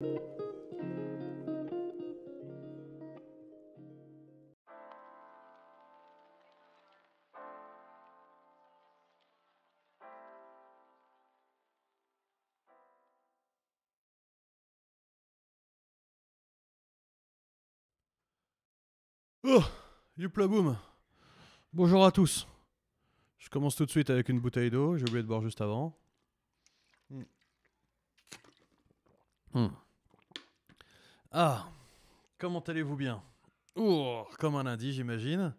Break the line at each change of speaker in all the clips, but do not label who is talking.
Oh, Yuplaboum Bonjour à tous. Je commence tout de suite avec une bouteille d'eau, j'ai oublié de boire juste avant. Mm. Mm. Ah, comment allez-vous bien oh, Comme un lundi, j'imagine.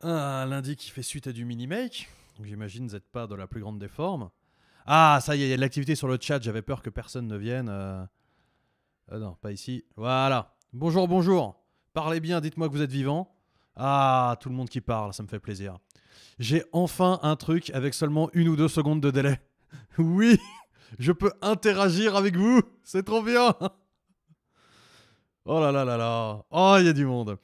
Un lundi qui fait suite à du mini-make. J'imagine j'imagine vous n'êtes pas de la plus grande des formes. Ah, ça y est, il y a de l'activité sur le chat. J'avais peur que personne ne vienne. Euh. Euh, non, pas ici. Voilà. Bonjour, bonjour. Parlez bien, dites-moi que vous êtes vivant. Ah, tout le monde qui parle, ça me fait plaisir. J'ai enfin un truc avec seulement une ou deux secondes de délai. Oui, je peux interagir avec vous. C'est trop bien. Oh là là là là Oh, il y a du monde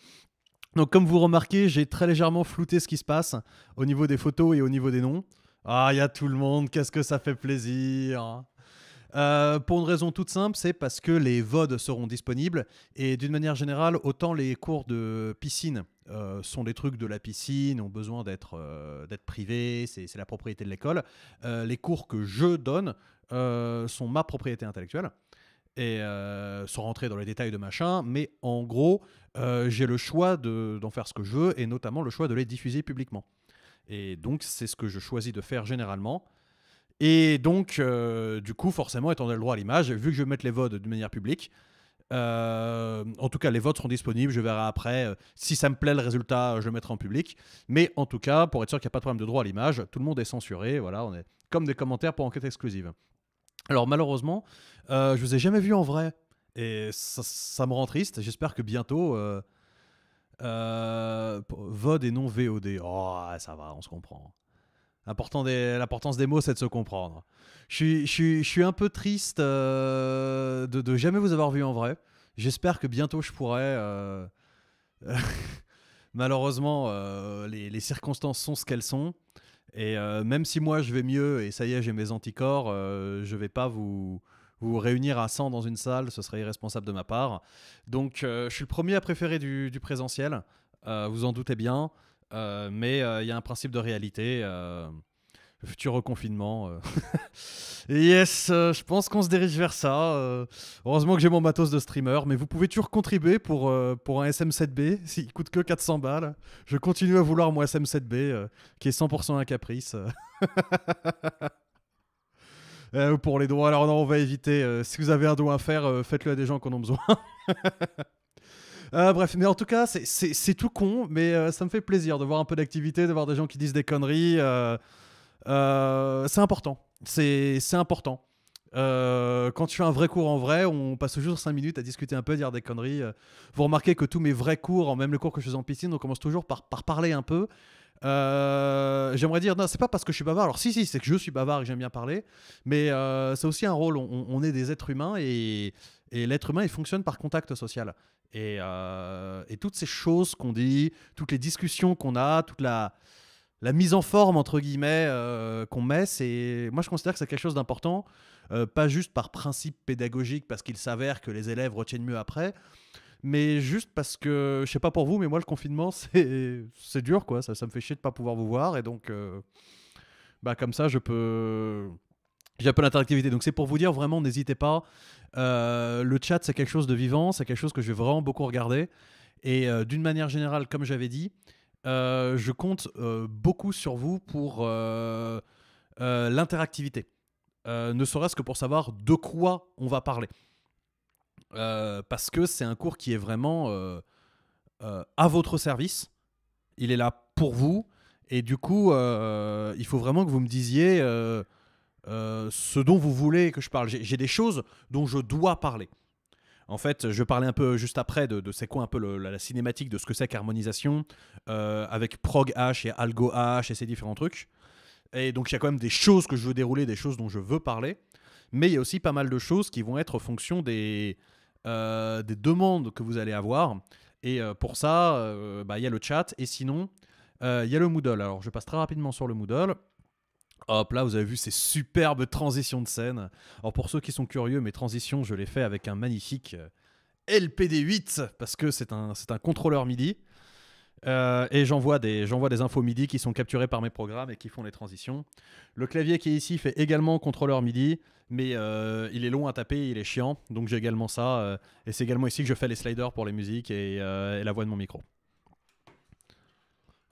Donc, comme vous remarquez, j'ai très légèrement flouté ce qui se passe au niveau des photos et au niveau des noms. Ah, il y a tout le monde, qu'est-ce que ça fait plaisir hein. euh, pour une raison toute simple, c'est parce que les VOD seront disponibles et d'une manière générale, autant les cours de piscine euh, sont des trucs de la piscine, ont besoin d'être euh, d'être privés, c'est la propriété de l'école, les cours que je donne sont ma propriété intellectuelle et euh, sans rentrer dans les détails de machin, mais en gros, euh, j'ai le choix d'en faire ce que je veux, et notamment le choix de les diffuser publiquement. Et donc, c'est ce que je choisis de faire généralement. Et donc, euh, du coup, forcément, étant donné le droit à l'image, vu que je vais mettre les votes de manière publique, en tout cas, les votes seront disponibles, je verrai après. si ça me plaît le résultat, je le mettrai en public. Mais en tout cas, pour être sûr qu'il n'y a pas de problème de droit à l'image, tout le monde est censuré, voilà, on est comme des commentaires pour enquête exclusive. Alors malheureusement, je euh, je vous ai jamais vu en vrai. Et ça, me rend triste. J'espère que bientôt... Euh, euh, VOD et non VOD. Oh, ça va, on se comprend. L'importance des, mots, c'est de se comprendre. Je suis, un peu triste de, de, jamais vous avoir vu en vrai. J'espère que bientôt je pourrai. Malheureusement, les, circonstances sont ce qu'elles sont. Et euh, même si moi je vais mieux et ça y est, j'ai mes anticorps, euh, je vais pas vous, réunir à 100 dans une salle, ce serait irresponsable de ma part. Donc euh, je suis le premier à préférer du, du présentiel, vous en doutez bien, mais il y a un principe de réalité le futur reconfinement. Euh. yes, euh, je pense qu'on se dirige vers ça. Euh. heureusement que j'ai mon matos de streamer, mais vous pouvez toujours contribuer pour, pour un SM7B, s'il coûte que 400 balles. Je continue à vouloir mon SM7B, qui est 100% un caprice. Euh, pour les doigts. Alors non, on va éviter. si vous avez un doigt à faire, faites-le à des gens qui en ont besoin. bref, mais en tout cas, c'est tout con, mais ça me fait plaisir de voir un peu d'activité, de voir des gens qui disent des conneries. Euh, c'est important. C'est important. Euh, quand tu fais un vrai cours en vrai, on passe toujours 5 minutes à discuter un peu, dire des conneries. Euh, vous remarquez que tous mes vrais cours, même le cours que je fais en piscine, on commence toujours par, parler un peu. J'aimerais dire, non, c'est pas parce que je suis bavard. Alors, si, si, c'est que je suis bavard et j'aime bien parler. Mais c'est aussi un rôle. On, est des êtres humains et, l'être humain, il fonctionne par contact social. et toutes ces choses qu'on dit, toutes les discussions qu'on a, toute la la mise en forme entre guillemets euh, qu'on met, c'est moi je considère que c'est quelque chose d'important, euh, pas juste par principe pédagogique parce qu'il s'avère que les élèves retiennent mieux après, mais juste parce que je sais pas pour vous, mais moi le confinement c'est c'est dur quoi, ça, ça me fait chier de pas pouvoir vous voir et donc euh, bah comme ça je peux j'ai un peu l'interactivité. Donc c'est pour vous dire vraiment n'hésitez pas. le chat c'est quelque chose de vivant, c'est quelque chose que je vais vraiment beaucoup regarder et d'une manière générale comme j'avais dit euh, je compte euh, beaucoup sur vous pour euh, l'interactivité. ne serait-ce que pour savoir de quoi on va parler. parce que c'est un cours qui est vraiment à votre service. Il est là pour vous. Et du coup, il faut vraiment que vous me disiez ce dont vous voulez que je parle. J'ai des choses dont je dois parler. En fait, je parlais un peu juste après de, de c'est quoi un peu la, cinématique de ce que c'est qu'harmonisation, euh, avec prog H et algo H et ces différents trucs. Et donc, il y a quand même des choses que je veux dérouler, des choses dont je veux parler. Mais il y a aussi pas mal de choses qui vont être en fonction des, euh, des demandes que vous allez avoir. Et euh, pour ça, bah, il y a le chat. Et sinon, il y a le Moodle. Alors, je passe très rapidement sur le Moodle. Hop là, vous avez vu ces superbes transitions de scène. Alors pour ceux qui sont curieux, mes transitions, je les fais avec un magnifique euh, LPD8 parce que c'est un, c'est un contrôleur MIDI. Euh, et j'envoie des, j'envoie des infos MIDI qui sont capturées par mes programmes et qui font les transitions. Le clavier qui est ici fait également contrôleur MIDI, mais euh, il est long à taper, il est chiant, donc j'ai également ça. et c'est également ici que je fais les sliders pour les musiques et la voix de mon micro.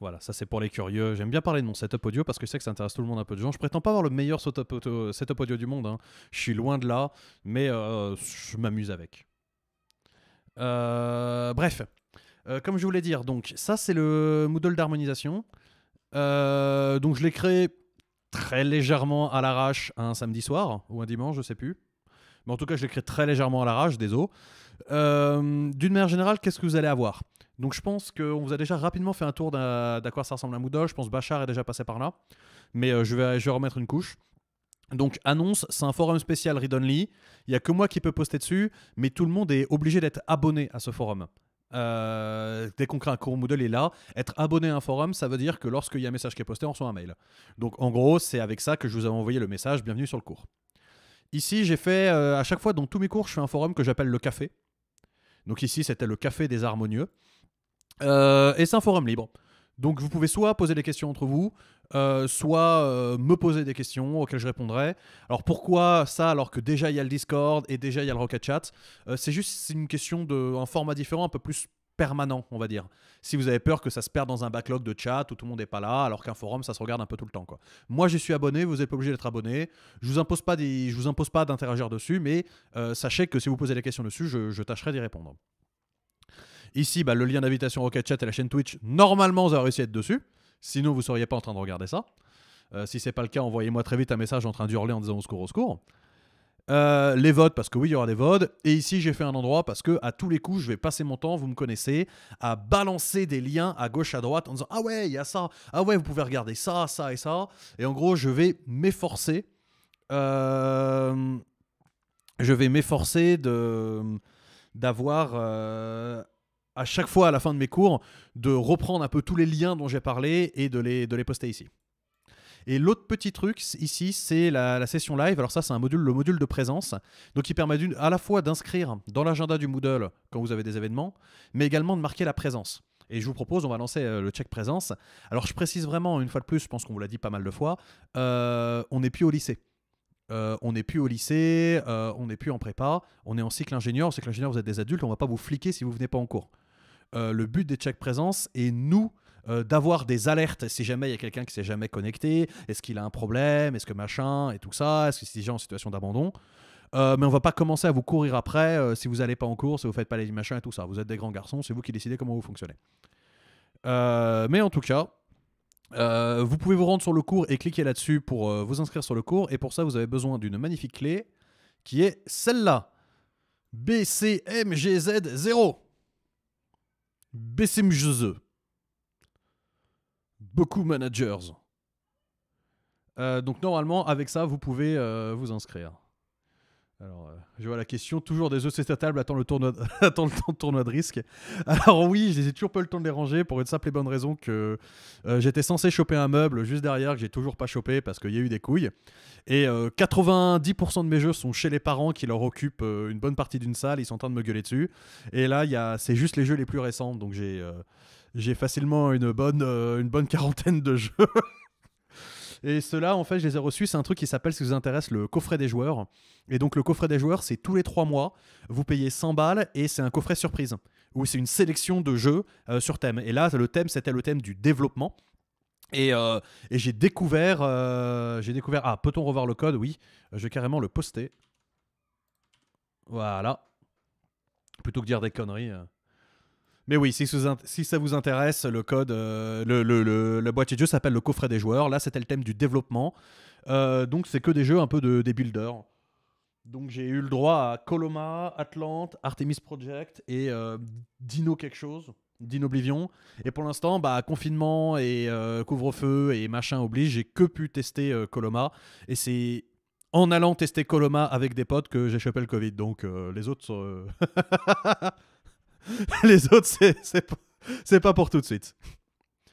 Voilà, ça c'est pour les curieux. J'aime bien parler de mon setup audio parce que je sais que ça intéresse tout le monde un peu de gens. Je prétends pas avoir le meilleur setup audio, du monde, hein. je suis loin de là, mais euh, je m'amuse avec. Euh, bref, euh, comme je voulais dire, donc ça c'est le Moodle d'harmonisation. donc je l'ai créé très légèrement à l'arrache un samedi soir ou un dimanche, je sais plus. Mais en tout cas, je l'ai créé très légèrement à l'arrache, désolé. D'une manière générale, qu'est-ce que vous allez avoir donc je pense qu'on vous a déjà rapidement fait un tour d'à quoi ça ressemble à Moodle. Je pense Bachar est déjà passé par là. Mais euh, je, vais, remettre une couche. Donc annonce, c'est un forum spécial Read Only. Il n'y a que moi qui peux poster dessus, mais tout le monde est obligé d'être abonné à ce forum. Euh, dès qu'on crée un cours Moodle, il est là. Être abonné à un forum, ça veut dire que lorsqu'il y a un message qui est posté, on reçoit un mail. Donc en gros, c'est avec ça que je vous ai envoyé le message, bienvenue sur le cours. Ici, j'ai fait, euh, à chaque fois dans tous mes cours, je fais un forum que j'appelle le café. Donc ici, c'était le café des harmonieux. Euh, et c'est un forum libre. Donc vous pouvez soit poser des questions entre vous, euh, soit euh, me poser des questions auxquelles je répondrai. Alors pourquoi ça alors que déjà il y a le Discord et déjà il y a le Rocket Chat C'est juste une question d'un format différent, un peu plus permanent, on va dire. Si vous avez peur que ça se perde dans un backlog de chat où tout le monde n'est pas là, alors qu'un forum, ça se regarde un peu tout le temps. Quoi. Moi, je suis abonné, vous n'êtes pas obligé d'être abonné. Je vous impose pas vous impose pas d'interagir dessus, mais sachez que si vous posez des questions dessus, je tâcherai d'y répondre. Ici, bah, le lien d'invitation Rocket Chat et la chaîne Twitch, normalement, vous avez réussi à être dessus. Sinon, vous ne seriez pas en train de regarder ça. Euh, si c'est pas le cas, envoyez-moi très vite un message en train d'hurler en disant au secours, au secours. Euh, les votes, parce que oui, il y aura des votes. Et ici, j'ai fait un endroit parce que à tous les coups, je vais passer mon temps, vous me connaissez, à balancer des liens à gauche, à droite en disant Ah ouais, il y a ça. Ah ouais, vous pouvez regarder ça, ça et ça. Et en gros, je vais m'efforcer. Euh, je vais m'efforcer de d'avoir euh, à chaque fois à la fin de mes cours de reprendre un peu tous les liens dont j'ai parlé et de les, de les poster ici. Et l'autre petit truc ici, c'est la, la, session live. Alors ça, c'est un module, le module de présence, donc qui permet à la fois d'inscrire dans l'agenda du Moodle quand vous avez des événements, mais également de marquer la présence. Et je vous propose, on va lancer euh, le check présence. Alors je précise vraiment une fois de plus, je pense qu'on vous l'a dit pas mal de fois, euh, on n'est plus au lycée. Euh, on n'est plus au lycée, on n'est plus en prépa, on est en cycle ingénieur. En cycle ingénieur, vous êtes des adultes, on ne va pas vous fliquer si vous venez pas en cours. Euh, le but des checks présence est nous, euh, d'avoir des alertes si jamais il y a quelqu'un qui s'est jamais connecté, est-ce qu'il a un problème, est-ce que machin et tout ça, est-ce que c'est déjà en situation d'abandon. Euh, mais on va pas commencer à vous courir après si vous n'allez pas en cours, si vous faites pas les machins et tout ça. Vous êtes des grands garçons, c'est vous qui décidez comment vous fonctionnez. mais en tout cas, vous pouvez vous rendre sur le cours et cliquer là-dessus pour vous inscrire sur le cours. Et pour ça, vous avez besoin d'une magnifique clé qui est celle-là. BCMGZ0. Beaucoup managers. Euh, donc normalement, avec ça, vous pouvez euh, vous inscrire. Alors, euh, je vois la question. Toujours des œufs, c'est table. Attends le, tournoi, temps de tournoi de risque. Alors, oui, j'ai toujours pas le temps de les ranger pour une simple et bonne raison que euh, j'étais censé choper un meuble juste derrière que j'ai toujours pas chopé parce qu'il y a eu des couilles. Et 90% euh, de mes jeux sont chez les parents qui leur occupent une bonne partie d'une salle. Ils sont en train de me gueuler dessus. Et là, c'est juste les jeux les plus récents. Donc, j'ai. J'ai facilement une bonne, une bonne quarantaine de jeux Et ceux-là, en fait, je les ai reçus. C'est un truc qui s'appelle, si vous intéresse, le coffret des joueurs. Et donc, le coffret des joueurs, c'est tous les trois mois. Vous payez 100 balles et c'est un coffret surprise où c'est une sélection de jeux euh, sur thème. Et là, le thème, c'était le thème du développement. Et, euh, j'ai découvert, euh, j'ai découvert. Ah, peut-on revoir le code Oui, je vais carrément le poster. Voilà. Plutôt que dire des conneries. Mais oui, si, si, ça vous intéresse, le code, euh, le, boîtier de jeu s'appelle le coffret des joueurs. Là, c'était le thème du développement. Euh, donc, c'est que des jeux un peu de, des builders. Donc, j'ai eu le droit à Coloma, Atlante, Artemis Project et euh, Dino quelque chose, Dino Oblivion. Et pour l'instant, bah, confinement et couvre-feu et machin oblige, j'ai que pu tester Coloma. Et c'est en allant tester Coloma avec des potes que j'ai chopé le Covid. Donc, les autres. les autres, c'est pas, pour tout de suite.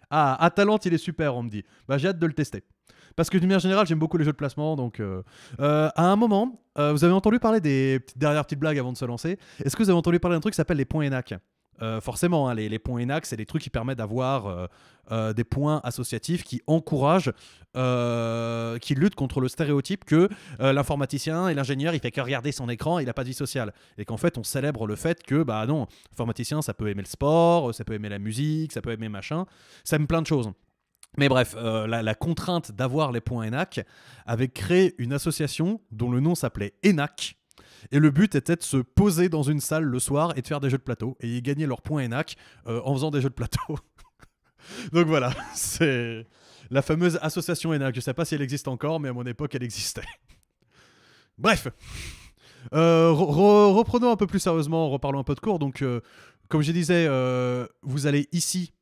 Ah, Atalante, il est super, on me dit. Bah, j'ai hâte de le tester. Parce que d'une manière générale, j'aime beaucoup les jeux de placement. Donc, euh, euh, à un moment, euh, vous avez entendu parler des dernières petites blagues avant de se lancer. Est-ce que vous avez entendu parler d'un truc qui s'appelle les points ENAC euh, forcément, hein, les, points ENAC, c'est des trucs qui permettent d'avoir euh, euh, des points associatifs qui encouragent, qui luttent contre le stéréotype que l'informaticien et l'ingénieur, il fait que regarder son écran il n'a pas de vie sociale. Et qu'en fait, on célèbre le fait que, bah non, informaticien, ça peut aimer le sport, ça peut aimer la musique, ça peut aimer machin, ça aime plein de choses. Mais bref, la, la, contrainte d'avoir les points ENAC avait créé une association dont le nom s'appelait ENAC, et le but était de se poser dans une salle le soir et de faire des jeux de plateau. Et ils gagnaient leurs points ENAC euh, en faisant des jeux de plateau. Donc voilà, c'est la fameuse association ENAC. Je ne sais pas si elle existe encore, mais à mon époque, elle existait. Bref. Euh, reprenons un peu plus sérieusement, reparlons un peu de cours. Donc, euh, comme je disais, vous allez ici,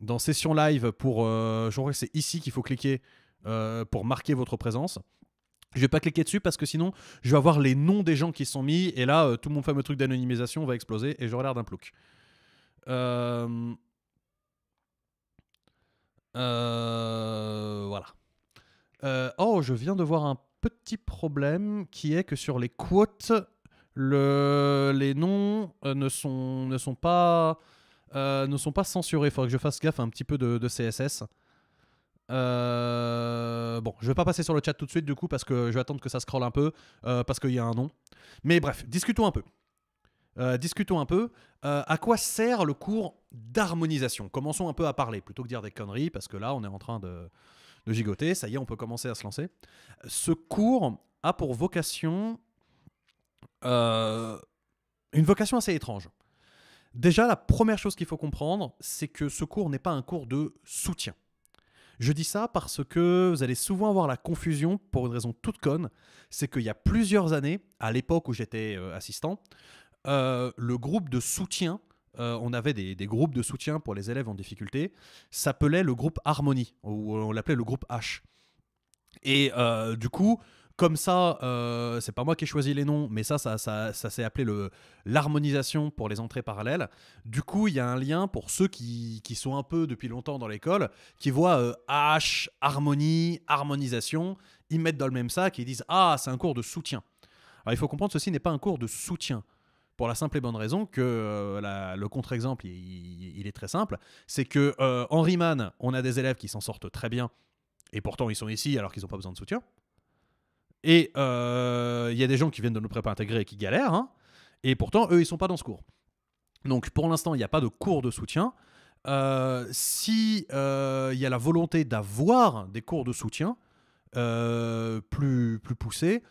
dans Session Live, pour. je crois que c'est ici qu'il faut cliquer pour marquer votre présence. Je vais pas cliquer dessus parce que sinon, je vais avoir les noms des gens qui sont mis et là, euh, tout mon fameux truc d'anonymisation va exploser et j'aurai l'air d'un plouc. Euh, euh, voilà. oh, je viens de voir un petit problème qui est que sur les quotes, les noms ne, sont, pas, censurés. Il faudrait que je fasse gaffe un petit peu de CSS. Euh, bon, je vais pas passer sur le chat tout de suite du coup parce que je vais attendre que ça scrolle un peu euh, parce qu'il y a un nom. Mais bref, discutons un peu. Euh, discutons un peu. à quoi sert le cours d'harmonisation Commençons un peu à parler plutôt que de dire des conneries parce que là on est en train de, de gigoter. Ça y est, on peut commencer à se lancer. Ce cours a pour vocation une vocation assez étrange. Déjà, la première chose qu'il faut comprendre, c'est que ce cours n'est pas un cours de soutien. Je dis ça parce que vous allez souvent avoir la confusion pour une raison toute conne, c'est qu'il y a plusieurs années, à l'époque où j'étais euh, assistant, euh, le groupe de soutien, euh, on avait des, des, groupes de soutien pour les élèves en difficulté, s'appelait le groupe Harmonie, ou on l'appelait le groupe H. Et du coup, comme ça, euh, c'est pas moi qui ai choisi les noms, mais ça, ça, s'est appelé l'harmonisation pour les entrées parallèles. Du coup, il y a un lien pour ceux qui, sont un peu depuis longtemps dans l'école, qui voient euh, H, harmonie, harmonisation, ils mettent dans le même sac et disent Ah, c'est un cours de soutien. Alors il faut comprendre, ceci n'est pas un cours de soutien pour la simple et bonne raison que euh, le contre-exemple, il, est très simple, c'est que euh, on a des élèves qui s'en sortent très bien, et pourtant ils sont ici alors qu'ils n'ont pas besoin de soutien. Et euh, il y a des gens qui viennent de nos prépa intégrés et qui galèrent, hein. et pourtant, eux, ils sont pas dans ce cours. Donc pour l'instant, il n'y a pas de cours de soutien. Euh, si euh, il y a la volonté d'avoir des cours de soutien plus, plus poussés,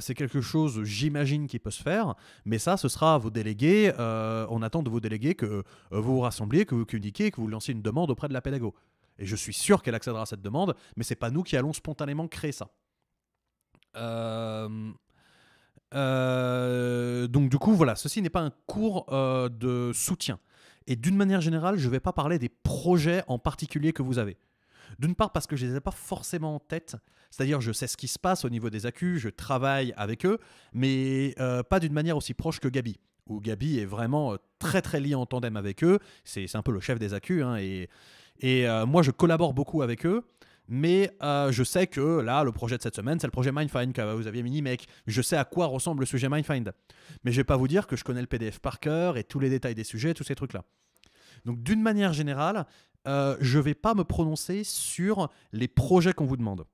c'est quelque chose, j'imagine, qui peut se faire, mais ça, ce sera à vos délégués. on attend de vos délégués que vous vous rassembliez, que vous communiquiez, que vous lancez une demande auprès de la pédago. Et je suis sûr qu'elle accédera à cette demande, mais c'est pas nous qui allons spontanément créer ça. Euh, euh, donc du coup, voilà, ceci n'est pas un cours euh, de soutien. Et d'une manière générale, je ne vais pas parler des projets en particulier que vous avez. D'une part parce que je ne les ai pas forcément en tête, c'est-à-dire je sais ce qui se passe au niveau des accus, je travaille avec eux, mais pas d'une manière aussi proche que Gabi, où Gabi est vraiment très très lié en tandem avec eux, c'est un peu le chef des accus, hein, et, et moi je collabore beaucoup avec eux, mais euh, je sais que là, le projet de cette semaine, c'est le projet Mindfind que vous aviez mini, mec. Je sais à quoi ressemble le sujet Mindfind. Mais je ne vais pas vous dire que je connais le PDF par cœur et tous les détails des sujets, tous ces trucs-là. Donc, d'une manière générale, je euh, je vais pas me prononcer sur les projets qu'on vous demande.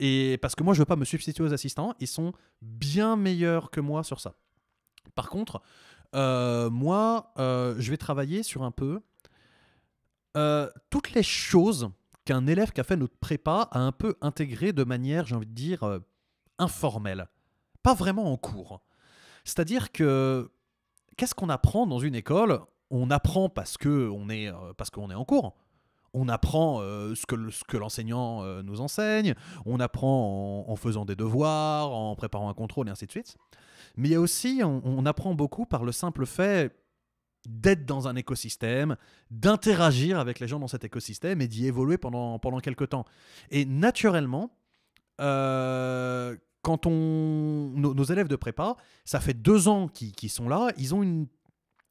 Et parce que moi, je ne veux pas me substituer aux assistants. Ils sont bien meilleurs que moi sur ça. Par contre, euh, moi, je vais travailler sur un peu toutes les choses qu'un élève qui a fait notre prépa a un peu intégré de manière, j'ai envie de dire, euh, informelle. Pas vraiment en cours. C'est-à-dire que qu'est-ce qu'on apprend dans une école On apprend parce que on est, euh, parce qu'on est en cours. On apprend euh, ce que, l'enseignant nous enseigne, on apprend en, faisant des devoirs, en préparant un contrôle et ainsi de suite. Mais il y a aussi, on apprend beaucoup par le simple fait d'être dans un écosystème, d'interagir avec les gens dans cet écosystème et d'y évoluer pendant, pendant quelques temps. Et naturellement, euh, quand on, nos, élèves de prépa, ça fait deux ans qu'ils sont là, ils ont une,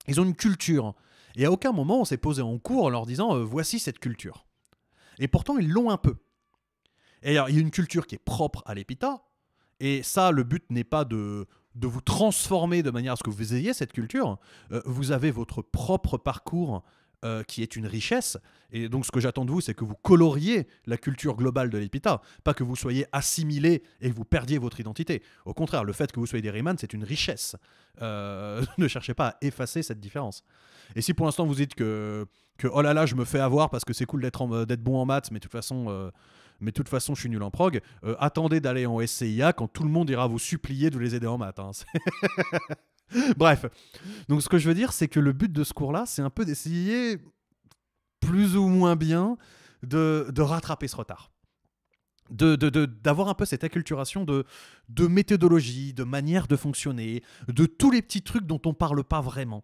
ils ont une culture. Et à aucun moment on s'est posé en cours en leur disant euh, voici cette culture. Et pourtant ils l'ont un peu. Et alors, il y a une culture qui est propre à l'EPITA. Et ça, le but n'est pas de de vous transformer de manière à ce que vous ayez cette culture. Euh, vous avez votre propre parcours euh, qui est une richesse. Et donc, ce que j'attends de vous, c'est que vous coloriez la culture globale de l'Epita, pas que vous soyez assimilés et que vous perdiez votre identité. Au contraire, le fait que vous soyez des Rayman, c'est une richesse. Euh, ne cherchez pas à effacer cette différence. Et si pour l'instant vous dites que, que oh là là, je me fais avoir parce que c'est cool d'être bon en maths, mais de toute façon, mais de toute façon, je suis nul en prog. Euh, attendez d'aller en SCIA quand tout le monde ira vous supplier de les aider en maths. Hein. Bref. Donc, ce que je veux dire, c'est que le but de ce cours-là, c'est un peu d'essayer, plus ou moins bien, de, rattraper ce retard d'avoir de, de, un peu cette acculturation de, de méthodologie, de manière de fonctionner, de tous les petits trucs dont on ne parle pas vraiment.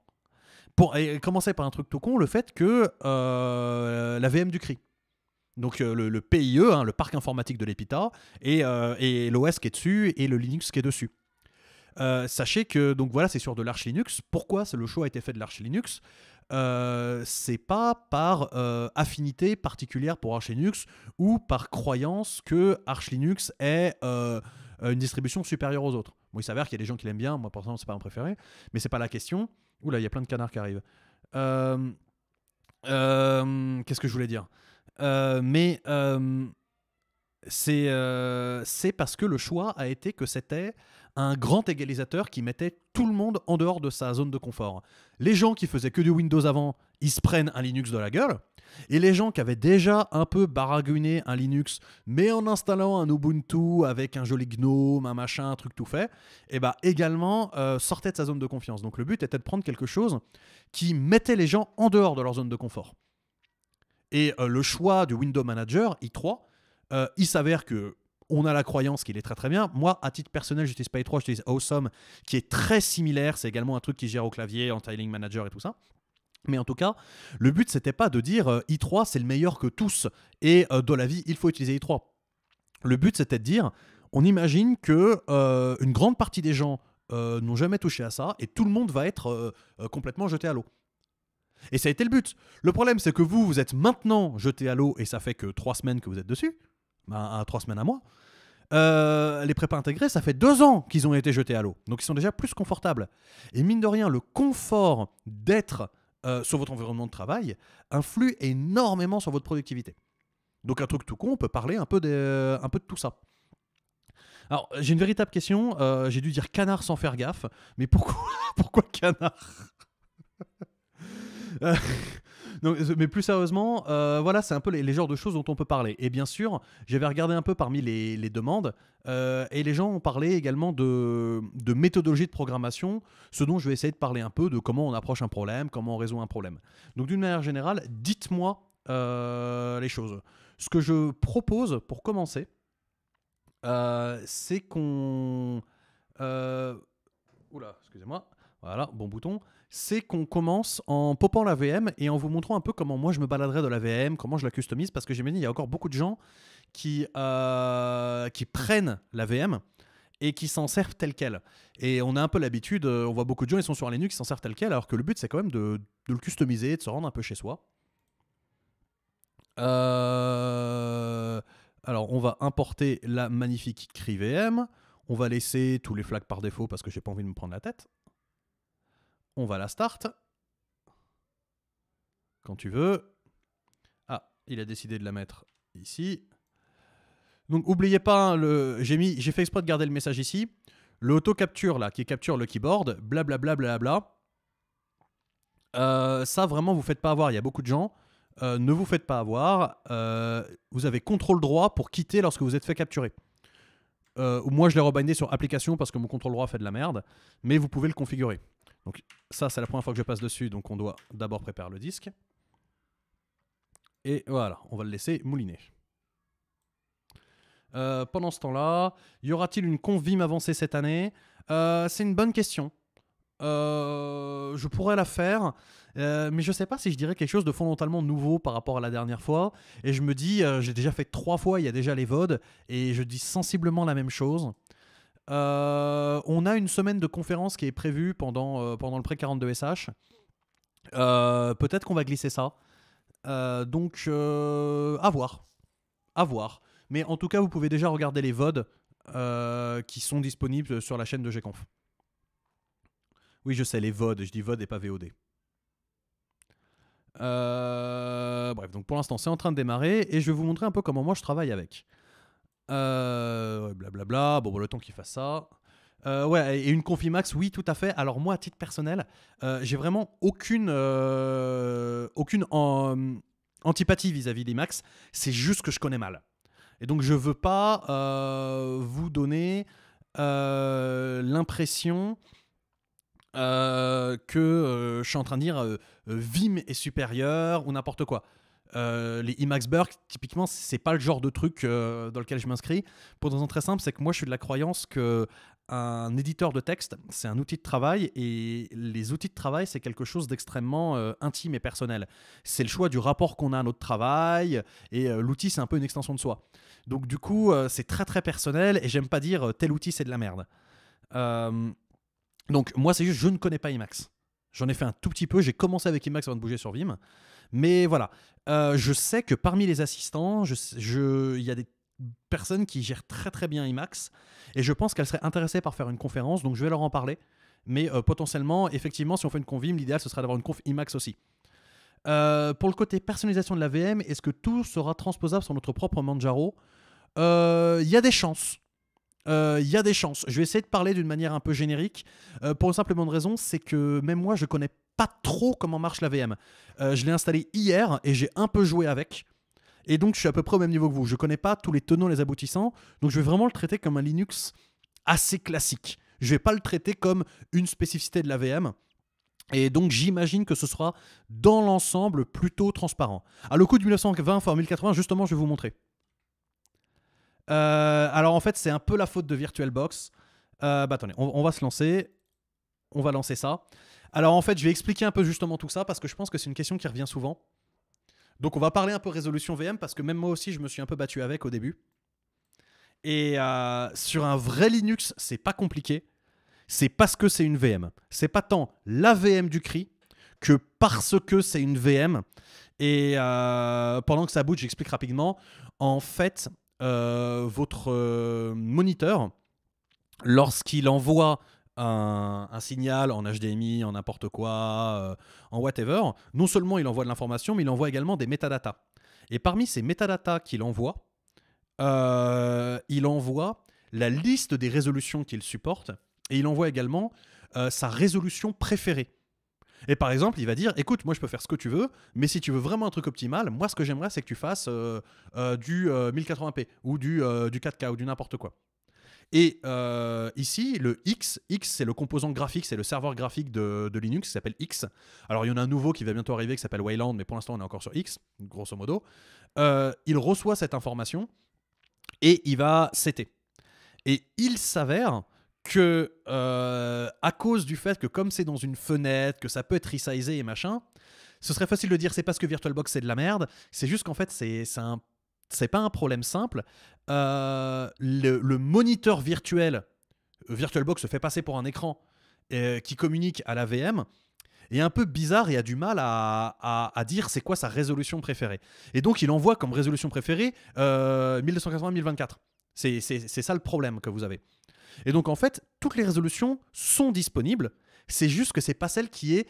Pour commencer par un truc tout con, le fait que euh, la VM du cri. Donc euh, le, PIE, e, hein, le parc informatique de l'EPITA, et, euh, l'OS qui est dessus, et le Linux qui est dessus. Euh, sachez que donc voilà, c'est sur de l'arch Linux. Pourquoi le choix a été fait de l'arch Linux C'est pas par affinité particulière pour arch Linux ou par croyance que arch Linux est une distribution supérieure aux autres. Bon, il s'avère qu'il y a des gens qui l'aiment bien. Moi, personnellement, c'est pas mon préféré, mais c'est pas la question. Oula, il y a plein de canards qui arrivent. Qu'est-ce que je voulais dire euh, mais euh, euh, c'est parce que le choix a été que c'était un grand égalisateur qui mettait tout le monde en dehors de sa zone de confort. Les gens qui faisaient que du Windows avant, ils se prennent un Linux de la gueule. Et les gens qui avaient déjà un peu baraguné un Linux, mais en installant un Ubuntu avec un joli GNOME, un machin, un truc tout fait, et eh ben également sortaient de sa zone de confiance. Donc le but était de prendre quelque chose qui mettait les gens en dehors de leur zone de confort. Et euh, le choix du Window Manager, i3, euh, il s'avère que on a la croyance qu'il est très très bien. Moi, à titre personnel, n'utilise pas i3, j'utilise Awesome, qui est très similaire. C'est également un truc qui gère au clavier, en tiling manager et tout ça. Mais en tout cas, le but, c'était pas de dire euh, i3, c'est le meilleur que tous, et dans la vie, il faut utiliser i3. Le but, c'était de dire, on imagine que une grande partie des gens n'ont jamais touché à ça, et tout le monde va être complètement jeté à l'eau. Et ça a été le but. Le problème, c'est que vous, vous êtes maintenant jeté à l'eau et ça fait que trois semaines que vous êtes dessus. Ben, trois semaines à moi. Euh, les prépas intégrés, ça fait deux ans qu'ils ont été jetés à l'eau. Donc ils sont déjà plus confortables. Et mine de rien, le confort d'être euh, sur votre environnement de travail influe énormément sur votre productivité. Donc un truc tout con, on peut parler un peu de, tout ça. Alors j'ai une véritable question, euh, j'ai dû dire canard sans faire gaffe, mais pourquoi canard mais plus sérieusement, euh, voilà, c'est un peu les, genres de choses dont on peut parler. Et bien sûr, j'avais regardé un peu parmi les, demandes, euh, et les gens ont parlé également de, méthodologie de programmation, ce dont je vais essayer de parler un peu, de comment on approche un problème, comment on résout un problème. Donc d'une manière générale, dites-moi euh, les choses. Ce que je propose pour commencer, c'est qu'on... Oula, excusez-moi. Voilà, bon bouton c'est qu'on commence en popant la VM et en vous montrant un peu comment moi je me baladerais de la VM, comment je la customise, parce que j'imagine il y a encore beaucoup de gens qui, euh, qui prennent la VM et qui s'en servent telle qu'elle. Et on a un peu l'habitude, euh, on voit beaucoup de gens, ils sont sur les Linux, qui s'en servent telle qu'elle, alors que le but c'est quand même de, le customiser, de se rendre un peu chez soi. Euh, alors, on va importer la magnifique CRI VM. On va laisser tous les flags par défaut parce que j'ai pas envie de me prendre la tête. On va la start. Quand tu veux. Ah, il a décidé de la mettre ici. Donc oubliez pas, hein, le... j'ai fait exprès de garder le message ici. l'auto capture là, qui capture le keyboard, blablabla. Bla, bla, bla, ça vraiment, vous faites pas avoir, il y a beaucoup de gens. Euh, ne vous faites pas avoir. Euh, vous avez contrôle droit pour quitter lorsque vous êtes fait capturer. Euh, moi, je l'ai rebindé sur application parce que mon contrôle droit fait de la merde, mais vous pouvez le configurer. Donc ça, c'est la première fois que je passe dessus, donc on doit d'abord préparer le disque. Et voilà, on va le laisser mouliner. Euh, pendant ce temps-là, y aura-t-il une convime avancée cette année euh, C'est une bonne question. Euh, je pourrais la faire, mais je sais pas si je dirais quelque chose de fondamentalement nouveau par rapport à la dernière fois. Et je me dis, j'ai déjà fait trois fois, il y a déjà les VOD, et je dis sensiblement la même chose. Euh, on a une semaine de conférence qui est prévue pendant, euh, pendant le pré-42SH. Euh, peut-être qu'on va glisser ça. donc, à voir. Mais en tout cas, vous pouvez déjà regarder les VOD qui sont disponibles sur la chaîne de Gconf. Oui, je sais, les VOD. Je dis VOD et pas VOD. bref, donc pour l'instant, c'est en train de démarrer et je vais vous montrer un peu comment moi je travaille avec. Euh, blablabla. Bon, bon, bah, le temps qu'il fasse ça. Euh, ouais, et une Confimax, oui, tout à fait. Alors moi, à titre personnel, euh, j'ai vraiment aucune, aucune antipathie vis-à-vis des Max. C'est juste que je connais mal. Et donc je veux pas vous donner l'impression que je suis en train de dire Vim est supérieur ou n'importe quoi. Euh, les IMAX typiquement, c'est pas le genre de truc euh, dans lequel je m'inscris. Pour des raisons très simple, c'est que moi, je suis de la croyance que un éditeur de texte, c'est un outil de travail et les outils de travail, c'est quelque chose d'extrêmement euh, intime et personnel. C'est le choix du rapport qu'on a à notre travail et l'outil, c'est un peu une extension de soi. Donc, du coup, c'est très très personnel et j'aime pas dire tel outil, c'est de la merde. donc, moi, c'est juste, je ne connais pas IMAX. J'en ai fait un tout petit peu. J'ai commencé avec IMAX avant de bouger sur Vim. Mais voilà, euh, je sais que parmi les assistants, il je, y a des personnes qui gèrent très très bien IMAX et je pense qu'elles seraient intéressées par faire une conférence, donc je vais leur en parler. Mais euh, potentiellement, effectivement, si on fait une convime, l'idéal ce serait d'avoir une conf IMAX aussi. Euh, pour le côté personnalisation de la VM, est-ce que tout sera transposable sur notre propre Manjaro Il y a des chances. Il y a des chances. Je vais essayer de parler d'une manière un peu générique. pour une simple bonne raison, c'est que même moi, je connais pas trop comment marche la VM. Euh, je l'ai installé hier et j'ai un peu joué avec. Et donc, je suis à peu près au même niveau que vous. Je connais pas tous les tenants les aboutissants. Donc, je vais vraiment le traiter comme un Linux assez classique. Je vais pas le traiter comme une spécificité de la VM. Et donc, j'imagine que ce sera dans l'ensemble plutôt transparent. À ah, le coup de 1920 x 1080, justement, je vais vous montrer. Euh, alors, en fait, c'est un peu la faute de VirtualBox. Euh, bah, attendez, on va se lancer. On va lancer ça. Alors en fait, je vais expliquer un peu justement tout ça parce que je pense que c'est une question qui revient souvent. Donc on va parler un peu résolution VM parce que même moi aussi je me suis un peu battu avec au début. Et euh, sur un vrai Linux, c'est pas compliqué. C'est parce que c'est une VM. C'est pas tant la VM du CRI que parce que c'est une VM. Et euh, pendant que ça boot, j'explique rapidement. En fait, euh, votre moniteur, lorsqu'il envoie un, signal en HDMI, en n'importe quoi, euh, en whatever, non seulement il envoie de l'information, mais il envoie également des métadatas. Et parmi ces métadatas qu'il envoie, euh, il envoie la liste des résolutions qu'il supporte et il envoie également euh, sa résolution préférée. Et par exemple, il va dire écoute, moi je peux faire ce que tu veux, mais si tu veux vraiment un truc optimal, moi ce que j'aimerais c'est que tu fasses du 1080p ou du, du 4K ou du n'importe quoi. Et euh, ici, le X, X c'est le composant graphique, c'est le serveur graphique de, Linux qui s'appelle X. Alors il y en a un nouveau qui va bientôt arriver qui s'appelle Wayland, mais pour l'instant on est encore sur X, grosso modo. Euh, il reçoit cette information et il va CT. Et il s'avère que euh, à cause du fait que comme c'est dans une fenêtre, que ça peut être resizé et machin, ce serait facile de dire c'est parce que VirtualBox c'est de la merde, c'est juste qu'en fait c'est un c'est pas un problème simple. Euh, le, moniteur virtuel, euh, VirtualBox se fait passer pour un écran euh, qui communique à la VM, est un peu bizarre et a du mal à, dire c'est quoi sa résolution préférée. Et donc il envoie comme résolution préférée euh, 1280-1024. C'est ça le problème que vous avez. Et donc en fait, toutes les résolutions sont disponibles, c'est juste que c'est pas celle qui est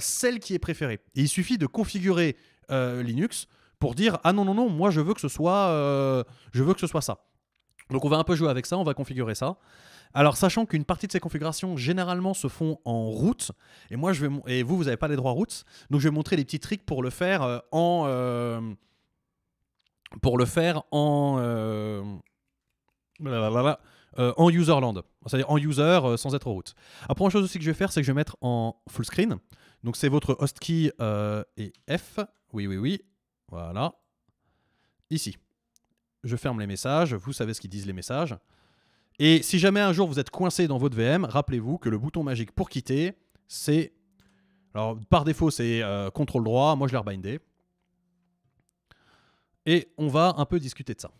celle qui est préférée. Et il suffit de configurer Linux pour dire ah non non non moi je veux que ce soit euh, je veux que ce soit ça. Donc on va un peu jouer avec ça, on va configurer ça. Alors sachant qu'une partie de ces configurations généralement se font en route et moi je vais et vous vous n'avez pas les droits routes donc je vais montrer des petits tricks pour le faire euh, en euh, pour le faire en en userland, c'est-à-dire en user sans être root. route. La première chose aussi que je vais faire, c'est que je vais mettre en full screen. Donc c'est votre host key et F, oui, oui, oui, voilà. Ici. Je ferme les messages. Vous savez ce qu'ils disent les messages. Et si jamais un jour vous êtes coincé dans votre VM, rappelez-vous que le bouton magique pour quitter, c'est. Alors par défaut, c'est euh, contrôle droit. Moi, je l'ai rebindé. Et on va un peu discuter de ça.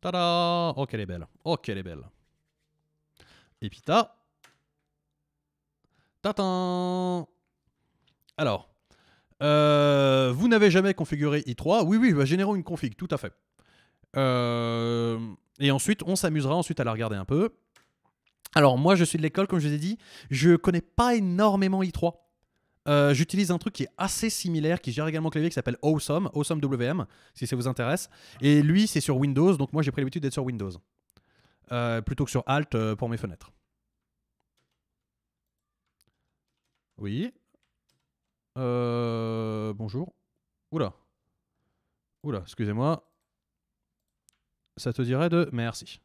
Tada Oh, qu'elle est belle. Oh, qu'elle est belle. Et puis, ta. Alors, euh, vous n'avez jamais configuré i3 Oui, oui, bah, générons une config, tout à fait. Euh, et ensuite, on s'amusera ensuite à la regarder un peu. Alors moi, je suis de l'école, comme je vous ai dit, je connais pas énormément i3. Euh, j'utilise un truc qui est assez similaire, qui gère également clavier, qui s'appelle Awesome, Awesome WM, si ça vous intéresse. Et lui, c'est sur Windows, donc moi j'ai pris l'habitude d'être sur Windows, plutôt que sur Alt pour mes fenêtres. Oui. Euh, bonjour. Oula. Oula, excusez-moi. Ça te dirait de... Merci.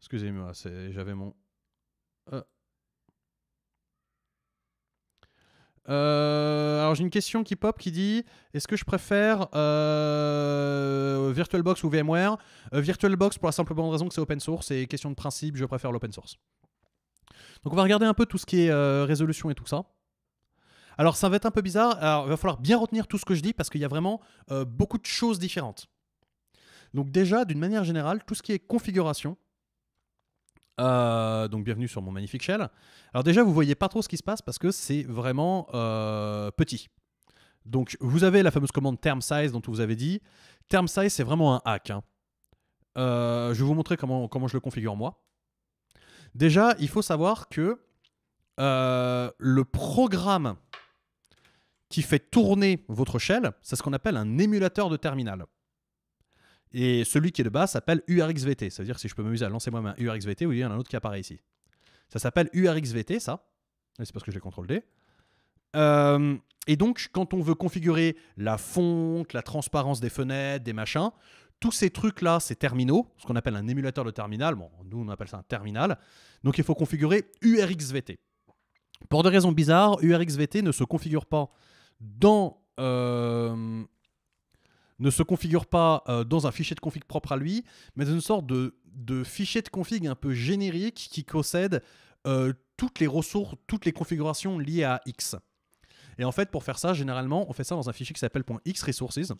Excusez-moi, j'avais mon... Euh. Euh, alors j'ai une question qui pop qui dit est-ce que je préfère VirtualBox ou VMware VirtualBox pour la simple bonne raison que c'est open source et question de principe je préfère l'open source. Donc on va regarder un peu tout ce qui est résolution et tout ça. Alors ça va être un peu bizarre, Alors, il va falloir bien retenir tout ce que je dis parce qu'il y a vraiment euh, beaucoup de choses différentes. Donc déjà, d'une manière générale, tout ce qui est configuration, euh, donc bienvenue sur mon magnifique shell. Alors déjà, vous voyez pas trop ce qui se passe parce que c'est vraiment euh, petit. Donc vous avez la fameuse commande term size dont vous avez dit. Term size, c'est vraiment un hack. Hein. je vais vous montrer comment, comment je le configure moi. Déjà, il faut savoir que le programme qui fait tourner votre shell, c'est ce qu'on appelle un émulateur de terminal. Et celui qui est de bas s'appelle URXVT. cest à dire si je peux m'amuser à lancer moi-même un URXVT, oui, il y en a un autre qui apparaît ici. Ça s'appelle URXVT, ça. C'est parce que j'ai contrôlé. Euh, et donc, quand on veut configurer la fonte, la transparence des fenêtres, des machins, tous ces trucs-là, ces terminaux, ce qu'on appelle un émulateur de terminal, bon, nous on appelle ça un terminal, donc il faut configurer URXVT. Pour des raisons bizarres, URXVT ne se configure pas dans, euh, ne se configure pas euh, dans un fichier de config propre à lui, mais dans une sorte de, de fichier de config un peu générique qui possède euh, toutes les ressources, toutes les configurations liées à X. Et en fait, pour faire ça, généralement, on fait ça dans un fichier qui s'appelle .xresources.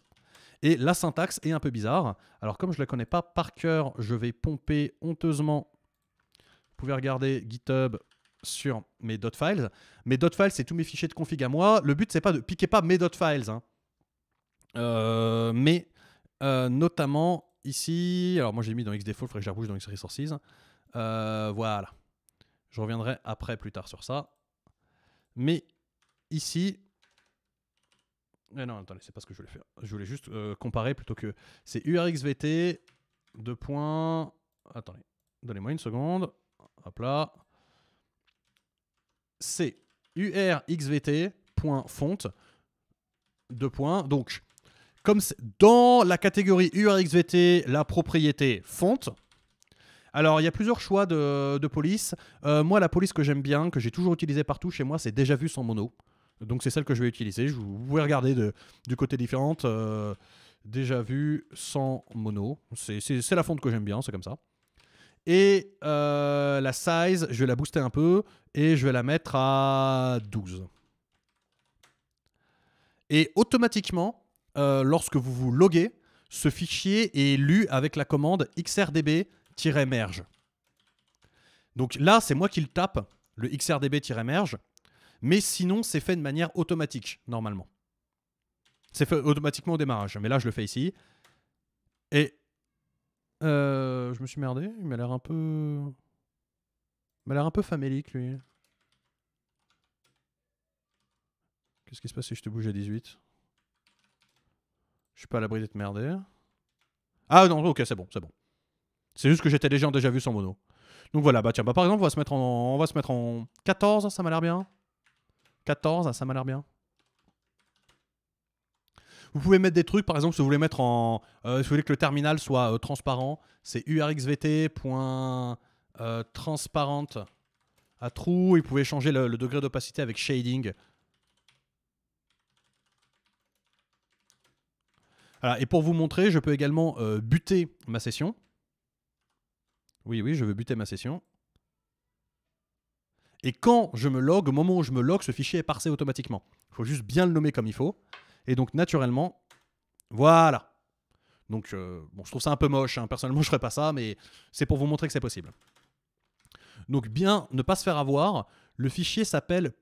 Et la syntaxe est un peu bizarre. Alors comme je ne la connais pas par cœur, je vais pomper honteusement. Vous pouvez regarder GitHub, sur mes .files. Mes .files, c'est tous mes fichiers de config à moi. Le but, c'est pas de piquer pas mes .files, hein. euh, mais euh, notamment ici. Alors moi, j'ai mis dans XDefault, il faudrait que je dans XResources. Euh, voilà. Je reviendrai après, plus tard, sur ça. Mais ici. Eh non, attendez, c'est pas ce que je voulais faire. Je voulais juste comparer plutôt que. C'est URXVT, deux points. Attendez, donnez-moi une seconde. Hop là c'est urxvt.font, Donc, comme dans la catégorie urxvt, la propriété fonte. alors, il y a plusieurs choix de, police. Euh, moi, la police que j'aime bien, que j'ai toujours utilisée partout chez moi, c'est déjà vu sans mono. Donc, c'est celle que je vais utiliser. Je vous pouvez regarder du côté différente. Euh, déjà vu sans mono. C'est la fonte que j'aime bien, c'est comme ça. Et euh, la size, je vais la booster un peu et je vais la mettre à 12. Et automatiquement, euh, lorsque vous vous loguez, ce fichier est lu avec la commande xrdb-merge. Donc là, c'est moi qui le tape, le xrdb-merge, mais sinon, c'est fait de manière automatique, normalement. C'est fait automatiquement au démarrage, mais là, je le fais ici. Et euh, je me suis merdé. Il m'a l'air un peu. Il m'a l'air un peu famélique, lui. Qu'est-ce qui se passe si je te bouge à 18 Je suis pas à l'abri d'être merdé. Ah non, ok, c'est bon, c'est bon. C'est juste que j'étais déjà en déjà vu sans mono. Donc voilà, bah tiens, bah par exemple, on va se mettre en, on va se mettre en 14, ça m'a l'air bien. 14, ça m'a l'air bien. Vous pouvez mettre des trucs, par exemple, si vous voulez mettre en, euh, que le terminal soit euh, transparent, c'est urxvt.transparent euh, à trou. vous pouvez changer le, degré d'opacité avec shading. et pour vous montrer, je peux également buter ma session. Oui, oui, je veux buter ma session. Et quand je me log, au moment où je me log, ce fichier est parsé automatiquement. Il faut juste bien le nommer comme il faut. Et donc, naturellement, voilà. Donc, euh, bon, je trouve ça un peu moche. Hein. Personnellement, je ferais pas ça, mais c'est pour vous montrer que c'est possible. Donc, bien ne pas se faire avoir. Le fichier s'appelle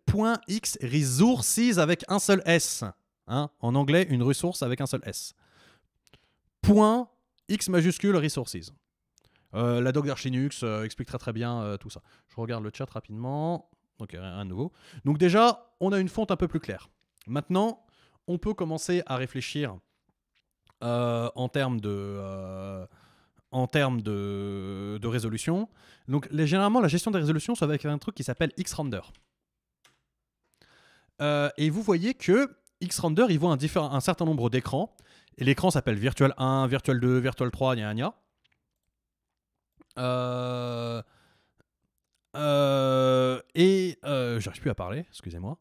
.xresources avec un seul S. Hein. en anglais, une ressource avec un seul S. Point X majuscule resources. Euh, la doc d'Archinux Linux euh, explique très très bien tout ça. Je regarde le chat rapidement. Donc, de nouveau. Donc, déjà, on a une fonte un peu plus claire. Maintenant, on peut commencer à réfléchir euh, en termes de euh, en termes de, résolution. Donc généralement la gestion des résolutions c'est avec un truc qui s'appelle Xrender. render euh, et vous voyez que Xrender il voit un, certain nombre d'écrans. Et l'écran s'appelle Virtual 1, Virtual 2, Virtual 3, gna gna. Euh, et j'arrive plus à parler, excusez-moi.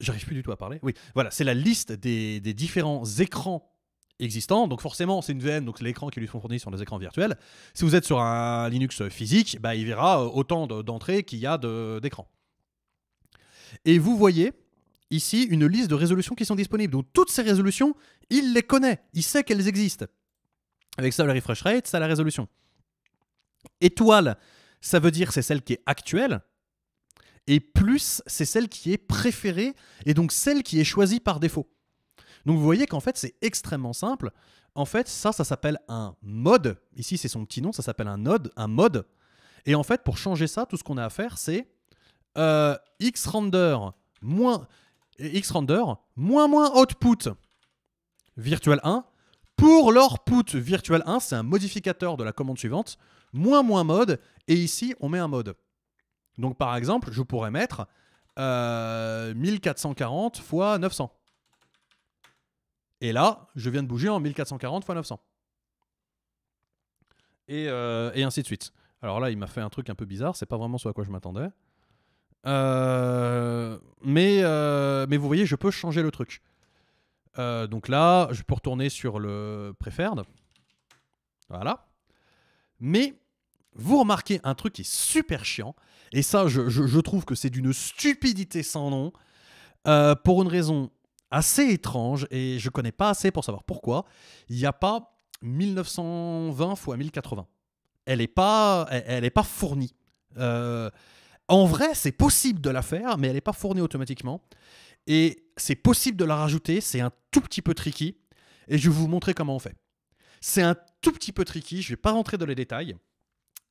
J'arrive plus du tout à parler. Oui, voilà, c'est la liste des, différents écrans existants. Donc forcément, c'est une VM, donc l'écran qui lui sont fournis sur les écrans virtuels. Si vous êtes sur un Linux physique, bah, il verra euh, autant d'entrées qu'il y a d'écrans. Et vous voyez ici une liste de résolutions qui sont disponibles. Donc toutes ces résolutions, il les connaît, il sait qu'elles existent. Avec ça, le refresh rate, ça la résolution. Étoile, ça veut dire c'est celle qui est actuelle, et plus c'est celle qui est préférée et donc celle qui est choisie par défaut. Donc vous voyez qu'en fait c'est extrêmement simple. En fait ça ça s'appelle un mode. Ici c'est son petit nom, ça s'appelle un node, un mode. Et en fait pour changer ça, tout ce qu'on a à faire c'est euh, xrender moins xrender moins moins output virtual 1 pour put virtual 1, c'est un modificateur de la commande suivante, moins moins mode et ici on met un mode. Donc par exemple, je pourrais mettre 1440 x 900. Et là, je viens de bouger en 1440 x 900. Et, ainsi de suite. Alors là, il m'a fait un truc un peu bizarre, c'est pas vraiment ce à quoi je m'attendais. Euh, mais, euh, mais vous voyez, je peux changer le truc. Euh, donc là, je peux retourner sur le preferred. Voilà. Mais vous remarquez un truc qui est super chiant, et ça, je, trouve que c'est d'une stupidité sans nom, euh, pour une raison assez étrange, et je ne connais pas assez pour savoir pourquoi, il n'y a pas 1920 x 1080. Elle n'est pas, elle, pas fournie. Euh, en vrai, c'est possible de la faire, mais elle n'est pas fournie automatiquement. Et c'est possible de la rajouter, c'est un tout petit peu tricky, et je vais vous montrer comment on fait. C'est un tout petit peu tricky, je ne vais pas rentrer dans les détails.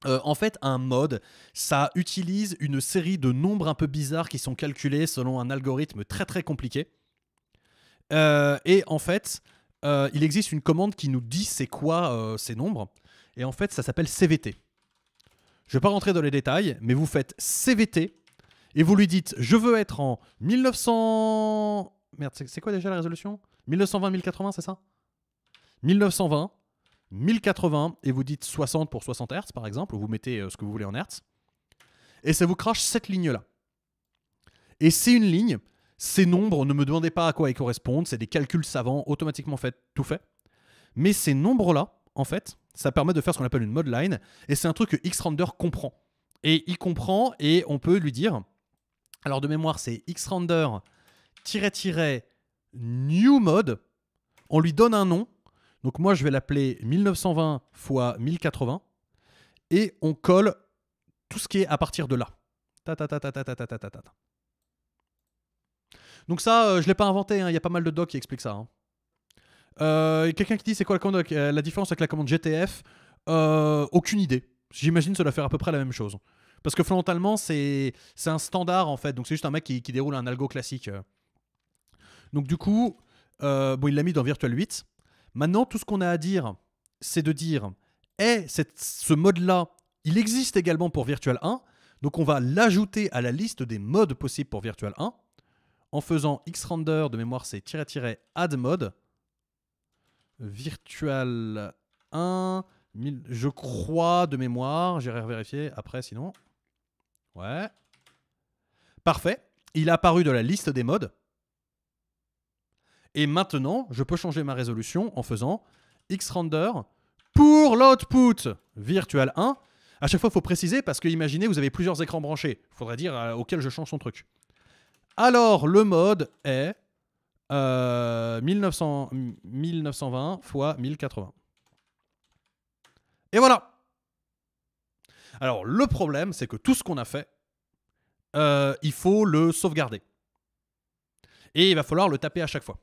Euh, en fait, un mode, ça utilise une série de nombres un peu bizarres qui sont calculés selon un algorithme très très compliqué. Euh, et en fait, euh, il existe une commande qui nous dit c'est quoi ces nombres. Et en fait, ça s'appelle CVT. Je ne vais pas rentrer dans les détails, mais vous faites CVT et vous lui dites je veux être en 1900. Merde, c'est quoi déjà la résolution 1920-1080, c'est ça 1920 1080 et vous dites 60 pour 60 Hz par exemple, ou vous mettez euh, ce que vous voulez en Hz, et ça vous crache cette ligne-là. Et c'est une ligne, ces nombres, ne me demandez pas à quoi ils correspondent, c'est des calculs savants automatiquement fait, tout fait, mais ces nombres-là, en fait, ça permet de faire ce qu'on appelle une mode line, et c'est un truc que Xrender comprend. Et il comprend, et on peut lui dire, alors de mémoire c'est Xrender-new mode, on lui donne un nom, donc moi, je vais l'appeler 1920 x 1080 et on colle tout ce qui est à partir de là. Donc ça, je euh, je l'ai pas inventé. Hein. Il y a pas mal de docs qui expliquent ça. Hein. Euh, quelqu'un qui dit c'est quoi la, euh, la, différence avec la commande GTF Aucune idée. J'imagine ça doit faire à peu près la même chose. Parce que fondamentalement, c'est un standard en fait. Donc c'est juste un mec qui, déroule un algo classique. Donc du coup, bon, il l'a mis dans Virtual 8. Maintenant, tout ce qu'on a à dire, c'est de dire, Eh, ce mode-là, il existe également pour Virtual 1, donc on va l'ajouter à la liste des modes possibles pour Virtual 1 en faisant xrender de mémoire c'est add mode virtual 1 je crois de mémoire, j'irai vérifier après sinon. Ouais. Parfait, il est apparu de la liste des modes et maintenant, je peux changer ma résolution en faisant xrender pour l'output virtual 1. À chaque fois, il faut préciser parce que imaginez, vous avez plusieurs écrans branchés. Il faudrait dire euh, auquel je change son truc. Alors, le mode est 1920 x 1080. Et voilà. Alors, le problème, c'est que tout ce qu'on a fait, euh, il faut le sauvegarder. Et il va falloir le taper à chaque fois.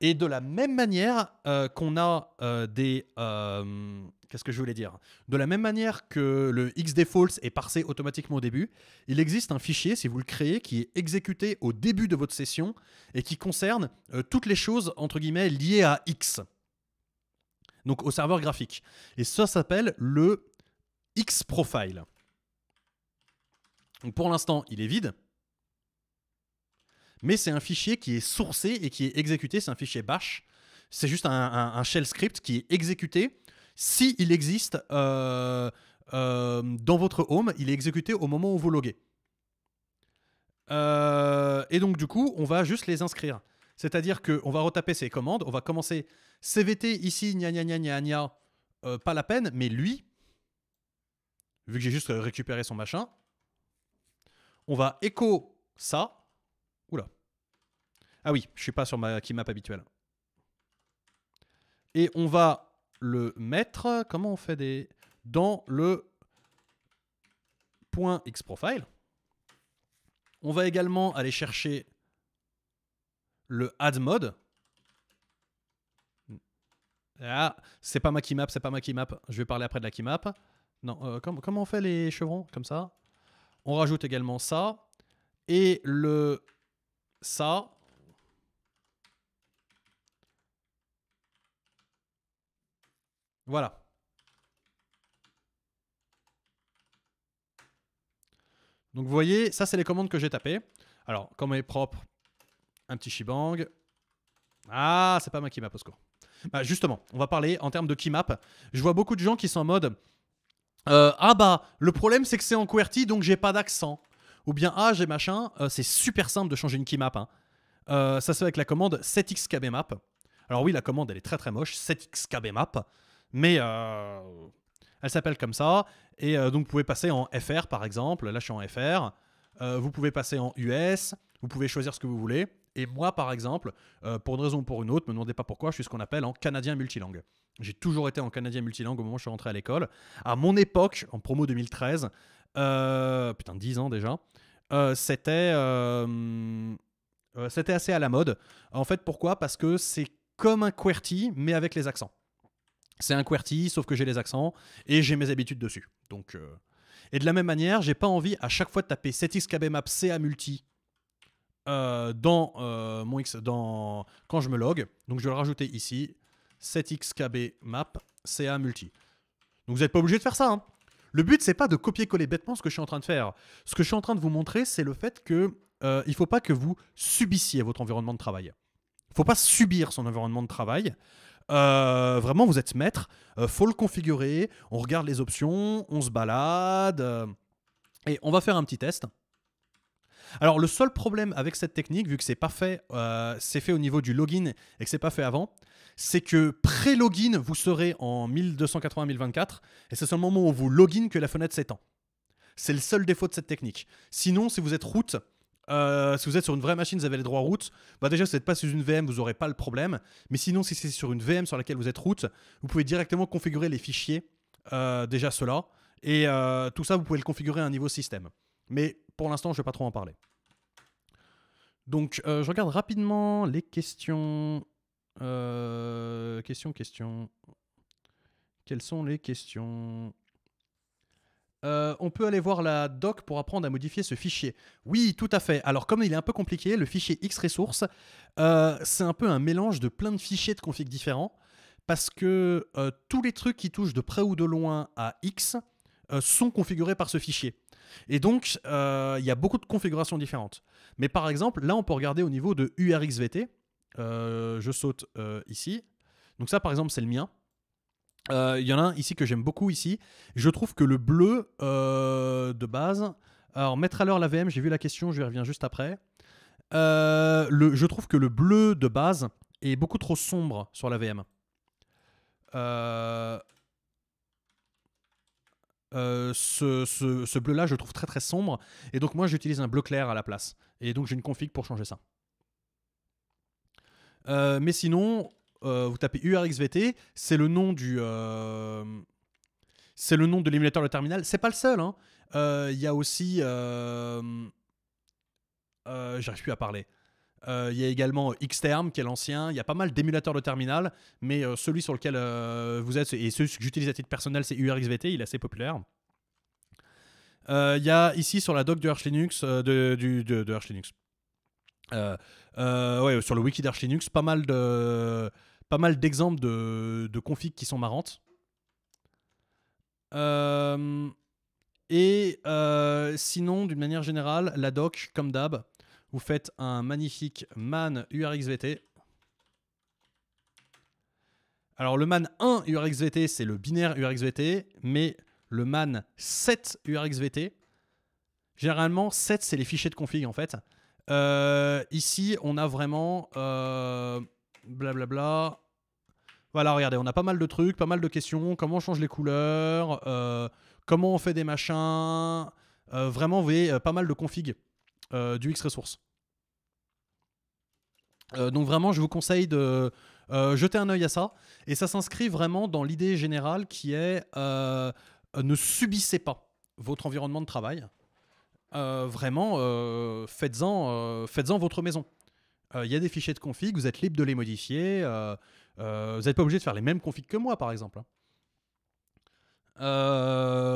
Et de la même manière euh, qu'on a euh, des... Euh, qu'est-ce que je voulais dire De la même manière que le xDefaults est parsé automatiquement au début, il existe un fichier, si vous le créez, qui est exécuté au début de votre session et qui concerne toutes les choses, entre guillemets, liées à X. Donc au serveur graphique. Et ça s'appelle le xProfile. Donc pour l'instant, il est vide mais c'est un fichier qui est sourcé et qui est exécuté, c'est un fichier bash. C'est juste un, shell script qui est exécuté s'il existe euh, euh, dans votre home, il est exécuté au moment où vous loguez. Euh, et donc du coup, on va juste les inscrire. C'est-à-dire qu'on va retaper ces commandes, on va commencer CVT ici, gna gna gna gna pas la peine, mais lui, vu que j'ai juste récupéré son machin, on va écho ça, Oula. Ah oui, je suis pas sur ma keymap habituelle. Et on va le mettre, comment on fait des... Dans le point xprofile. On va également aller chercher le add mode. Ah, c'est pas ma keymap, c'est pas ma keymap. Je vais parler après de la keymap. Non, euh, comment on fait les chevrons Comme ça. On rajoute également ça. Et le ça. Voilà. Donc vous voyez, ça c'est les commandes que j'ai tapées. Alors, comment est propre Un petit shibang. Ah, c'est pas ma keymap, secours. Bah justement, on va parler en termes de keymap. Je vois beaucoup de gens qui sont en mode euh, Ah bah, le problème c'est que c'est en QWERTY donc j'ai pas d'accent ou bien ah j'ai machin, euh, c'est super simple de changer une keymap. Hein. Euh, ça se fait avec la commande « setxkbmap. Alors oui, la commande elle est très très moche, « setxkbmap, mais euh, elle s'appelle comme ça. Et donc vous pouvez passer en fr par exemple, là je suis en fr, vous pouvez passer en us, vous pouvez choisir ce que vous voulez. Et moi par exemple, pour une raison ou pour une autre, me demandez pas pourquoi, je suis ce qu'on appelle en canadien multilangue. J'ai toujours été en canadien multilangue au moment où je suis rentré à l'école. À mon époque, en promo 2013, euh, putain, 10 ans déjà. Euh, c'était euh, c'était assez à la mode. En fait, pourquoi Parce que c'est comme un QWERTY, mais avec les accents. C'est un QWERTY, sauf que j'ai les accents et j'ai mes habitudes dessus. Donc, Et de la même manière, j'ai pas envie à chaque fois de taper 7xkb CA multi dans mon X, dans... quand je me log. Donc je vais le rajouter ici 7xkb CA multi. Donc vous n'êtes pas obligé de faire ça. Hein. Le but, c'est pas de copier-coller bêtement ce que je suis en train de faire. Ce que je suis en train de vous montrer, c'est le fait que euh, il faut pas que vous subissiez votre environnement de travail. Il faut pas subir son environnement de travail. Euh, vraiment, vous êtes maître. Euh, faut le configurer. On regarde les options, on se balade. Euh, et on va faire un petit test. Alors le seul problème avec cette technique, vu que c'est pas fait, euh, c'est fait au niveau du login et que c'est pas fait avant, c'est que pré-login, vous serez en 1280-1024, et c'est seulement au moment où vous login que la fenêtre s'étend. C'est le seul défaut de cette technique. Sinon, si vous êtes route, euh, si vous êtes sur une vraie machine, vous avez les droits route. Bah déjà, si vous n'êtes pas sur une VM, vous n'aurez pas le problème. Mais sinon, si c'est sur une VM sur laquelle vous êtes route, vous pouvez directement configurer les fichiers, euh, déjà cela. Et tout ça, vous pouvez le configurer à un niveau système. Mais pour l'instant, je ne vais pas trop en parler. Donc, euh, je regarde rapidement les questions. Question, euh, question. questions. Quelles sont les questions euh, on peut aller voir la doc pour apprendre à modifier ce fichier. Oui, tout à fait. Alors comme il est un peu compliqué, le fichier X c'est un peu un mélange de plein de fichiers de config différents, parce que tous les trucs qui touchent de près ou de loin à X, euh, sont configurés par ce fichier. Et donc, euh, il y a beaucoup de configurations différentes. Mais par exemple, là, on peut regarder au niveau de URXVT. Euh, je saute ici. Donc ça, par exemple, c'est le mien. Il y en a un ici que j'aime beaucoup ici. Je trouve que le bleu de base. Alors mettre à l'heure la VM, j'ai vu la question, je reviens juste après. le, je trouve que le bleu de base est beaucoup trop sombre sur la VM. Euh, ce, bleu-là, je trouve très très sombre. Et donc moi, j'utilise un bleu clair à la place. Et donc j'ai une config pour changer ça. Euh, mais sinon, euh, vous tapez URXVT, c'est le nom du... c'est le nom de l'émulateur de terminal. C'est pas le seul. Hein. Il y a aussi... J'arrive plus à parler. Euh, il y a également euh, Xterm qui est l'ancien. Il y a pas mal d'émulateurs de terminal, mais euh, celui sur lequel vous êtes et celui que j'utilise à titre personnel, c'est URXVT. Il est assez populaire. Il y a ici sur la doc de Arch Linux, de, Arch Linux. Ouais, sur le wiki d'Arch Linux, pas mal pas mal d'exemples de, de configs qui sont marrantes. et sinon, d'une manière générale, la doc, comme d'hab, vous faites un magnifique man URXVT. Alors le man 1 URXVT, c'est le binaire URXVT, mais le man 7 URXVT, généralement 7 c'est les fichiers de config en fait. Euh, ici on a vraiment euh, blablabla. Voilà, regardez, on a pas mal de trucs, pas mal de questions. Comment on change les couleurs euh, Comment on fait des machins Vraiment, vous voyez, pas mal de config. Euh, du X Resource. Euh, donc vraiment, je vous conseille de euh, jeter un œil à ça. Et ça s'inscrit vraiment dans l'idée générale qui est ne subissez pas votre environnement de travail. vraiment, faites-en votre maison. Il y a des fichiers de config, vous êtes libre de les modifier. vous n'êtes pas obligé de faire les mêmes configs que moi, par exemple. Hein.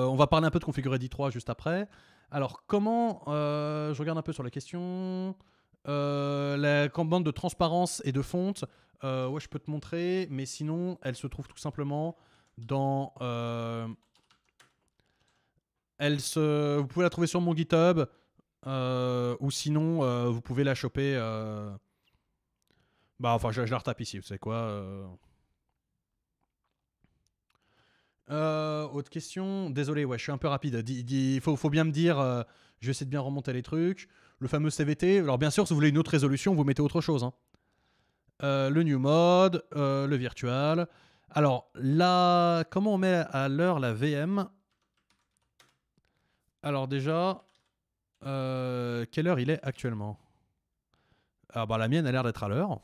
on va parler un peu de configurer 3 juste après. Alors, comment. Euh, je regarde un peu sur euh, la question. la commande de transparence et de fonte, euh, ouais, je peux te montrer, mais sinon, elle se trouve tout simplement dans. elle se... Vous pouvez la trouver sur mon GitHub. ou sinon, vous pouvez la choper. Bah, enfin, je, la retape ici, vous savez quoi euh, autre question. Désolé, ouais, je suis un peu rapide. Il faut, faut, bien me dire, euh, je vais essayer de bien remonter les trucs. Le fameux CVT. Alors, bien sûr, si vous voulez une autre résolution, vous mettez autre chose. Hein. Euh, le new mode, le virtual. Alors, là, comment on met à l'heure la VM Alors, déjà, quelle heure il est actuellement ah bah, la mienne a l'air d'être à l'heure.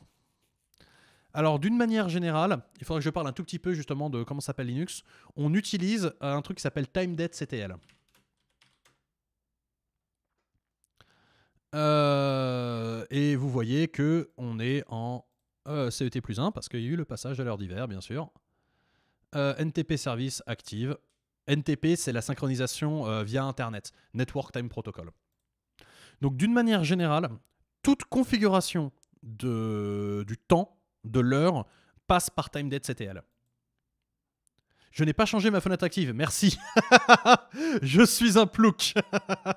Alors, d'une manière générale, il faudrait que je parle un tout petit peu justement de comment s'appelle Linux. On utilise euh, un truc qui s'appelle TimeDateCTL. c'tl. Euh, et vous voyez que on est en euh, CET plus 1 parce qu'il y a eu le passage à l'heure d'hiver, bien sûr. NTP service active. NTP, c'est la synchronisation via Internet, Network Time Protocol. Donc, d'une manière générale, toute configuration de, du temps de l'heure passe par Time dead CTL. Je n'ai pas changé ma fenêtre active, merci. je suis un plouc.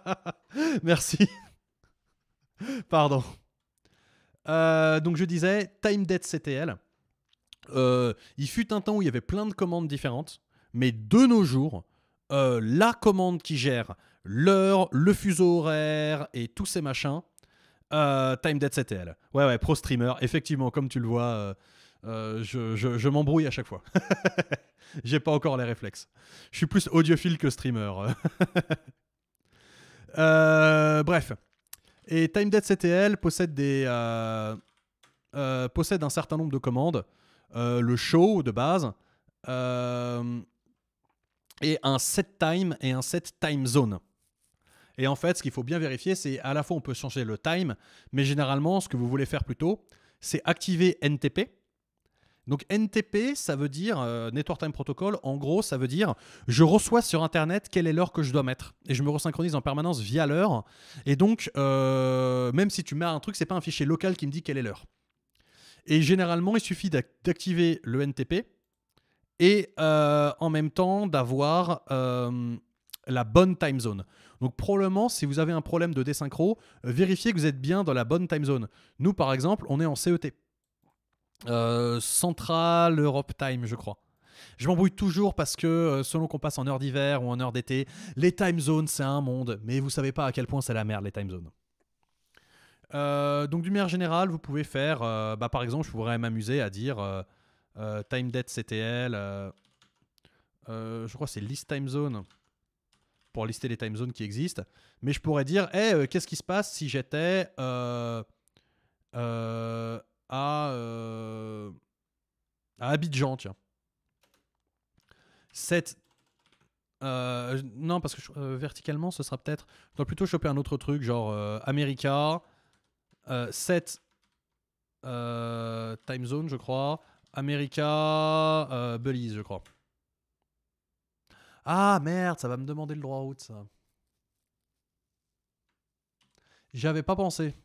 merci. Pardon. Euh, donc je disais, Time dead CTL. Euh, il fut un temps où il y avait plein de commandes différentes, mais de nos jours, euh, la commande qui gère l'heure, le fuseau horaire et tous ces machins, euh, time Dead CTL. Ouais, ouais, pro streamer. Effectivement, comme tu le vois, euh, euh, je, m'embrouille à chaque fois. J'ai pas encore les réflexes. Je suis plus audiophile que streamer. bref. Et Time Dead CTL possède, des, possède un certain nombre de commandes. le show de base. et un set time et un set time zone. Et en fait, ce qu'il faut bien vérifier, c'est à la fois on peut changer le time, mais généralement, ce que vous voulez faire plutôt, c'est activer NTP. Donc NTP, ça veut dire euh, Network Time Protocol. En gros, ça veut dire je reçois sur Internet quelle est l'heure que je dois mettre et je me resynchronise en permanence via l'heure. Et donc, euh, même si tu mets un truc, ce n'est pas un fichier local qui me dit quelle est l'heure. Et généralement, il suffit d'activer le NTP et euh, en même temps d'avoir la bonne time zone. Donc probablement, si vous avez un problème de désynchro, euh, vérifiez que vous êtes bien dans la bonne time zone. Nous, par exemple, on est en CET. Euh, Central Europe Time, je crois. Je m'embrouille toujours parce que euh, selon qu'on passe en heure d'hiver ou en heure d'été, les time zones, c'est un monde, mais vous savez pas à quel point c'est la merde, les time zones. donc, d'une manière générale, vous pouvez faire, bah, par exemple, je pourrais m'amuser à dire time date CTL, je crois que c'est list time zone pour lister les time zones qui existent. Mais je pourrais dire, hey, euh, qu'est-ce qui se passe si j'étais euh, euh, à, à, Abidjan, tiens. Cette... non, parce que verticalement, ce sera peut-être... Je dois plutôt choper un autre truc, genre America, cette time zone, je crois, America, Belize, je crois. Ah merde, ça va me demander le droit à route, ça. J'y pas pensé.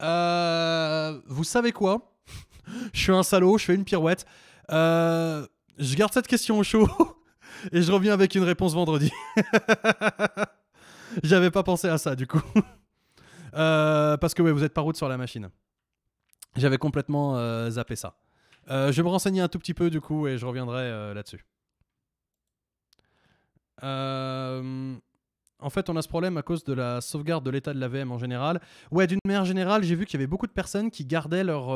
Euh, vous savez quoi Je suis un salaud, je fais une pirouette. Euh, je garde cette question au chaud et je reviens avec une réponse vendredi. J'avais pas pensé à ça du coup. Euh, parce que vous êtes par route sur la machine. J'avais complètement zappé ça. Euh, je vais me renseigner un tout petit peu du coup et je reviendrai euh, là-dessus. Euh, en fait, on a ce problème à cause de la sauvegarde de l'état de la VM en général. Ouais, d'une manière générale, j'ai vu qu'il y avait beaucoup de personnes qui gardaient leur.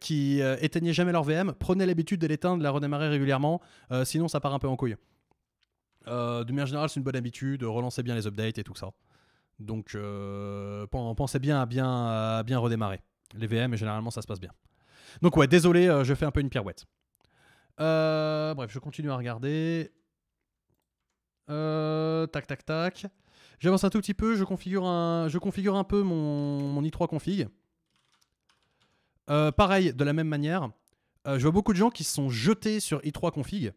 qui éteignaient jamais leur VM, prenaient l'habitude de l'éteindre, de la redémarrer régulièrement, sinon ça part un peu en couille. d'une manière générale, c'est une bonne habitude, relancer bien les updates et tout ça. Donc, pensez bien à bien, à bien redémarrer. Les VM, et généralement, ça se passe bien. Donc ouais, désolé, euh, je fais un peu une pirouette. Euh, bref, je continue à regarder. Euh, tac, tac, tac. J'avance un tout petit peu, je configure un, je configure un peu mon i3 config. pareil, de la même manière, je vois beaucoup de gens qui se sont jetés sur i3 config,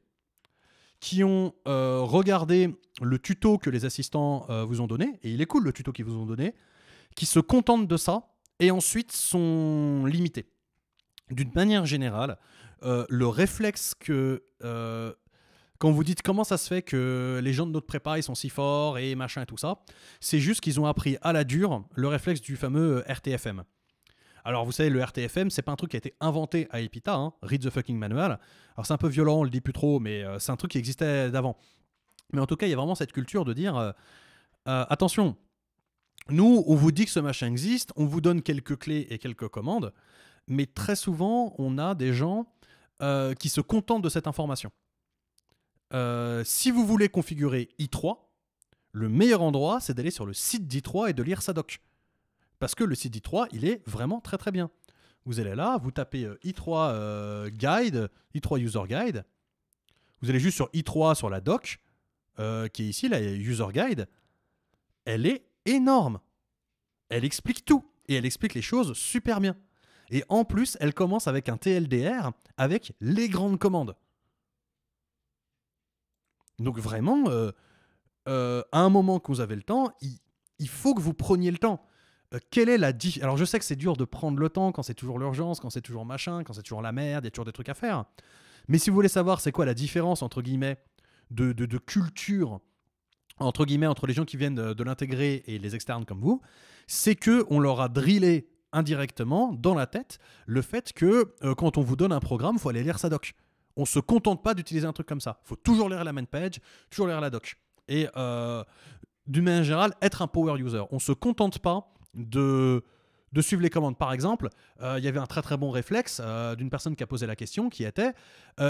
qui ont regardé le tuto que les assistants vous ont donné, et il est cool le tuto qu'ils vous ont donné, qui se contentent de ça, et ensuite sont limités d'une manière générale, euh, le réflexe que euh, quand vous dites comment ça se fait que les gens de notre prépa ils sont si forts et machin et tout ça, c'est juste qu'ils ont appris à la dure le réflexe du fameux euh, RTFM. Alors vous savez, le RTFM, c'est pas un truc qui a été inventé à Epita, hein, read the fucking manual. Alors c'est un peu violent, on le dit plus trop, mais c'est un truc qui existait d'avant. Mais en tout cas, il y a vraiment cette culture de dire attention, nous, on vous dit que ce machin existe, on vous donne quelques clés et quelques commandes, mais très souvent, on a des gens euh, qui se contentent de cette information. Euh, si vous voulez configurer i3, le meilleur endroit, c'est d'aller sur le site d'i3 et de lire sa doc. Parce que le site d'i3, il est vraiment très très bien. Vous allez là, vous tapez euh, i3 guide, i3 user guide. Vous allez juste sur i3 sur la doc, qui est ici, la user guide. Elle est énorme. Elle explique tout et elle explique les choses super bien. Et en plus, elle commence avec un TLDR avec les grandes commandes. Donc vraiment, euh, euh, à un moment que vous avez le temps, il, faut que vous preniez le temps. Euh, quelle est la Alors je sais que c'est dur de prendre le temps quand c'est toujours l'urgence, quand c'est toujours machin, quand c'est toujours la merde, il y a toujours des trucs à faire. Mais si vous voulez savoir c'est quoi la différence entre guillemets de, culture entre guillemets entre les gens qui viennent de, de l'intégrer et les externes comme vous, c'est que on leur a drillé indirectement dans la tête le fait que euh, quand on vous donne un programme, faut aller lire sa doc. On se contente pas d'utiliser un truc comme ça. Faut toujours lire la main page, toujours lire la doc. Et euh, d'une manière générale, être un power user. On se contente pas de de suivre les commandes. Par exemple, euh, il y avait un très très bon réflexe euh, d'une personne qui a posé la question qui était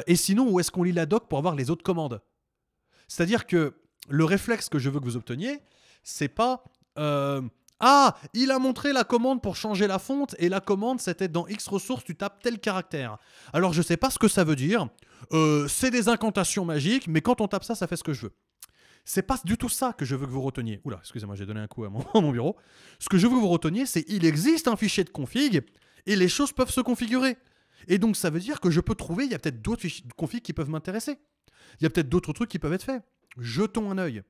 Et sinon, où est-ce qu'on lit la doc pour avoir les autres commandes C'est-à-dire que le réflexe que je veux que vous obteniez, c'est pas ah, il a montré la commande pour changer la fonte et la commande c'était dans X ressources, tu tapes tel caractère. Alors je sais pas ce que ça veut dire. Euh, c'est des incantations magiques, mais quand on tape ça, ça fait ce que je veux. C'est pas du tout ça que je veux que vous reteniez. Oula, excusez-moi, j'ai donné un coup à mon, bureau. Ce que je veux que vous reteniez, c'est il existe un fichier de config et les choses peuvent se configurer. Et donc ça veut dire que je peux trouver, il y a peut-être d'autres fichiers de config qui peuvent m'intéresser. Il y a peut-être d'autres trucs qui peuvent être faits. Jetons un œil.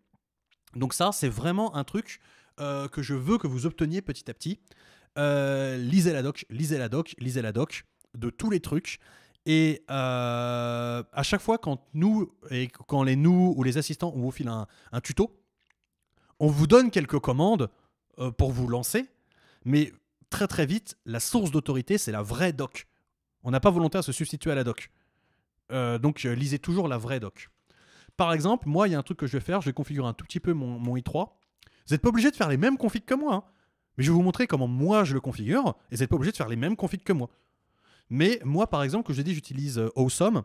Donc ça, c'est vraiment un truc euh, que je veux que vous obteniez petit à petit. Euh, lisez la doc, lisez la doc, lisez la doc de tous les trucs. Et euh, à chaque fois, quand nous, et quand les nous ou les assistants, on vous file un, tuto, on vous donne quelques commandes pour vous lancer, mais très très vite, la source d'autorité, c'est la vraie doc. On n'a pas volonté à se substituer à la doc. donc lisez toujours la vraie doc. Par exemple, moi, il y a un truc que je vais faire, je vais configurer un tout petit peu mon, mon i3 vous n'êtes pas obligé de faire les mêmes configs que moi. Hein. Mais je vais vous montrer comment moi je le configure, et vous n'êtes pas obligé de faire les mêmes configs que moi. Mais moi, par exemple, que je dis dit, j'utilise euh, Awesome.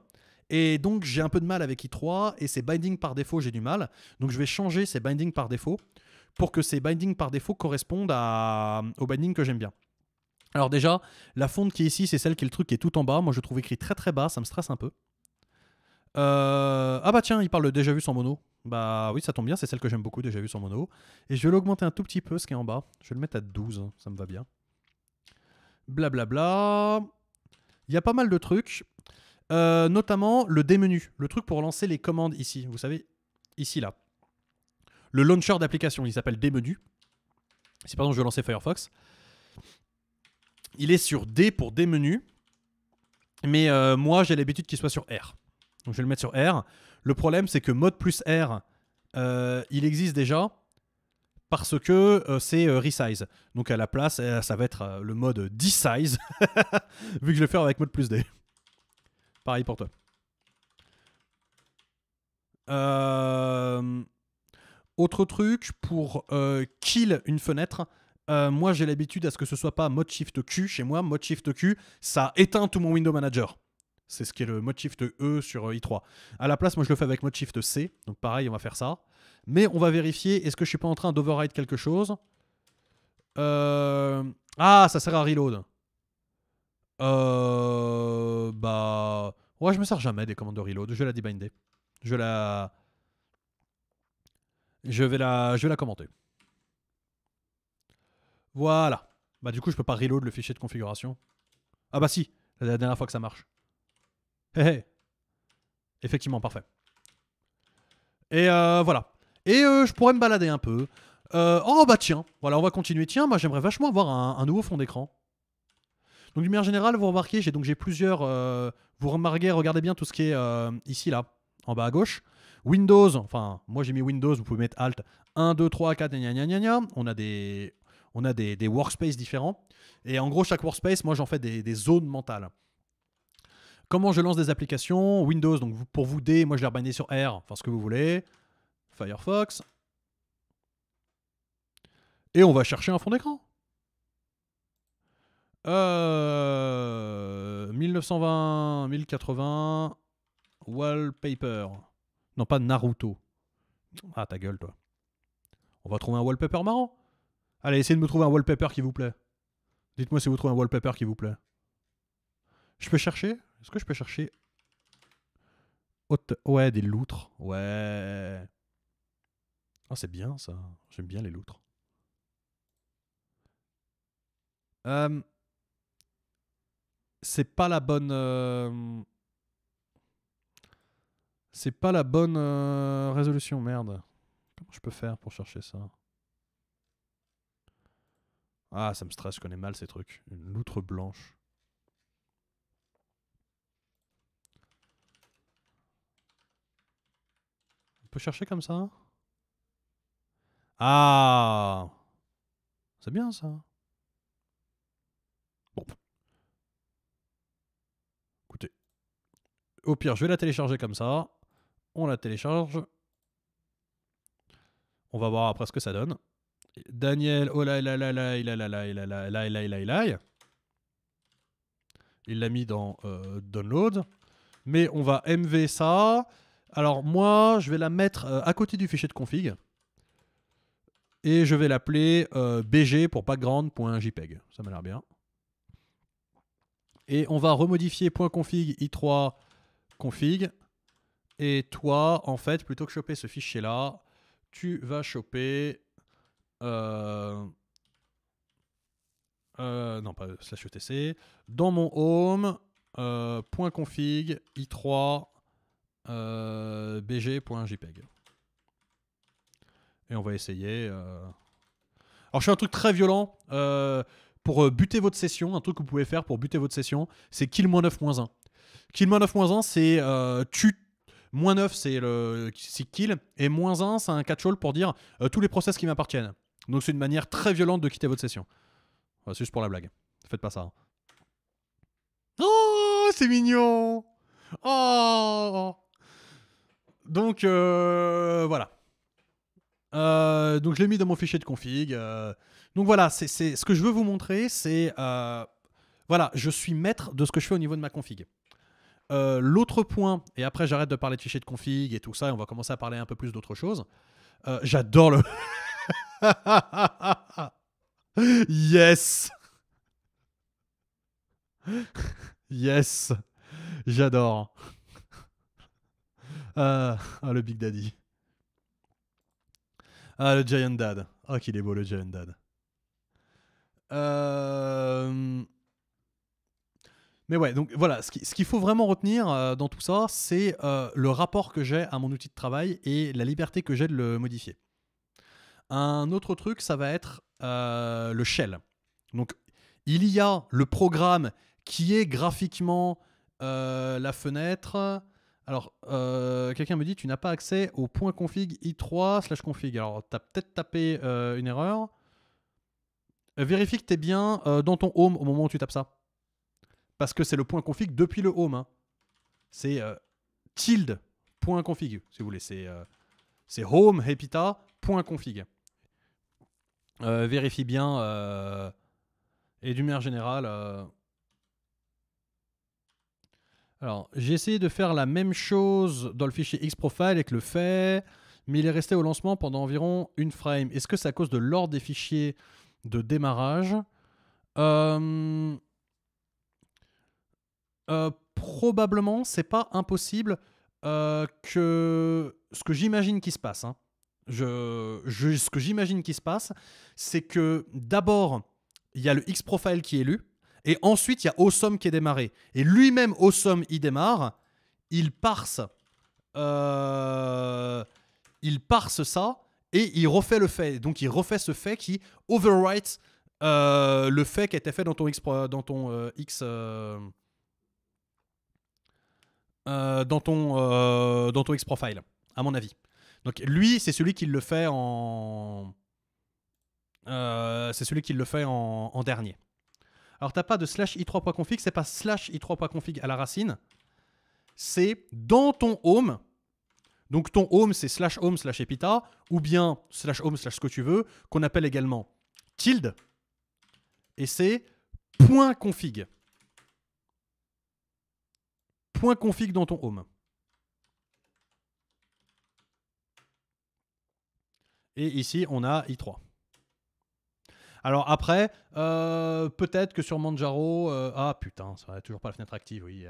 Et donc j'ai un peu de mal avec i3 et ces bindings par défaut j'ai du mal. Donc je vais changer ces bindings par défaut pour que ces bindings par défaut correspondent à, aux bindings que j'aime bien. Alors déjà, la fonte qui est ici, c'est celle qui est le truc qui est tout en bas. Moi je trouve écrit très très bas, ça me stresse un peu. Euh, ah bah tiens, il parle de déjà vu sans mono. Bah oui, ça tombe bien, c'est celle que j'aime beaucoup, déjà vu son mono. Et je vais l'augmenter un tout petit peu, ce qui est en bas. Je vais le mettre à 12, hein, ça me va bien. Blablabla. Il y a pas mal de trucs. Euh, notamment le démenu, le truc pour lancer les commandes ici, vous savez, ici là. Le launcher d'application, il s'appelle démenu. Si par exemple je veux lancer Firefox, il est sur D pour démenu, mais euh, moi j'ai l'habitude qu'il soit sur R je vais le mettre sur R. Le problème, c'est que mode plus R, euh, il existe déjà parce que euh, c'est euh, resize. Donc à la place, ça va être le mode desize, vu que je vais le faire avec mode plus D. Pareil pour toi. Autre truc, pour kill une fenêtre, moi j'ai l'habitude à ce que ce soit pas mode shift Q chez moi. Mode shift Q, ça éteint tout mon window manager. C'est ce qui est le mode shift E sur euh, i3. À la place, moi je le fais avec mode shift C. Donc pareil, on va faire ça. Mais on va vérifier est-ce que je suis pas en train d'override quelque chose. Euh, ah, ça sert à reload. Euh, bah. Ouais, je me sers jamais des commandes de reload. Je vais la debinder. Je la. Je vais la, je vais la commenter. Voilà. Bah, du coup, je peux pas reload le fichier de configuration. Ah, bah si, la dernière fois que ça marche. Effectivement, parfait. Et euh, voilà. Et euh, je pourrais me balader un peu. Euh, oh bah tiens, voilà, on va continuer. Tiens, moi j'aimerais vachement avoir un, nouveau fond d'écran. Donc de manière générale, vous remarquez, j'ai donc j'ai plusieurs. vous remarquez, regardez bien tout ce qui est ici là, en bas à gauche. Windows, enfin moi j'ai mis Windows, vous pouvez mettre Alt 1, 2, 3, 4, gna gna gna On a des, on a des, des workspaces différents. Et en gros, chaque workspace, moi j'en fais des, des zones mentales. Comment je lance des applications Windows, donc pour vous D, moi je l'ai rebanné sur R, enfin ce que vous voulez. Firefox. Et on va chercher un fond d'écran. 1920, euh, 1080, wallpaper. Non, pas Naruto. Ah, ta gueule, toi. On va trouver un wallpaper marrant. Allez, essayez de me trouver un wallpaper qui vous plaît. Dites-moi si vous trouvez un wallpaper qui vous plaît. Je peux chercher est-ce que je peux chercher. Ouais, des loutres. Ouais. Ah, c'est bien ça. J'aime bien les loutres. Euh, c'est pas la bonne. Euh, c'est pas la bonne euh, résolution, merde. Comment je peux faire pour chercher ça Ah, ça me stresse, je connais mal ces trucs. Une loutre blanche. peux chercher comme ça Ah C'est bien ça. Bon. Écoutez. Au pire, je vais la télécharger comme ça. On la télécharge. On va voir après ce que ça donne. Daniel, oh là là là là là là là là là là là Il l'a mis dans download. Mais on va MV ça. Alors moi, je vais la mettre euh, à côté du fichier de config. Et je vais l'appeler euh, bg pour background.jpg. E Ça m'a l'air bien. Et on va remodifier .config i3 config. Et toi, en fait, plutôt que choper ce fichier-là, tu vas choper... Euh, non, pas slash etc. Dans mon home, .config i3 euh, bg.jpeg. E Et on va essayer. Euh. Alors, je fais un truc très violent euh, pour buter votre session. Un truc que vous pouvez faire pour buter votre session, c'est kill 9-1. Kill 9-1, c'est tu. Moins 9, c'est le kill. Et moins 1, c'est un catch-all pour dire tous les process qui m'appartiennent. Donc, c'est une manière très violente de quitter votre session. c'est juste pour la blague. Faites pas ça. Hein. Oh, c'est mignon! Oh! Donc euh, voilà. Euh, donc je l'ai mis dans mon fichier de config. Euh. donc voilà, c'est ce que je veux vous montrer, c'est voilà, je suis maître de ce que je fais au niveau de ma config. L'autre point, et après j'arrête de parler de fichier de config et tout ça, et on va commencer à parler un peu plus d'autre chose. J'adore le. yes Yes J'adore ah, le Big Daddy. Ah, le Giant Dad. Ah, qu'il est beau, le Giant Dad. Euh, mais ouais, donc voilà, ce qu'il faut vraiment retenir euh, dans tout ça, c'est euh, le rapport que j'ai à mon outil de travail et la liberté que j'ai de le modifier. Un autre truc, ça va être le shell. Donc, il y a le programme qui est graphiquement la fenêtre, alors, euh, quelqu'un me dit, tu n'as pas accès au point config i3 slash config. Alors, tu as peut-être tapé euh, une erreur. Euh, vérifie que tu es bien dans ton home au moment où tu tapes ça. Parce que c'est le point config depuis le home. Hein. C'est tilde config, si vous voulez. C'est home point config. vérifie bien. et d'une manière générale alors, j'ai essayé de faire la même chose dans le fichier XProfile avec le fait, mais il est resté au lancement pendant environ une frame. Est-ce que c'est à cause de l'ordre des fichiers de démarrage euh, euh... Probablement, c'est pas impossible euh, que ce que j'imagine qui se passe. Hein, je... ce que j'imagine qui se passe, c'est que d'abord, il y a le XProfile qui est lu et ensuite, il y a Awesome qui est démarré. Et lui-même, Awesome, il démarre. Il parse. Euh, il parse ça et il refait le fait. Donc, il refait ce fait qui overwrite euh, le fait qui a été fait dans ton X. Dans ton, euh, X dans ton, dans ton X-Profile, à mon avis. Donc, lui, c'est celui qui le fait en. c'est celui qui le fait en dernier. Alors, n'as pas de slash i3.config, c'est pas slash i3.config à la racine. C'est dans ton home. Donc, ton home, c'est slash home slash epita, ou bien slash home slash ce que tu veux, qu'on appelle également tilde. Et c'est point .config. .config dans ton home. Et ici, on a i3. Alors après, euh, peut-être que sur Manjaro, euh, ah putain, ça toujours pas la fenêtre active, oui.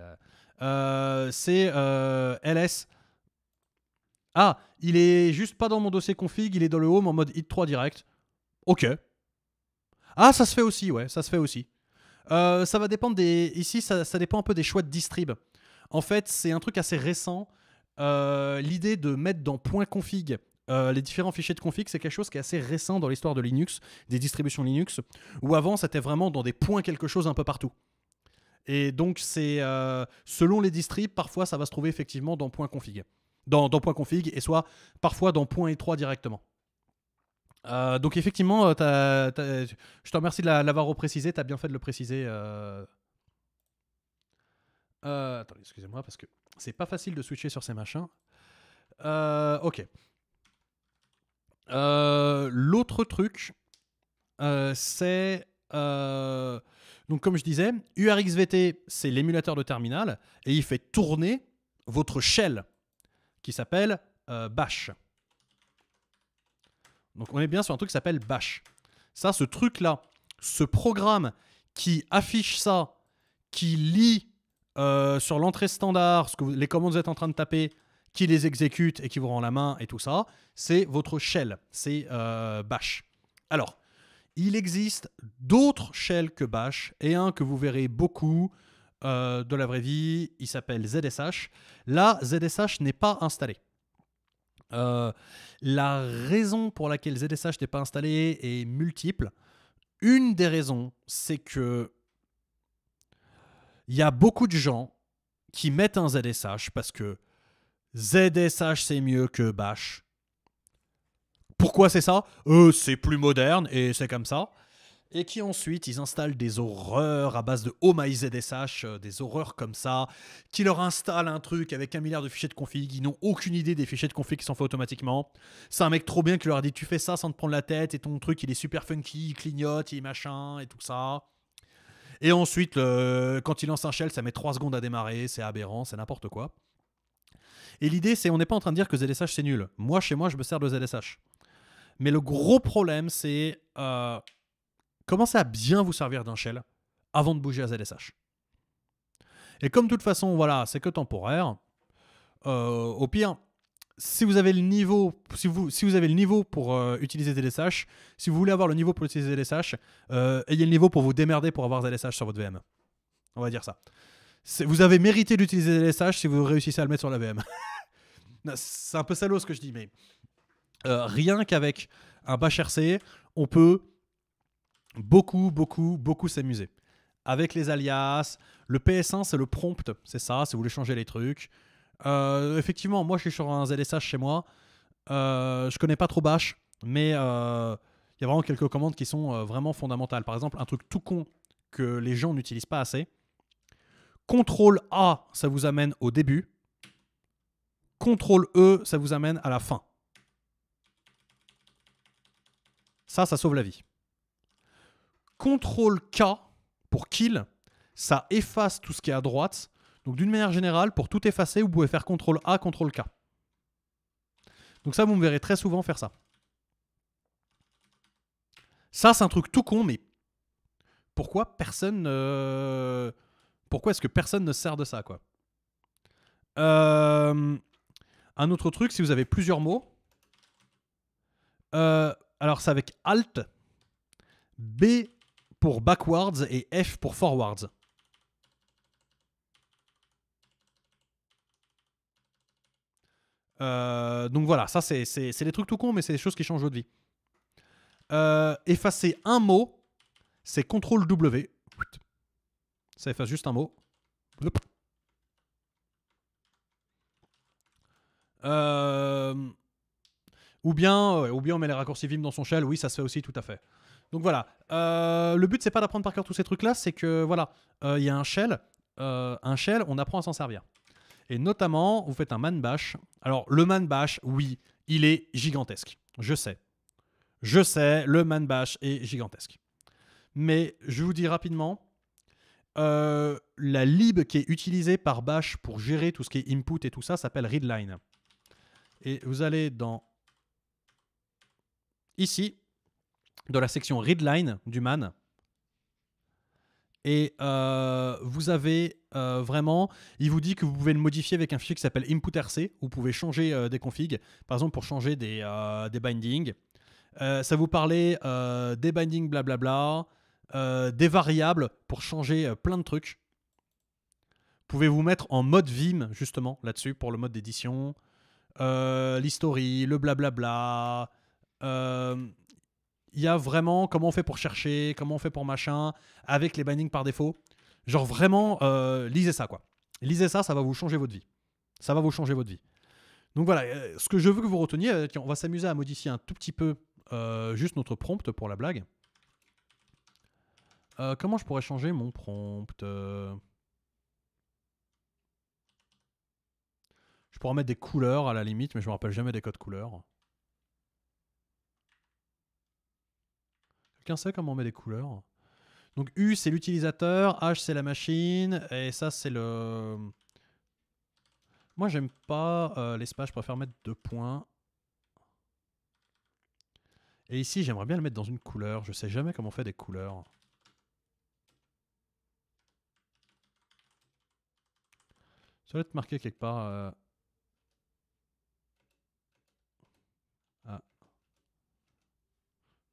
Euh, c'est LS. Ah, il est juste pas dans mon dossier config, il est dans le home en mode hit 3 direct. Ok. Ah, ça se fait aussi, ouais, ça se fait aussi. ça va dépendre des. Ici, ça, ça, dépend un peu des choix de distrib. En fait, c'est un truc assez récent. L'idée de mettre dans point .config euh, les différents fichiers de config, c'est quelque chose qui est assez récent dans l'histoire de Linux, des distributions Linux, où avant c'était vraiment dans des points quelque chose un peu partout. Et donc c'est euh, selon les distribs, parfois ça va se trouver effectivement dans points config, dans, point config, et soit parfois dans point étroits directement. Euh, donc effectivement, je te remercie de l'avoir reprécisé, tu as bien fait de le préciser. attendez, excusez-moi, parce que c'est pas facile de switcher sur ces machins. ok. Euh, l'autre truc, euh, c'est euh, donc comme je disais, URXVT, c'est l'émulateur de terminal et il fait tourner votre shell qui s'appelle Bash. Donc on est bien sur un truc qui s'appelle Bash. Ça, ce truc-là, ce programme qui affiche ça, qui lit sur l'entrée standard ce que les commandes que vous êtes en train de taper, qui les exécute et qui vous rend la main et tout ça, c'est votre shell, c'est euh, Bash. Alors, il existe d'autres shells que Bash et un que vous verrez beaucoup euh, de la vraie vie, il s'appelle ZSH. Là, ZSH n'est pas installé. Euh, la raison pour laquelle ZSH n'est pas installé est multiple. Une des raisons, c'est que il y a beaucoup de gens qui mettent un ZSH parce que ZSH c'est mieux que Bash. Pourquoi c'est ça Eux, c'est plus moderne et c'est comme ça. Et qui ensuite, ils installent des horreurs à base de Oh my ZSH, euh, des horreurs comme ça, qui leur installent un truc avec un milliard de fichiers de config, ils n'ont aucune idée des fichiers de config qui s'en font automatiquement. C'est un mec trop bien qui leur a dit Tu fais ça sans te prendre la tête, et ton truc il est super funky, il clignote, il machin, et tout ça. Et ensuite, quand il lance un shell, ça met 3 secondes à démarrer, c'est aberrant, c'est n'importe quoi. Et l'idée, c'est on n'est pas en train de dire que ZSH c'est nul. Moi, chez moi, je me sers de ZSH. Mais le gros problème, c'est euh, commencez à bien vous servir d'un shell avant de bouger à ZSH. Et comme de toute façon, voilà, c'est que temporaire, euh, au pire, si vous avez le niveau, si vous, si vous avez le niveau pour euh, utiliser ZSH, si vous voulez avoir le niveau pour utiliser ZSH, euh, ayez le niveau pour vous démerder pour avoir ZSH sur votre VM. On va dire ça vous avez mérité d'utiliser ZLSH si vous réussissez à le mettre sur la VM. c'est un peu salaud ce que je dis, mais euh, rien qu'avec un bash RC, on peut beaucoup, beaucoup, beaucoup s'amuser. Avec les alias, le PS1 c'est le prompt, c'est ça, si vous voulez changer les trucs. Euh, effectivement, moi je suis sur un ZSH chez moi, euh, je connais pas trop bash, mais euh, il y a vraiment quelques commandes qui sont vraiment fondamentales. Par exemple, un truc tout con que les gens n'utilisent pas assez, ctrl A, ça vous amène au début. ctrl E, ça vous amène à la fin. Ça, ça sauve la vie. ctrl K pour kill, ça efface tout ce qui est à droite. Donc d'une manière générale, pour tout effacer, vous pouvez faire ctrl A, ctrl K. Donc ça, vous me verrez très souvent faire ça. Ça, c'est un truc tout con, mais pourquoi personne ne euh, pourquoi est-ce que personne ne sert de ça, quoi euh, Un autre truc, si vous avez plusieurs mots, euh, alors c'est avec Alt, B pour backwards et F pour forwards. Euh, donc voilà, ça c'est des trucs tout con, mais c'est des choses qui changent votre vie. effacer un mot, c'est CTRL W. Ça efface juste un mot. Euh, ou bien, ou bien on met les raccourcis Vim dans son shell. Oui, ça se fait aussi, tout à fait. Donc voilà. Euh, le but c'est pas d'apprendre par cœur tous ces trucs-là, c'est que voilà, euh, il y a un shell, un shell, on apprend à s'en servir. Et notamment, vous faites un man Alors le man bash, oui, il est gigantesque. Je sais, je sais, le man bash est gigantesque. Mais je vous dis rapidement, euh, la lib qui est utilisée par Bash pour gérer tout ce qui est input et tout ça s'appelle readline. Et vous allez dans ici, dans la section readline du man, et euh, vous avez euh, vraiment, il vous dit que vous pouvez le modifier avec un fichier qui s'appelle inputrc, vous pouvez changer des configs, par exemple pour changer des, des bindings. ça vous parlait des bindings blablabla, euh, des variables pour changer euh, plein de trucs. Vous pouvez vous mettre en mode Vim, justement, là-dessus, pour le mode d'édition. Euh, L'history, le blablabla. Euh, il y a vraiment comment on fait pour chercher, comment on fait pour machin, avec les bindings par défaut. Genre vraiment, lisez ça, quoi. Lisez ça, ça va vous changer votre vie. Ça va vous changer votre vie. Donc voilà, ce que je veux que vous reteniez, on va s'amuser à modifier un tout petit peu juste notre prompt pour la blague. Euh, comment je pourrais changer mon prompt euh? Je pourrais mettre des couleurs à la limite, mais je me rappelle jamais des codes couleurs. Quelqu'un sait comment on met des couleurs Donc U c'est l'utilisateur, H c'est la machine, et ça c'est le... Moi j'aime pas euh, l'espace, je préfère mettre deux points. Et ici j'aimerais bien le mettre dans une couleur, je sais jamais comment on fait des couleurs. Ça doit être marqué quelque part. Euh. Ah.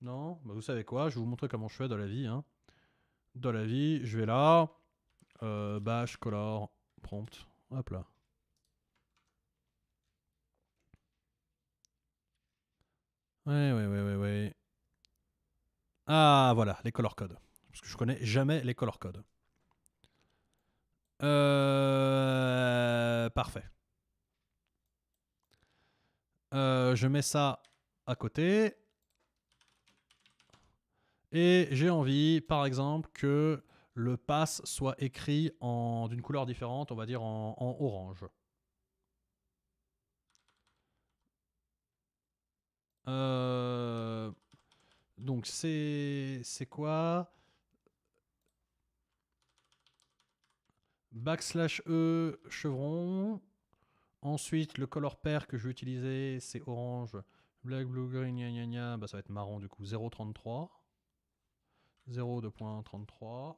Non, bah, vous savez quoi, je vais vous montrer comment je fais dans la vie. Hein. Dans la vie, je vais là, euh, bash, color, prompt, hop là. Ouais, ouais, ouais, ouais, ouais. Ah, voilà, les color codes. Parce que je connais jamais les color codes. Euh, parfait. Euh, je mets ça à côté. Et j'ai envie, par exemple, que le pass soit écrit d'une couleur différente, on va dire en, orange. Euh, donc c'est quoi backslash E chevron. Ensuite, le color pair que je vais utiliser, c'est orange. Black, blue, green, gna gna gna, bah, ça va être marron du coup. 0,33. 0,2.33.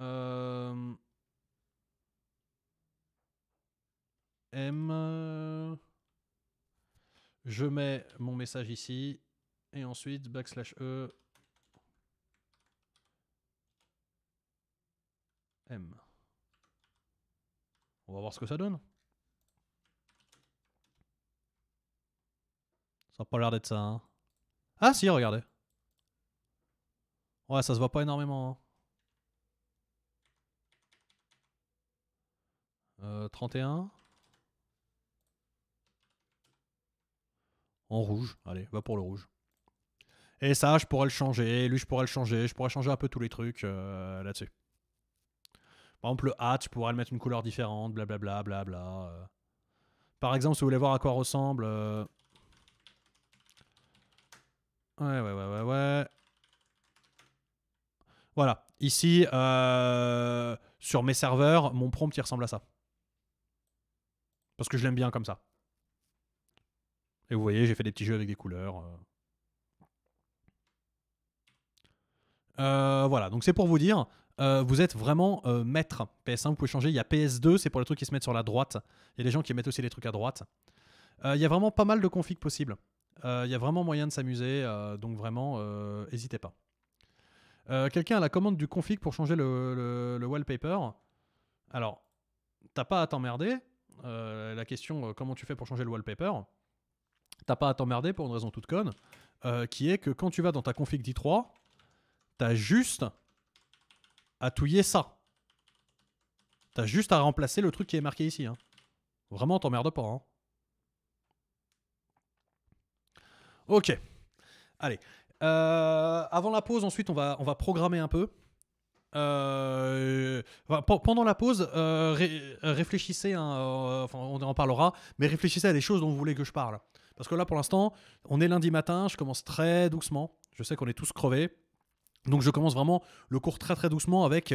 Euh, M. Je mets mon message ici. Et ensuite, backslash E, M. On va voir ce que ça donne. Ça n'a pas l'air d'être ça. Hein. Ah si, regardez. Ouais, ça se voit pas énormément. Hein. Euh, 31. En rouge. Allez, va pour le rouge. Et ça, je pourrais le changer. Lui, je pourrais le changer. Je pourrais changer un peu tous les trucs euh, là-dessus. Par exemple, le hat, tu pourrais le mettre une couleur différente, blablabla, bla euh. Par exemple, si vous voulez voir à quoi ressemble... Euh. Ouais, ouais, ouais, ouais, ouais. Voilà. Ici, euh, sur mes serveurs, mon prompt, il ressemble à ça. Parce que je l'aime bien comme ça. Et vous voyez, j'ai fait des petits jeux avec des couleurs. voilà, donc c'est pour vous dire, euh, vous êtes vraiment euh, maître. PS1, vous pouvez changer. Il y a PS2, c'est pour les trucs qui se mettent sur la droite. Il y a des gens qui mettent aussi les trucs à droite. Euh, il y a vraiment pas mal de configs possibles. il y a vraiment moyen de s'amuser, donc vraiment, n'hésitez pas. Quelqu'un a la commande du config pour changer le, wallpaper. Alors, t'as pas à t'emmerder. la question, comment tu fais pour changer le wallpaper T'as pas à t'emmerder pour une raison toute conne, qui est que quand tu vas dans ta config D 3 t'as juste à touiller ça. T'as juste à remplacer le truc qui est marqué ici. Hein. Vraiment, t'emmerde pas. Hein. Ok. Allez. Euh, avant la pause, ensuite, on va, on va programmer un peu. Euh, pendant la pause, euh, réfléchissez, hein, on en parlera, mais réfléchissez à des choses dont vous voulez que je parle. Parce que là, pour l'instant, on est lundi matin, je commence très doucement. Je sais qu'on est tous crevés. Donc je commence vraiment le cours très très doucement avec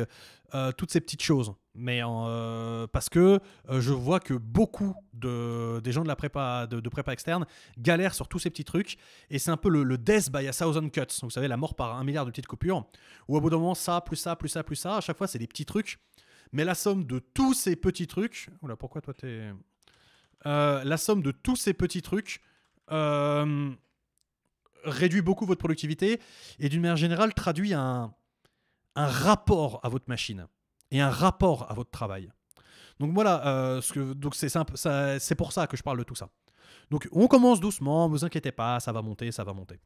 euh, toutes ces petites choses. Mais euh, parce que euh, je vois que beaucoup de, des gens de la prépa, de, prépa externe galèrent sur tous ces petits trucs. Et c'est un peu le, death by a thousand cuts. Vous savez, la mort par un milliard de petites coupures. Ou à bout d'un moment, ça, plus ça, plus ça, plus ça. À chaque fois, c'est des petits trucs. Mais la somme de tous ces petits trucs. Oula, pourquoi toi t'es. la somme de tous ces petits trucs réduit beaucoup votre productivité et d'une manière générale traduit un, rapport à votre machine et un rapport à votre travail. Donc voilà, euh, ce que, c'est c'est pour ça que je parle de tout ça. Donc on commence doucement, ne vous inquiétez pas, ça va monter, ça va monter.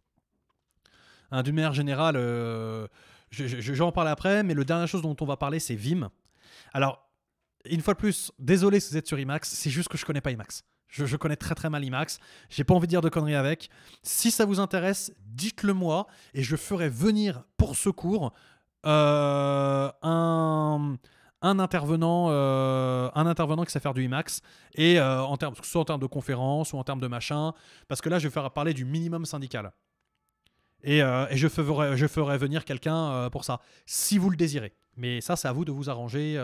Hein, d'une manière générale, euh, j'en parle après, mais la dernière chose dont on va parler, c'est Vim. Alors, une fois de plus, désolé si vous êtes sur IMAX, c'est juste que je ne connais pas IMAX. Je, connais très très mal IMAX. J'ai pas envie de dire de conneries avec. Si ça vous intéresse, dites-le moi et je ferai venir pour ce cours euh, un, intervenant, euh, un intervenant qui sait faire du IMAX et euh, en termes, soit en termes de conférence ou en termes de machin, parce que là je vais faire parler du minimum syndical. Et, je, ferai, je ferai venir quelqu'un pour ça, si vous le désirez. Mais ça, c'est à vous de vous arranger.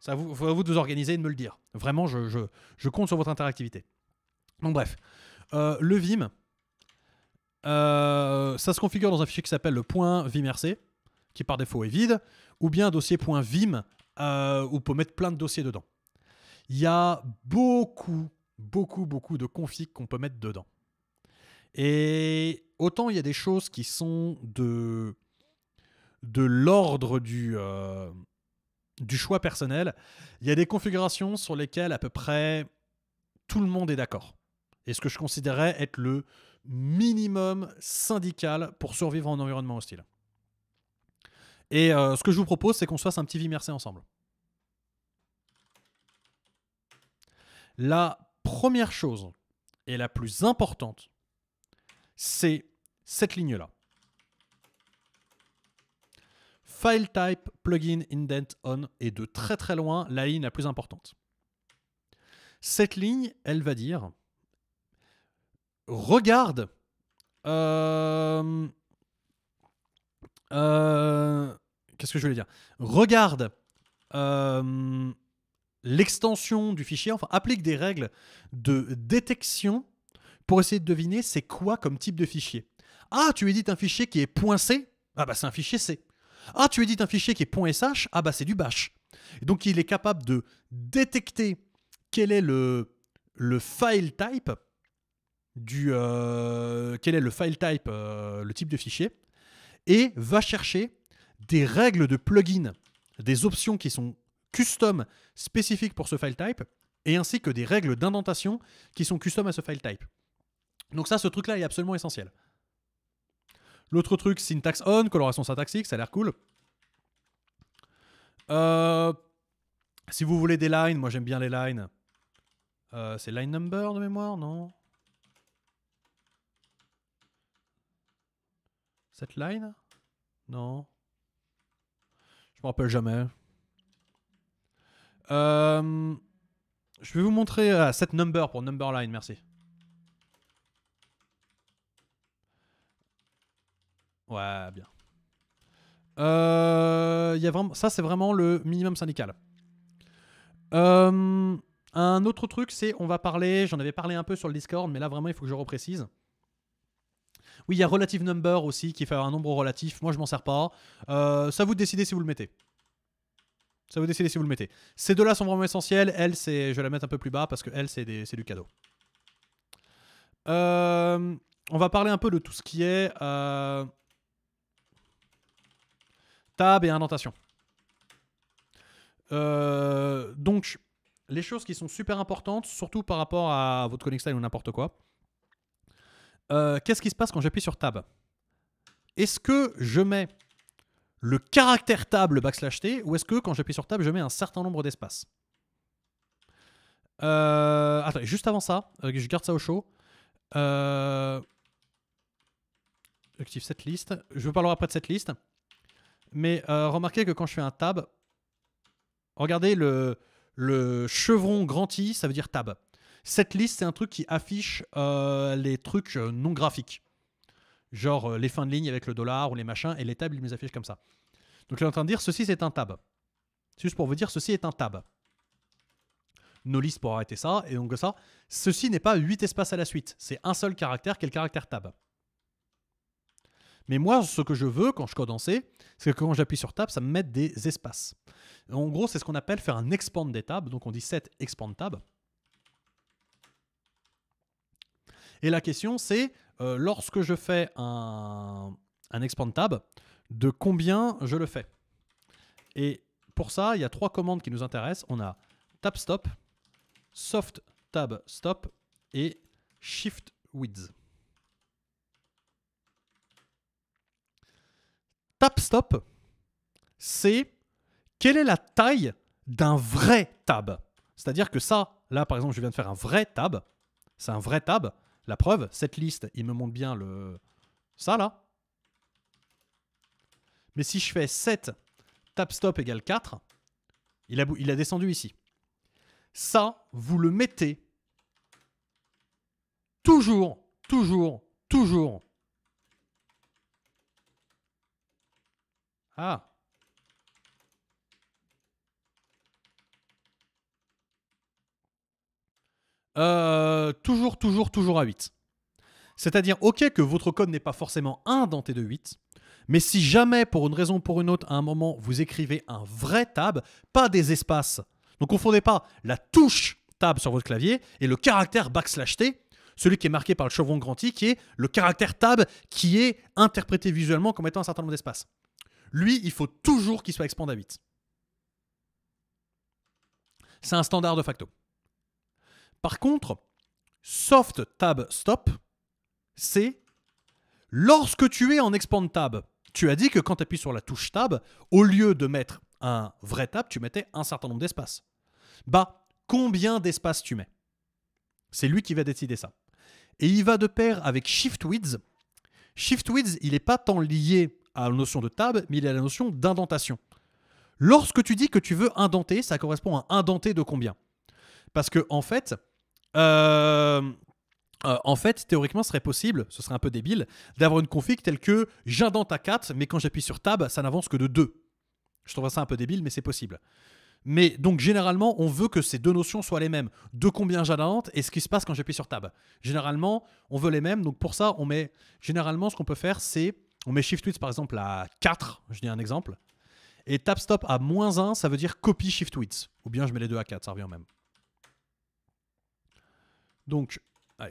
Ça vous, faut vous vous organiser et me le dire. Vraiment, je, compte sur votre interactivité. Donc bref, euh, le Vim, euh, ça se configure dans un fichier qui s'appelle le .vimrc, qui par défaut est vide, ou bien dossier .vim, euh, où on peut mettre plein de dossiers dedans. Il y a beaucoup, beaucoup, beaucoup de configs qu'on peut mettre dedans. Et autant il y a des choses qui sont de, de l'ordre du, du choix personnel, il y a des configurations sur lesquelles à peu près tout le monde est d'accord. Et ce que je considérais être le minimum syndical pour survivre en environnement hostile. Et euh, ce que je vous propose, c'est qu'on se fasse un petit vimercé ensemble. La première chose et la plus importante, c'est cette ligne-là. File type, plugin, indent, on est de très très loin la ligne la plus importante. Cette ligne, elle va dire regarde euh, euh, qu'est-ce que je voulais dire Regarde euh, l'extension du fichier, enfin applique des règles de détection pour essayer de deviner c'est quoi comme type de fichier. Ah, tu édites un fichier qui est point C Ah bah c'est un fichier C. Ah, tu édites un fichier qui est .sh, ah bah c'est du bash. Et donc il est capable de détecter quel est le, file type du euh, quel est le file type, euh, le type de fichier, et va chercher des règles de plugin, des options qui sont custom spécifiques pour ce file type, et ainsi que des règles d'indentation qui sont custom à ce file type. Donc ça, ce truc-là est absolument essentiel. L'autre truc, syntax on, coloration syntaxique, ça a l'air cool. Euh, si vous voulez des lines, moi j'aime bien les lines. Euh, c'est line number de mémoire, non Cette line Non. Je me rappelle jamais. Euh, je vais vous montrer set number pour number line, merci. Ouais, bien. Euh, y a vraiment, ça, c'est vraiment le minimum syndical. Euh, un autre truc, c'est on va parler, j'en avais parlé un peu sur le Discord, mais là vraiment il faut que je reprécise. Oui, il y a relative number aussi qui fait un nombre relatif. Moi, je m'en sers pas. Euh, ça vous décidez si vous le mettez. Ça vous décidez si vous le mettez. Ces deux-là sont vraiment essentiels. Elle, je vais la mettre un peu plus bas parce que elle, c'est du cadeau. Euh, on va parler un peu de tout ce qui est tab et indentation. Euh, donc, les choses qui sont super importantes, surtout par rapport à votre coding style ou n'importe quoi. Euh, qu'est-ce qui se passe quand j'appuie sur tab Est-ce que je mets le caractère tab, backslash t, ou est-ce que quand j'appuie sur tab, je mets un certain nombre d'espaces euh, juste avant ça, je garde ça au chaud. Active cette liste. Je vous parlerai après de cette liste. Mais euh, remarquez que quand je fais un tab, regardez le, chevron grandi ça veut dire tab. Cette liste, c'est un truc qui affiche euh, les trucs euh, non graphiques. Genre les fins de ligne avec le dollar ou les machins, et les tables, ils les affichent comme ça. Donc il en train de dire ceci, c'est un tab. C'est juste pour vous dire ceci est un tab. Nos listes pour arrêter ça, et donc ça, ceci n'est pas 8 espaces à la suite, c'est un seul caractère qui est le caractère tab. Mais moi, ce que je veux quand je code en C, c'est que quand j'appuie sur Tab, ça me mette des espaces. En gros, c'est ce qu'on appelle faire un expand des tables. Donc on dit set expand tab. Et la question, c'est euh, lorsque je fais un, expand tab, de combien je le fais Et pour ça, il y a trois commandes qui nous intéressent. On a tab stop, soft tab stop et shift width. stop, c'est quelle est la taille d'un vrai tab. C'est-à-dire que ça, là par exemple, je viens de faire un vrai tab. C'est un vrai tab. La preuve, cette liste, il me montre bien le ça là. Mais si je fais 7 tap stop égale 4, il a, il a descendu ici. Ça, vous le mettez toujours, toujours, toujours Ah euh, toujours, toujours, toujours à 8. C'est-à-dire, ok, que votre code n'est pas forcément un dans t 8, mais si jamais, pour une raison ou pour une autre, à un moment, vous écrivez un vrai tab, pas des espaces, ne confondez pas la touche tab sur votre clavier et le caractère backslash T, celui qui est marqué par le chevron grandi, qui est le caractère tab qui est interprété visuellement comme étant un certain nombre d'espaces. Lui, il faut toujours qu'il soit expand à C'est un standard de facto. Par contre, soft tab stop, c'est lorsque tu es en expand tab. Tu as dit que quand tu appuies sur la touche tab, au lieu de mettre un vrai tab, tu mettais un certain nombre d'espaces. Bah, combien d'espaces tu mets C'est lui qui va décider ça. Et il va de pair avec shift width. Shift width, il n'est pas tant lié à la notion de tab, mais il a la notion d'indentation. Lorsque tu dis que tu veux indenter, ça correspond à indenter de combien Parce que en fait, euh, euh, en fait, théoriquement, ce serait possible, ce serait un peu débile, d'avoir une config telle que j'indente à 4, mais quand j'appuie sur tab, ça n'avance que de 2. Je trouve ça un peu débile, mais c'est possible. Mais donc généralement, on veut que ces deux notions soient les mêmes. De combien j'indente et ce qui se passe quand j'appuie sur tab. Généralement, on veut les mêmes. Donc pour ça, on met. Généralement, ce qu'on peut faire, c'est on met shift par exemple à 4, je dis un exemple, et tab stop à moins 1, ça veut dire copie shift Tweets, Ou bien je mets les deux à 4, ça revient au même. Donc,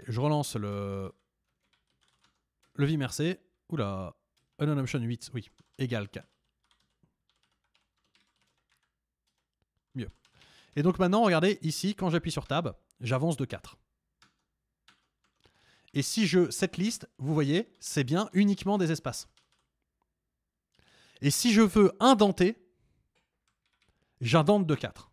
je relance le, le vimRC. Oula, Unknown 8, oui, égal 4. Mieux. Et donc maintenant, regardez, ici, quand j'appuie sur tab, j'avance de 4. Et si je cette liste, vous voyez, c'est bien uniquement des espaces. Et si je veux indenter, j'indente de 4.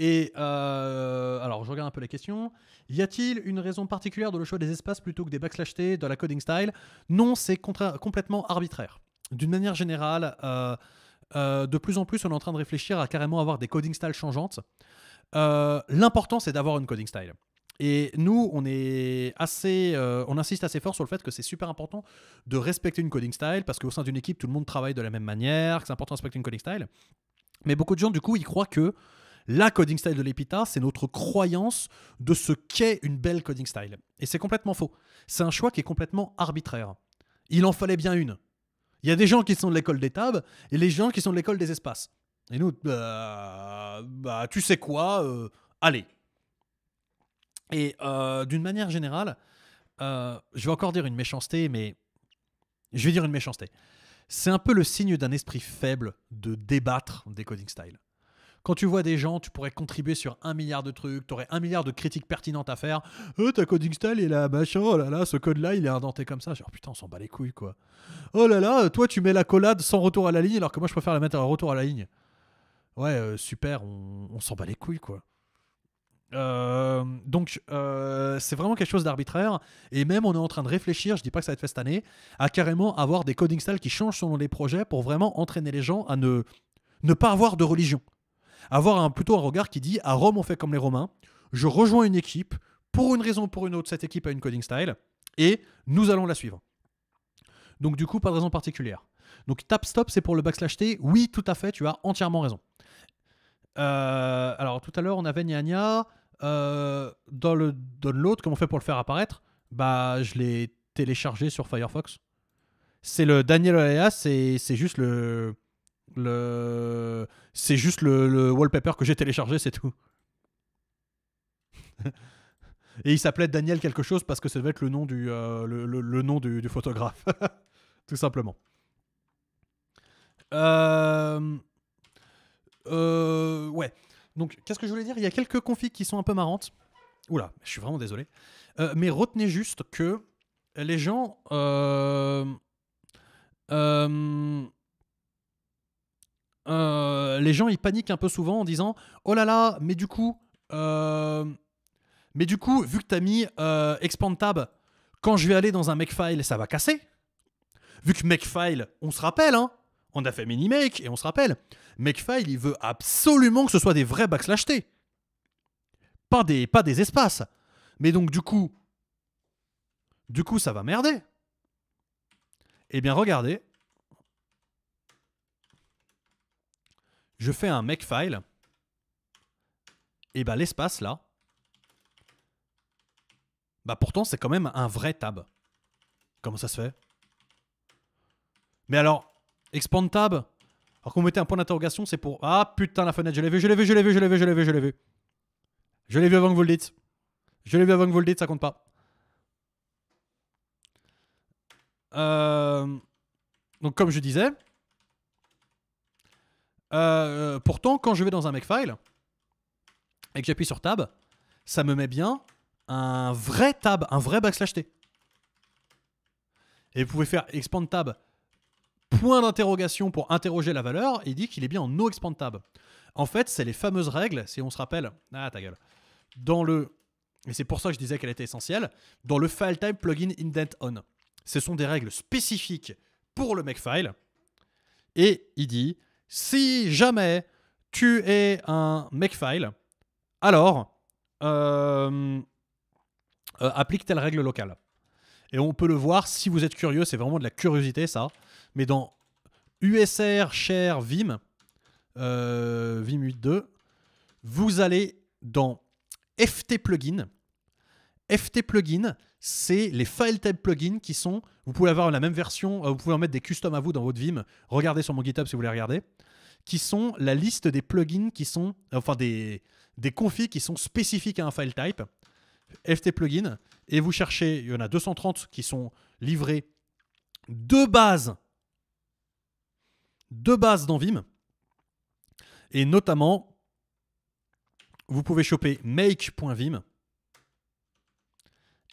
Et euh, alors, je regarde un peu la question. Y a-t-il une raison particulière de le choix des espaces plutôt que des backslash T dans la coding style Non, c'est complètement arbitraire. D'une manière générale, euh, euh, de plus en plus, on est en train de réfléchir à carrément avoir des coding styles changeantes. Euh, l'important, c'est d'avoir une coding style. Et nous, on, est assez, euh, on insiste assez fort sur le fait que c'est super important de respecter une coding style, parce qu'au sein d'une équipe, tout le monde travaille de la même manière, c'est important de respecter une coding style. Mais beaucoup de gens, du coup, ils croient que la coding style de l'EPITA, c'est notre croyance de ce qu'est une belle coding style. Et c'est complètement faux. C'est un choix qui est complètement arbitraire. Il en fallait bien une. Il y a des gens qui sont de l'école des tables et les gens qui sont de l'école des espaces. Et nous, bah, bah, tu sais quoi, euh, allez. Et euh, d'une manière générale, euh, je vais encore dire une méchanceté, mais je vais dire une méchanceté. C'est un peu le signe d'un esprit faible de débattre des coding styles. Quand tu vois des gens, tu pourrais contribuer sur un milliard de trucs, tu aurais un milliard de critiques pertinentes à faire. ta oh, coding style est là, machin, oh là là, ce code-là, il est indenté comme ça. Genre, putain, on s'en bat les couilles, quoi. Oh là là, toi, tu mets la collade sans retour à la ligne, alors que moi, je préfère la mettre à retour à la ligne ouais, euh, super, on, s'en bat les couilles, quoi. Euh, donc euh, c'est vraiment quelque chose d'arbitraire et même on est en train de réfléchir, je dis pas que ça va être fait cette année, à carrément avoir des coding styles qui changent selon les projets pour vraiment entraîner les gens à ne, pas avoir de religion. Avoir un, plutôt un regard qui dit à Rome on fait comme les Romains, je rejoins une équipe, pour une raison ou pour une autre cette équipe a une coding style et nous allons la suivre. Donc du coup pas de raison particulière. Donc tap stop, c'est pour le backslash T. Oui, tout à fait, tu as entièrement raison. Euh, alors tout à l'heure, on avait Nya Nya. Euh, dans le download, comment on fait pour le faire apparaître Bah, je l'ai téléchargé sur Firefox. C'est le Daniel Olaya, c'est juste le. le c'est juste le, le, wallpaper que j'ai téléchargé, c'est tout. Et il s'appelait Daniel quelque chose parce que ça devait être le nom du, euh, le, le, nom du photographe. tout simplement. Euh, euh... Ouais. Donc, qu'est-ce que je voulais dire Il y a quelques configs qui sont un peu marrantes. Oula, je suis vraiment désolé. Euh, mais retenez juste que les gens. Euh, les gens ils paniquent un peu souvent en disant Oh là là, mais du coup, mais du coup, vu que t'as mis Expand Tab, quand je vais aller dans un Makefile, ça va casser vu que Makefile, on se rappelle, hein, on a fait mini make et on se rappelle, Makefile, il veut absolument que ce soit des vrais backslash T. Pas des, pas des espaces. Mais donc, du coup, du coup, ça va merder. Eh bien, regardez. Je fais un Makefile. Et eh bah, ben, l'espace, là, bah pourtant c'est quand même un vrai tab. Comment ça se fait Mais alors, Expand tab. Alors qu'on mettait un point d'interrogation, c'est pour. Ah putain, la fenêtre, je l'ai vu, je l'ai vu, je l'ai vu, je l'ai vu, je l'ai vu, je l'ai vu. Je l'ai vu avant que vous le dites. Je l'ai vu avant que vous le dites, ça compte pas. Euh, donc, comme je disais. Euh, pourtant, quand je vais dans un Makefile et que j'appuie sur Tab, ça me met bien un vrai Tab, un vrai backslash T. Et vous pouvez faire Expand Tab point d'interrogation pour interroger la valeur, et il dit qu'il est bien en no expand En fait, c'est les fameuses règles, si on se rappelle, ah ta gueule, dans le, et c'est pour ça que je disais qu'elle était essentielle, dans le file type plugin indent on. Ce sont des règles spécifiques pour le makefile, et il dit, si jamais tu es un makefile, alors euh, euh, applique telle règle locale. Et on peut le voir si vous êtes curieux, c'est vraiment de la curiosité ça. Mais dans USR, Share, Vim, euh, Vim 8.2, vous allez dans FT Plugin. FT Plugin, c'est les file type plugins qui sont. Vous pouvez avoir la même version, euh, vous pouvez en mettre des custom à vous dans votre Vim. Regardez sur mon GitHub si vous voulez regarder. Qui sont la liste des plugins qui sont. Enfin, des, des configs qui sont spécifiques à un file type. FT Plugin. Et vous cherchez, il y en a 230 qui sont livrés de base de base dans Vim. Et notamment, vous pouvez choper make.vim.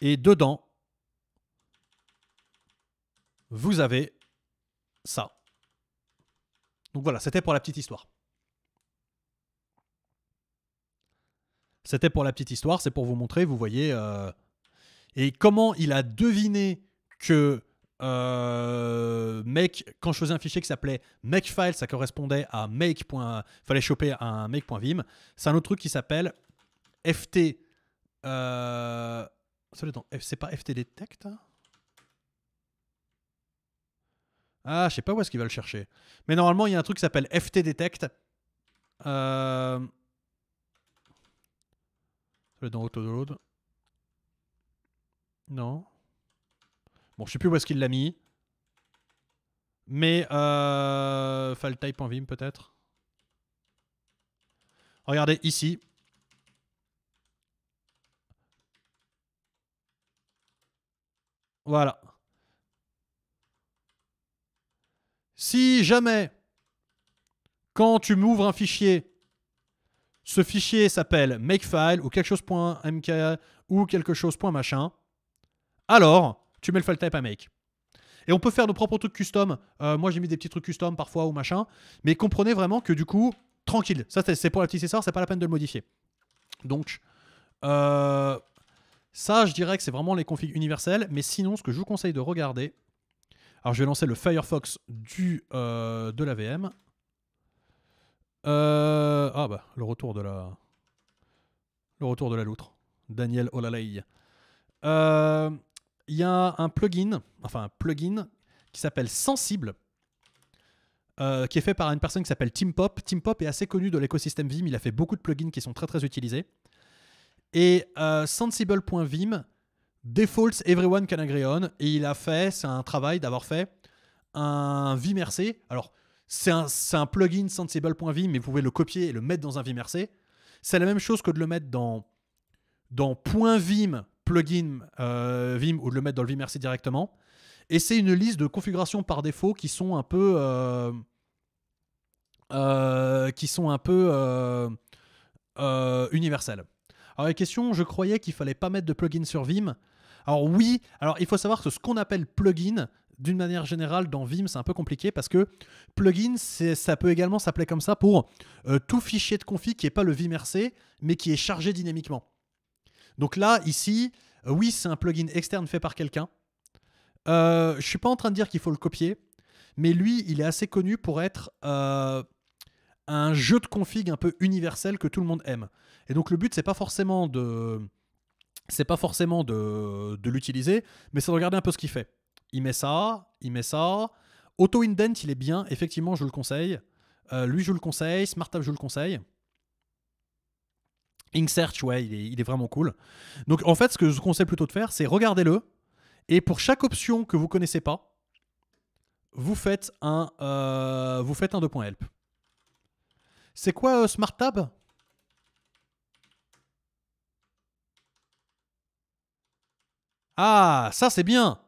Et dedans, vous avez ça. Donc voilà, c'était pour la petite histoire. C'était pour la petite histoire, c'est pour vous montrer, vous voyez. Euh, et comment il a deviné que euh, make, quand je faisais un fichier qui s'appelait makefile, ça correspondait à make. fallait choper un make.vim. C'est un autre truc qui s'appelle ft. Euh, c'est pas ft detect hein Ah, je sais pas où est-ce qu'il va le chercher. Mais normalement, il y a un truc qui s'appelle ft detect. Euh, dans autoload. Non. Bon, je sais plus où est-ce qu'il l'a mis. Mais euh, type en Vim peut-être. Regardez ici. Voilà. Si jamais, quand tu m'ouvres un fichier, ce fichier s'appelle makefile ou quelque chose.mk ou quelque chose.machin, alors tu mets le file type à make. Et on peut faire nos propres trucs custom. Euh, moi, j'ai mis des petits trucs custom parfois ou machin. Mais comprenez vraiment que du coup, tranquille. Ça, c'est pour la petite ce c'est pas la peine de le modifier. Donc, euh, ça, je dirais que c'est vraiment les configs universels. Mais sinon, ce que je vous conseille de regarder. Alors, je vais lancer le Firefox du, euh, de la VM. ah, bah, le retour de la. Le retour de la loutre. Daniel Olalei. Euh il y a un plugin, enfin un plugin qui s'appelle Sensible, euh, qui est fait par une personne qui s'appelle Tim Pop. Tim Pop est assez connu de l'écosystème Vim, il a fait beaucoup de plugins qui sont très très utilisés. Et euh, sensible.vim defaults everyone can agree on, et il a fait, c'est un travail d'avoir fait un VimRC. Alors, c'est un, plugin sensible.vim, mais vous pouvez le copier et le mettre dans un VimRC. C'est la même chose que de le mettre dans, dans .vim plugin euh, Vim ou de le mettre dans le VimRC directement. Et c'est une liste de configurations par défaut qui sont un peu. Euh, euh, qui sont un peu universelles. Alors, la question, je croyais qu'il fallait pas mettre de plugin sur Vim. Alors, oui, alors il faut savoir que ce qu'on appelle plugin, d'une manière générale, dans Vim, c'est un peu compliqué parce que plugin, ça peut également s'appeler comme ça pour tout fichier de config qui n'est pas le VimRC, mais qui est chargé dynamiquement. Donc là, ici, euh, oui, c'est un plugin externe fait par quelqu'un. Euh, je ne suis pas en train de dire qu'il faut le copier, mais lui, il est assez connu pour être euh, un jeu de config un peu universel que tout le monde aime. Et donc le but, c'est pas forcément de, c'est pas forcément de, l'utiliser, mais c'est de regarder un peu ce qu'il fait. Il met ça, il met ça. Auto indent, il est bien. Effectivement, je le conseille. lui, je le conseille. Smart je le conseille. InSearch, ouais, il est, vraiment cool. Donc en fait, ce que je conseille plutôt de faire, c'est regardez-le. Et pour chaque option que vous connaissez pas, vous faites un, euh, vous faites un 2.help. C'est quoi euh, Smart Tab Ah, ça c'est bien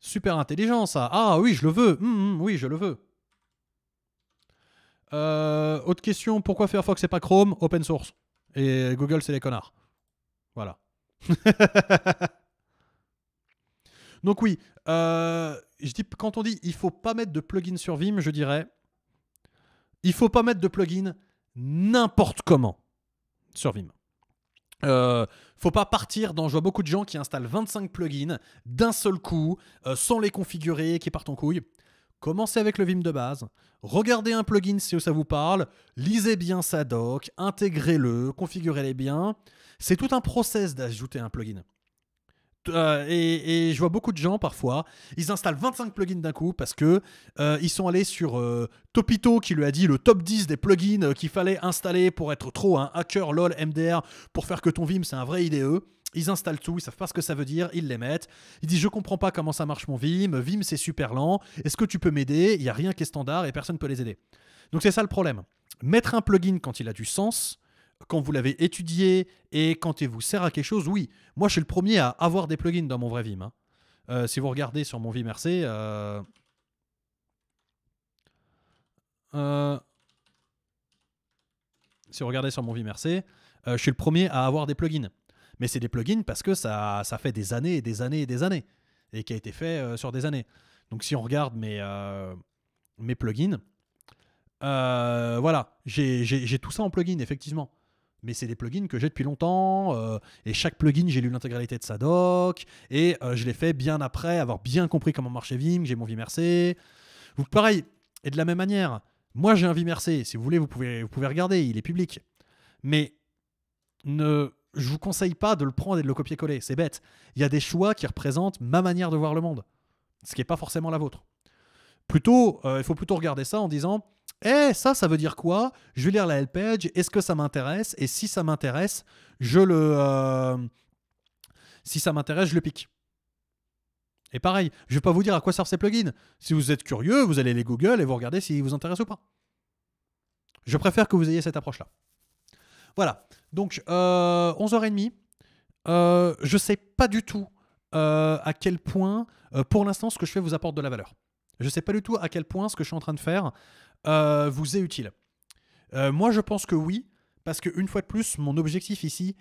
Super intelligent ça. Ah oui, je le veux. Hum, hum, oui, je le veux. Euh, autre question, pourquoi Firefox c'est pas Chrome Open source. Et Google, c'est les connards. Voilà. Donc oui, euh, je dis, quand on dit il faut pas mettre de plugin sur Vim, je dirais il faut pas mettre de plugin n'importe comment sur Vim. Euh, faut pas partir dans. Je vois beaucoup de gens qui installent 25 plugins d'un seul coup, euh, sans les configurer, qui partent en couille. Commencez avec le Vim de base, regardez un plugin si ça vous parle, lisez bien sa doc, intégrez-le, configurez-les bien. C'est tout un process d'ajouter un plugin. Euh, et, je vois beaucoup de gens parfois, ils installent 25 plugins d'un coup parce que euh, ils sont allés sur euh, Topito qui lui a dit le top 10 des plugins qu'il fallait installer pour être trop un hacker lol MDR pour faire que ton Vim c'est un vrai IDE. Ils installent tout, ils savent pas ce que ça veut dire, ils les mettent. Ils disent je comprends pas comment ça marche mon Vim, Vim c'est super lent, est-ce que tu peux m'aider Il n'y a rien qui est standard et personne ne peut les aider. Donc c'est ça le problème. Mettre un plugin quand il a du sens, quand vous l'avez étudié et quand il vous sert à quelque chose, oui. Moi je suis le premier à avoir des plugins dans mon vrai Vim. Hein. Euh, si vous regardez sur mon Vim euh, euh, si vous regardez sur mon Vim RC, je suis le premier à avoir des plugins. Mais c'est des plugins parce que ça, ça fait des années et des années et des années. Et qui a été fait euh, sur des années. Donc si on regarde mes, euh, mes plugins, euh, voilà, j'ai tout ça en plugin, effectivement. Mais c'est des plugins que j'ai depuis longtemps. et chaque plugin, j'ai lu l'intégralité de sa doc. Et je l'ai fait bien après avoir bien compris comment marchait Vim. J'ai mon VMRC. Vous, pareil, et de la même manière, moi j'ai un VMRC. Si vous voulez, vous pouvez, vous pouvez regarder. Il est public. Mais ne je vous conseille pas de le prendre et de le copier-coller, c'est bête. Il y a des choix qui représentent ma manière de voir le monde, ce qui n'est pas forcément la vôtre. Plutôt, euh, il faut plutôt regarder ça en disant Eh, ça, ça veut dire quoi Je vais lire la page. est-ce que ça m'intéresse Et si ça m'intéresse, je le. Euh, si ça m'intéresse, je le pique. Et pareil, je ne vais pas vous dire à quoi servent ces plugins. Si vous êtes curieux, vous allez les Google et vous regardez s'ils vous intéressent ou pas. Je préfère que vous ayez cette approche-là. Voilà. Donc, 11h30. Euh, euh, je sais pas du tout euh, à quel point, euh, pour l'instant, ce que je fais vous apporte de la valeur. Je sais pas du tout à quel point ce que je suis en train de faire vous est utile. moi, je pense que oui, parce qu'une fois de plus, mon objectif ici,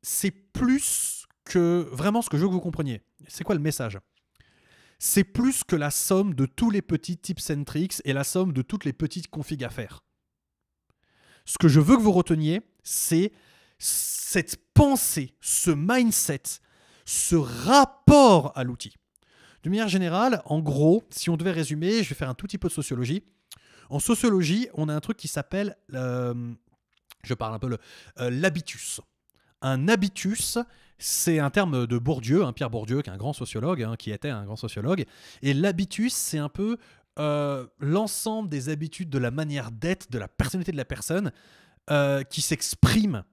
c'est plus que vraiment ce que je veux que vous compreniez. C'est quoi le message C'est plus que la somme de tous les petits tips and tricks et la somme de toutes les petites configs à faire. Ce que je veux que vous reteniez, c'est cette pensée, ce mindset, ce rapport à l'outil. De manière générale, en gros, si on devait résumer, je vais faire un tout petit peu de sociologie. En sociologie, on a un truc qui s'appelle, euh, je parle un peu, euh, l'habitus. un habitus, c'est un terme de Bourdieu, un hein, Pierre Bourdieu, qui est un grand sociologue, hein, qui était un grand sociologue. Et l'habitus, c'est un peu euh, l'ensemble des habitudes, de la manière d'être, de la personnalité de la personne, euh, qui s'exprime.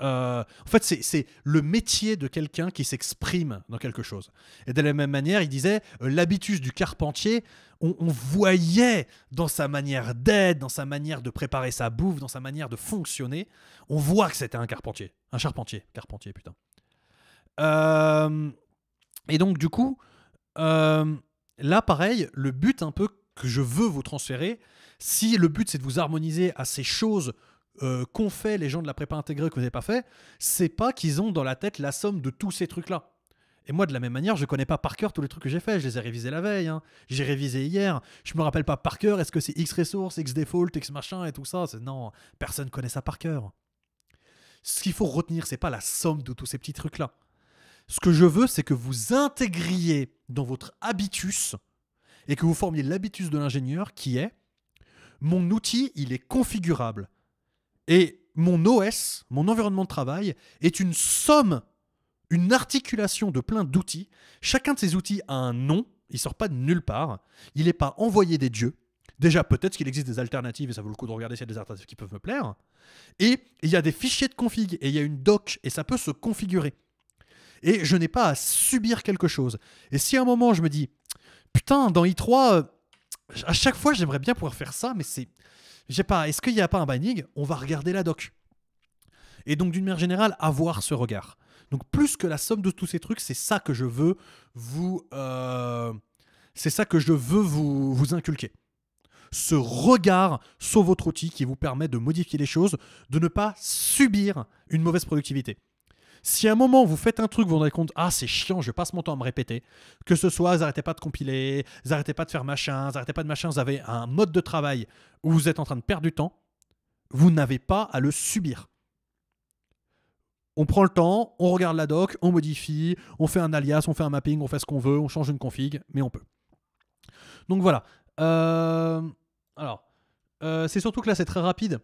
Euh, en fait, c'est le métier de quelqu'un qui s'exprime dans quelque chose. Et de la même manière, il disait euh, l'habitus du carpentier, on, on, voyait dans sa manière d'être, dans sa manière de préparer sa bouffe, dans sa manière de fonctionner, on voit que c'était un carpentier. Un charpentier. Carpentier, putain. et donc, du coup, là, pareil, le but un peu que je veux vous transférer, si le but c'est de vous harmoniser à ces choses euh, qu'ont fait les gens de la prépa intégrée que vous n'avez pas fait, c'est pas qu'ils ont dans la tête la somme de tous ces trucs-là. Et moi, de la même manière, je connais pas par cœur tous les trucs que j'ai fait. Je les ai révisés la veille, hein. j'ai révisé hier. Je ne me rappelle pas par cœur. Est-ce que c'est X ressources, X default, X machin et tout ça Non, personne ne connaît ça par cœur. Ce qu'il faut retenir, c'est pas la somme de tous ces petits trucs-là. Ce que je veux, c'est que vous intégriez dans votre habitus et que vous formiez l'habitus de l'ingénieur qui est mon outil, il est configurable. Et mon OS, mon environnement de travail, est une somme, une articulation de plein d'outils. Chacun de ces outils a un nom, il sort pas de nulle part, il n'est pas envoyé des dieux. Déjà, peut-être qu'il existe des alternatives et ça vaut le coup de regarder s'il y a des alternatives qui peuvent me plaire. Et il y a des fichiers de config et il y a une doc et ça peut se configurer. Et je n'ai pas à subir quelque chose. Et si à un moment je me dis, putain, dans i3, euh, à chaque fois j'aimerais bien pouvoir faire ça, mais c'est je pas, est-ce qu'il n'y a pas un banning On va regarder la doc. Et donc, d'une manière générale, avoir ce regard. Donc, plus que la somme de tous ces trucs, c'est ça que je veux vous. Euh, c'est ça que je veux vous, vous inculquer. Ce regard sur votre outil qui vous permet de modifier les choses, de ne pas subir une mauvaise productivité. Si à un moment vous faites un truc, vous vous rendez compte, ah c'est chiant, je passe mon temps à me répéter, que ce soit, vous n'arrêtez pas de compiler, vous n'arrêtez pas de faire machin, vous n'arrêtez pas de machin, vous avez un mode de travail où vous êtes en train de perdre du temps, vous n'avez pas à le subir. On prend le temps, on regarde la doc, on modifie, on fait un alias, on fait un mapping, on fait ce qu'on veut, on change une config, mais on peut. Donc voilà. Euh, alors, euh, c'est surtout que là, c'est très rapide.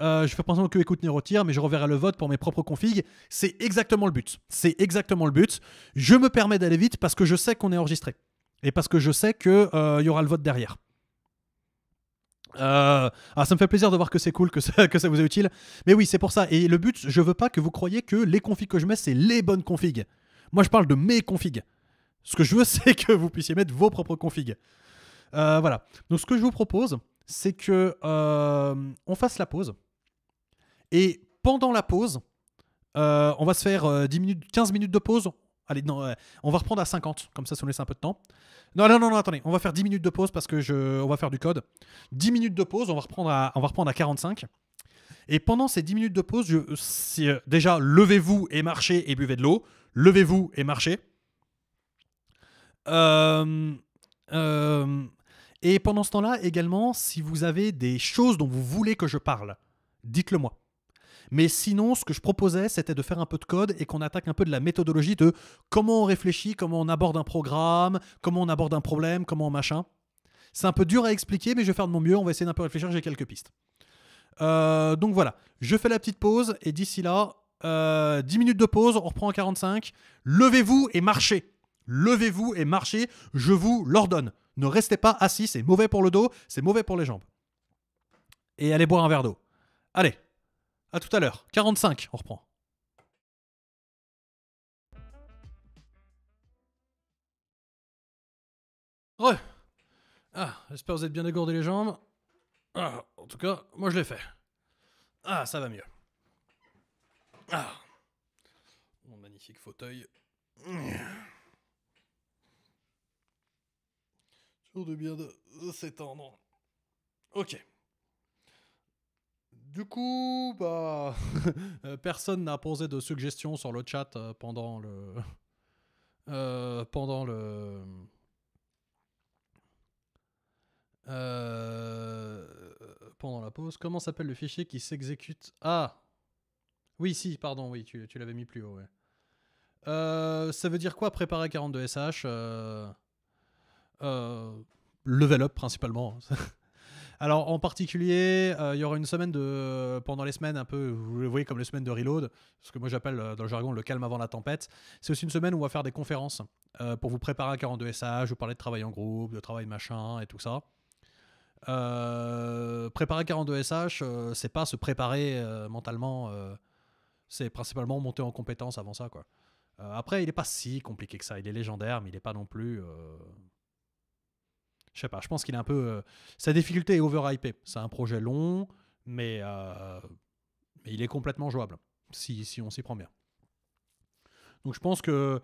Euh, je fais penser que écoute ne retire, mais je reverrai le vote pour mes propres configs. C'est exactement le but. C'est exactement le but. Je me permets d'aller vite parce que je sais qu'on est enregistré. Et parce que je sais qu'il euh, y aura le vote derrière. Euh, ah, ça me fait plaisir de voir que c'est cool, que ça, que ça vous est utile. Mais oui, c'est pour ça. Et le but, je veux pas que vous croyez que les configs que je mets, c'est les bonnes configs. Moi, je parle de mes configs. Ce que je veux, c'est que vous puissiez mettre vos propres configs. voilà. Donc, ce que je vous propose, c'est que on fasse la pause. Et pendant la pause, euh, on va se faire 15 euh, minutes de pause. Allez, non, euh, on va reprendre à 50, comme ça, ça nous laisse un peu de temps. Non, non, non, attendez, on va faire 10 minutes de pause parce que je, on va faire du code. 10 minutes de pause, on va reprendre à, on va reprendre à 45. Et pendant ces 10 minutes de pause, déjà, levez-vous et marchez et buvez de l'eau. Levez-vous et marchez. et pendant ce temps-là, également, si vous avez des choses dont vous voulez que je parle, dites-le moi. Mais sinon, ce que je proposais, c'était de faire un peu de code et qu'on attaque un peu de la méthodologie de comment on réfléchit, comment on aborde un programme, comment on aborde un problème, comment on machin. C'est un peu dur à expliquer, mais je vais faire de mon mieux. On va essayer d'un peu réfléchir. J'ai quelques pistes. Euh, donc voilà, je fais la petite pause et d'ici là, 10 euh, minutes de pause, on reprend en 45. Levez-vous et marchez. Levez-vous et marchez, je vous l'ordonne. Ne restez pas assis, c'est mauvais pour le dos, c'est mauvais pour les jambes. Et allez boire un verre d'eau. Allez à tout à l'heure. 45, on reprend. Ah, j'espère que vous êtes bien dégourdés les jambes. Ah, en tout cas, moi je l'ai fait. Ah, ça va mieux. Ah. Mon magnifique fauteuil. Toujours de bien de s'étendre. Ok. Du coup, bah, euh, personne n'a posé de suggestions sur le chat euh, pendant le. Euh, pendant le. pendant la pause. Comment s'appelle le fichier qui s'exécute Ah Oui, si, pardon, oui, tu, l'avais mis plus haut, ouais. ça veut dire quoi préparer 42 SH Level up principalement. Alors en particulier, euh, il y aura une semaine de pendant les semaines un peu, vous le voyez comme les semaines de reload, ce que moi j'appelle euh, dans le jargon le calme avant la tempête. C'est aussi une semaine où on va faire des conférences euh, pour vous préparer à 42 SH, vous parler de travail en groupe, de travail machin et tout ça. Euh, préparer 42 SH, c'est pas se préparer mentalement, c'est principalement monter en compétence avant ça. Quoi. après, il est pas si compliqué que ça. Il est légendaire, mais il est pas non plus je sais pas, je pense qu'il est un peu. Euh, sa difficulté est overhypée. C'est un projet long, mais, euh, il est complètement jouable, si, on s'y prend bien. Donc je pense que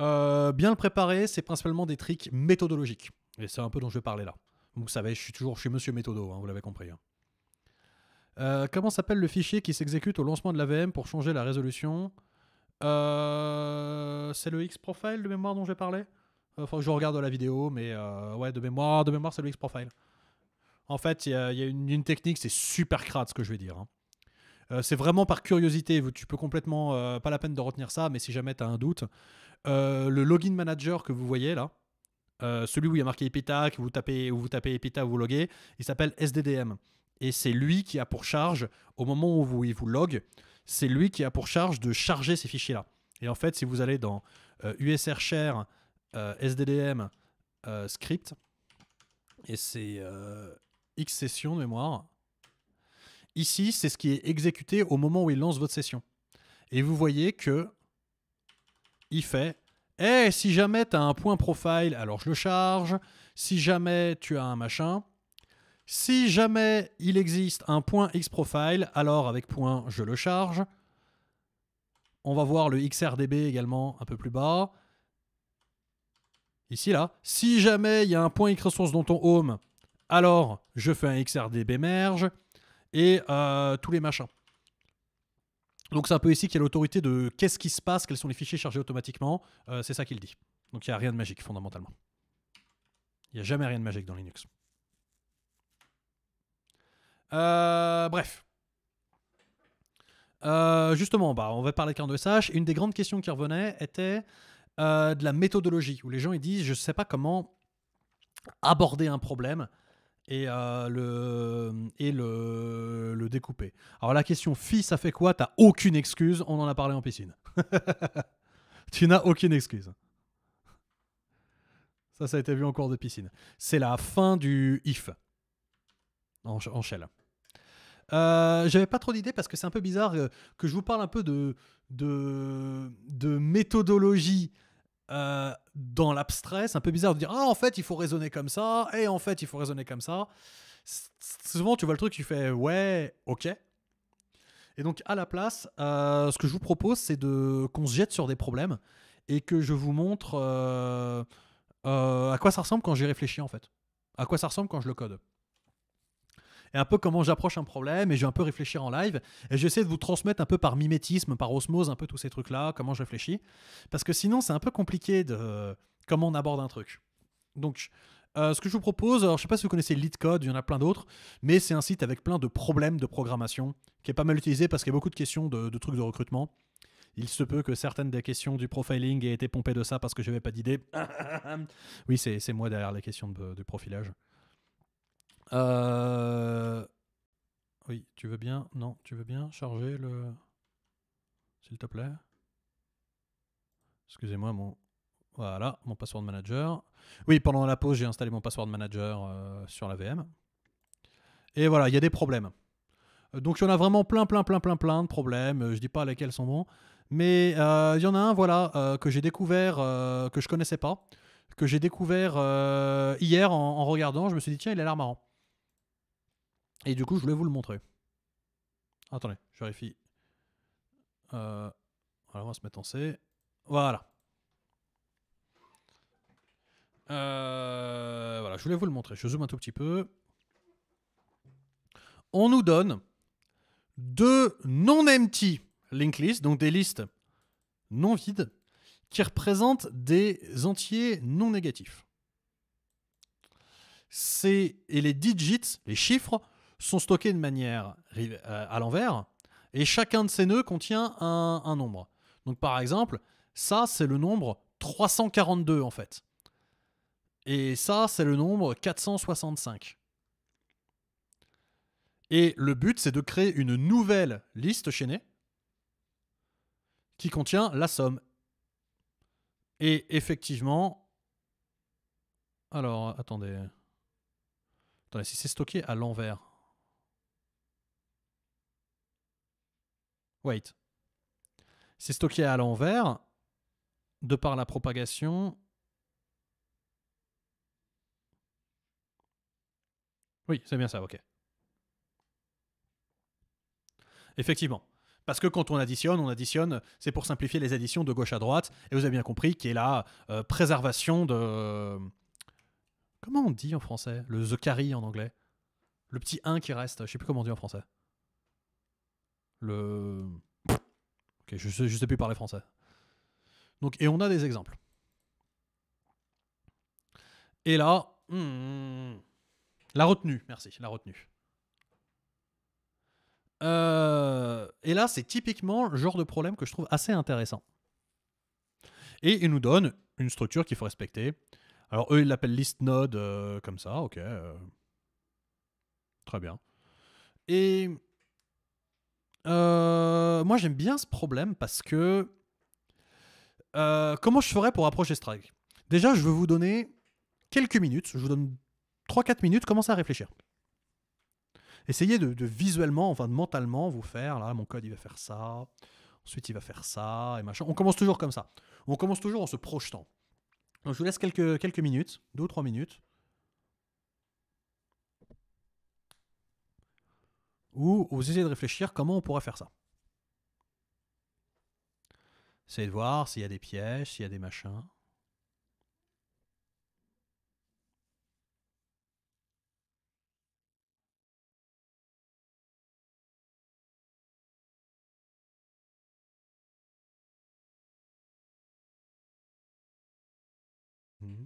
euh, bien le préparer, c'est principalement des tricks méthodologiques. Et c'est un peu dont je vais parler là. Vous savez, je suis toujours, chez monsieur méthodo, hein, vous l'avez compris. Hein. comment s'appelle le fichier qui s'exécute au lancement de la VM pour changer la résolution C'est le X-Profile de mémoire dont j'ai parlé euh, je regarde la vidéo, mais euh, ouais, de mémoire, de mémoire, c'est le X-Profile. En fait, il y a, une, technique, c'est super crade ce que je vais dire. Hein. Euh, c'est vraiment par curiosité, tu peux complètement, pas la peine de retenir ça, mais si jamais tu as un doute, le login manager que vous voyez là, celui où il y a marqué Epita, vous tapez, où vous tapez Epita, vous loguez, il s'appelle SDDM. Et c'est lui qui a pour charge, au moment où vous, il vous log, c'est lui qui a pour charge de charger ces fichiers-là. Et en fait, si vous allez dans USR Share, euh, SDDM euh, script et c'est euh, X session de mémoire. Ici, c'est ce qui est exécuté au moment où il lance votre session. Et vous voyez que il fait Eh, si jamais tu as un point profile, alors je le charge. Si jamais tu as un machin, si jamais il existe un point X profile, alors avec point je le charge. On va voir le XRDB également un peu plus bas ici là, si jamais il y a un point X-Ressource dans ton home, alors je fais un XRDB merge et euh, tous les machins. Donc c'est un peu ici qu'il y a l'autorité de qu'est-ce qui se passe, quels sont les fichiers chargés automatiquement, euh, c'est ça qu'il dit. Donc il n'y a rien de magique fondamentalement. Il n'y a jamais rien de magique dans Linux. Euh, bref. justement, bah, on va parler de de sh Une des grandes questions qui revenait était euh, de la méthodologie, où les gens ils disent je ne sais pas comment aborder un problème et, euh, le, et le, découper. Alors la question fille, ça fait quoi T'as aucune excuse, on en a parlé en piscine. tu n'as aucune excuse. Ça, ça a été vu en cours de piscine. C'est la fin du if en, en shell. Euh, j'avais pas trop d'idées parce que c'est un peu bizarre que je vous parle un peu de, de méthodologie euh, dans l'abstrait, c'est un peu bizarre de dire Ah, en fait, il faut raisonner comme ça, et en fait, il faut raisonner comme ça. Souvent, tu vois le truc, tu fais Ouais, ok. Et donc, à la place, euh, ce que je vous propose, c'est de qu'on se jette sur des problèmes et que je vous montre euh, à quoi ça ressemble quand j'y réfléchis, en fait. À quoi ça ressemble quand je le code et un peu comment j'approche un problème et je vais un peu réfléchir en live. Et j'essaie de vous transmettre un peu par mimétisme, par osmose, un peu tous ces trucs-là, comment je réfléchis. Parce que sinon, c'est un peu compliqué de comment on aborde un truc. Donc, euh, ce que je vous propose, alors je sais pas si vous connaissez LeetCode, il y en a plein d'autres, mais c'est un site avec plein de problèmes de programmation qui est pas mal utilisé parce qu'il y a beaucoup de questions de, trucs de recrutement. Il se peut que certaines des questions du profiling aient été pompées de ça parce que je n'avais pas d'idée. oui, c'est moi derrière les questions du profilage. Euh, oui, tu veux bien Non, tu veux bien charger le. S'il te plaît. Excusez-moi, mon. Voilà, mon password manager. Oui, pendant la pause, j'ai installé mon password manager euh, sur la VM. Et voilà, il y a des problèmes. Euh, donc il y en a vraiment plein, plein, plein, plein, plein de problèmes. Je dis pas lesquels sont bons. Mais il y en a un, voilà, que j'ai découvert, que je connaissais pas, que j'ai découvert hier en, regardant. Je me suis dit, tiens, il a l'air marrant. Et du coup, je voulais vous le montrer. Attendez, je vérifie. Euh, alors, on va se mettre en C. Voilà. Euh, voilà, je voulais vous le montrer. Je zoome un tout petit peu. On nous donne deux non-empty linked lists, donc des listes non vides, qui représentent des entiers non négatifs. C'est, et les digits, les chiffres, sont stockés de manière euh, à l'envers, et chacun de ces nœuds contient un, nombre. Donc par exemple, ça c'est le nombre 342 en fait. Et ça c'est le nombre 465. Et le but c'est de créer une nouvelle liste chaînée qui contient la somme. Et effectivement... Alors attendez. Attendez, si c'est stocké à l'envers, wait. C'est stocké à l'envers, de par la propagation. Oui, c'est bien ça, ok. Effectivement. Parce que quand on additionne, on additionne, c'est pour simplifier les additions de gauche à droite, et vous avez bien compris qu'il y a la euh, préservation de... Comment on dit en français Le the carry en anglais. Le petit 1 qui reste, je ne sais plus comment on dit en français. Le. Ok, je sais, sais plus parler français. Donc, et on a des exemples. Et là, hmm, la retenue, merci, la retenue. Euh, et là, c'est typiquement le genre de problème que je trouve assez intéressant. Et il nous donne une structure qu'il faut respecter. Alors eux, ils l'appellent list node euh, comme ça, ok. Euh, très bien. Et euh, moi j'aime bien ce problème parce que euh, comment je ferais pour approcher Strike Déjà, je veux vous donner quelques minutes, je vous donne 3-4 minutes, commencez à réfléchir. Essayez de, visuellement, enfin de mentalement, vous faire, là, mon code, il va faire ça, ensuite, il va faire ça, et machin. On commence toujours comme ça. On commence toujours en se projetant. je vous laisse quelques, quelques minutes, 2 ou 3 minutes. ou vous essayez de réfléchir comment on pourrait faire ça. Essayez de voir s'il y a des pièges, s'il y a des machins. Mmh.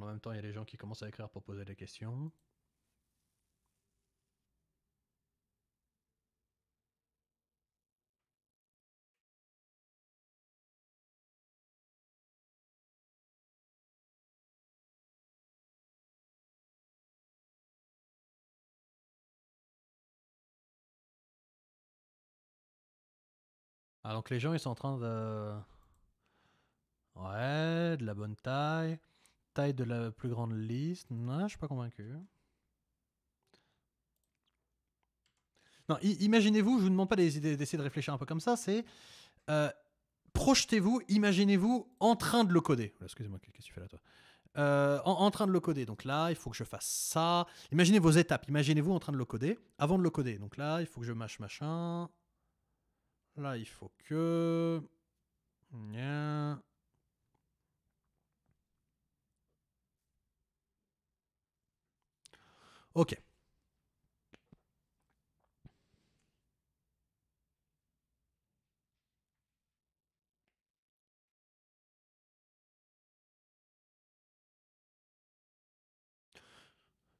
en même temps, il y a des gens qui commencent à écrire pour poser des questions.
Ah, donc les gens, ils sont en train
de... Ouais, de la bonne taille. Taille de la plus grande liste. Non, je suis pas convaincu. Non, imaginez-vous, je vous demande pas d'essayer de réfléchir un peu comme ça, c'est euh, projetez-vous, imaginez-vous en train de le coder. Excusez-moi, qu'est-ce que tu fais là, toi euh, en, train de le coder. Donc là, il faut que je fasse ça. Imaginez vos étapes. Imaginez-vous en train de le coder avant de le coder. Donc là, il faut que je mâche machin. Là, il faut que. OK.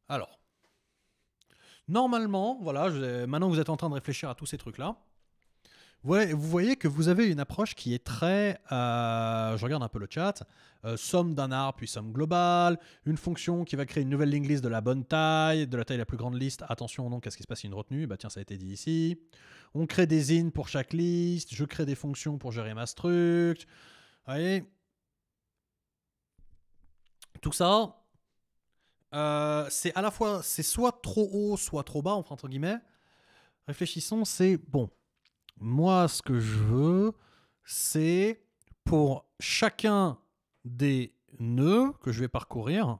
Alors, normalement, voilà, maintenant vous êtes en train de réfléchir à tous ces trucs-là, vous voyez que vous avez une approche qui est très, euh, je regarde un peu le chat, euh, somme d'un art puis somme globale, une fonction qui va créer une nouvelle ligne liste de la bonne taille, de la taille la plus grande liste, attention donc à ce qui se passe, une retenue, bah tiens ça a été dit ici. On crée des in pour chaque liste, je crée des fonctions pour gérer ma struct, vous voyez Tout ça, euh, c'est à la fois, c'est soit trop haut, soit trop bas, enfin entre guillemets. Réfléchissons, c'est bon moi, ce que je veux, c'est pour chacun des nœuds que je vais parcourir.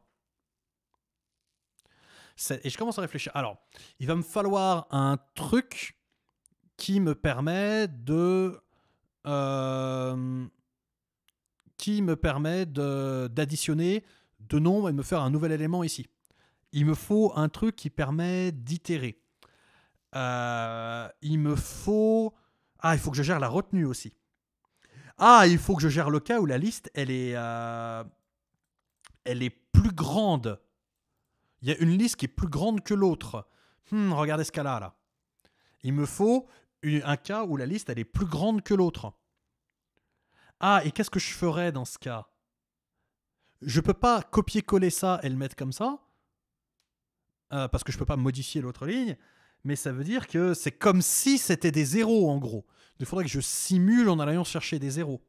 Et je commence à réfléchir. Alors, il va me falloir un truc qui me permet de. Euh, qui me permet d'additionner de, nombres et de me faire un nouvel élément ici. Il me faut un truc qui permet d'itérer. Euh, il me faut ah, il faut que je gère la retenue aussi. Ah, il faut que je gère le cas où la liste, elle est, euh, elle est plus grande. Il y a une liste qui est plus grande que l'autre. Hmm, regardez ce cas-là, là. Il me faut un cas où la liste, elle est plus grande que l'autre. Ah, et qu'est-ce que je ferais dans ce cas Je peux pas copier-coller ça et le mettre comme ça, euh, parce que je ne peux pas modifier l'autre ligne mais ça veut dire que c'est comme si c'était des zéros en gros. Il faudrait que je simule en allant chercher des zéros.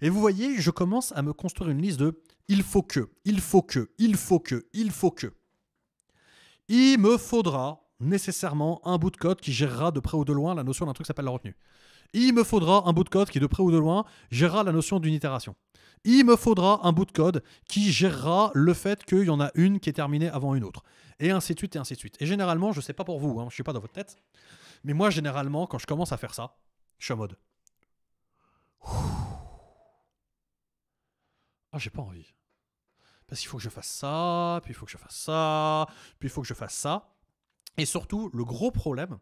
Et vous voyez, je commence à me construire une liste de il faut que, il faut que, il faut que, il faut que. Il me faudra nécessairement un bout de code qui gérera de près ou de loin la notion d'un truc qui s'appelle la retenue. Il me faudra un bout de code qui, de près ou de loin, gérera la notion d'une itération. Il me faudra un bout de code qui gérera le fait qu'il y en a une qui est terminée avant une autre. Et ainsi de suite, et ainsi de suite. Et généralement, je ne sais pas pour vous, hein, je ne suis pas dans votre tête, mais moi, généralement, quand je commence à faire ça, je suis en mode. Ah, j'ai pas envie. Parce qu'il faut que je fasse ça, puis il faut que je fasse ça, puis il faut que je fasse ça. Et surtout, le gros problème,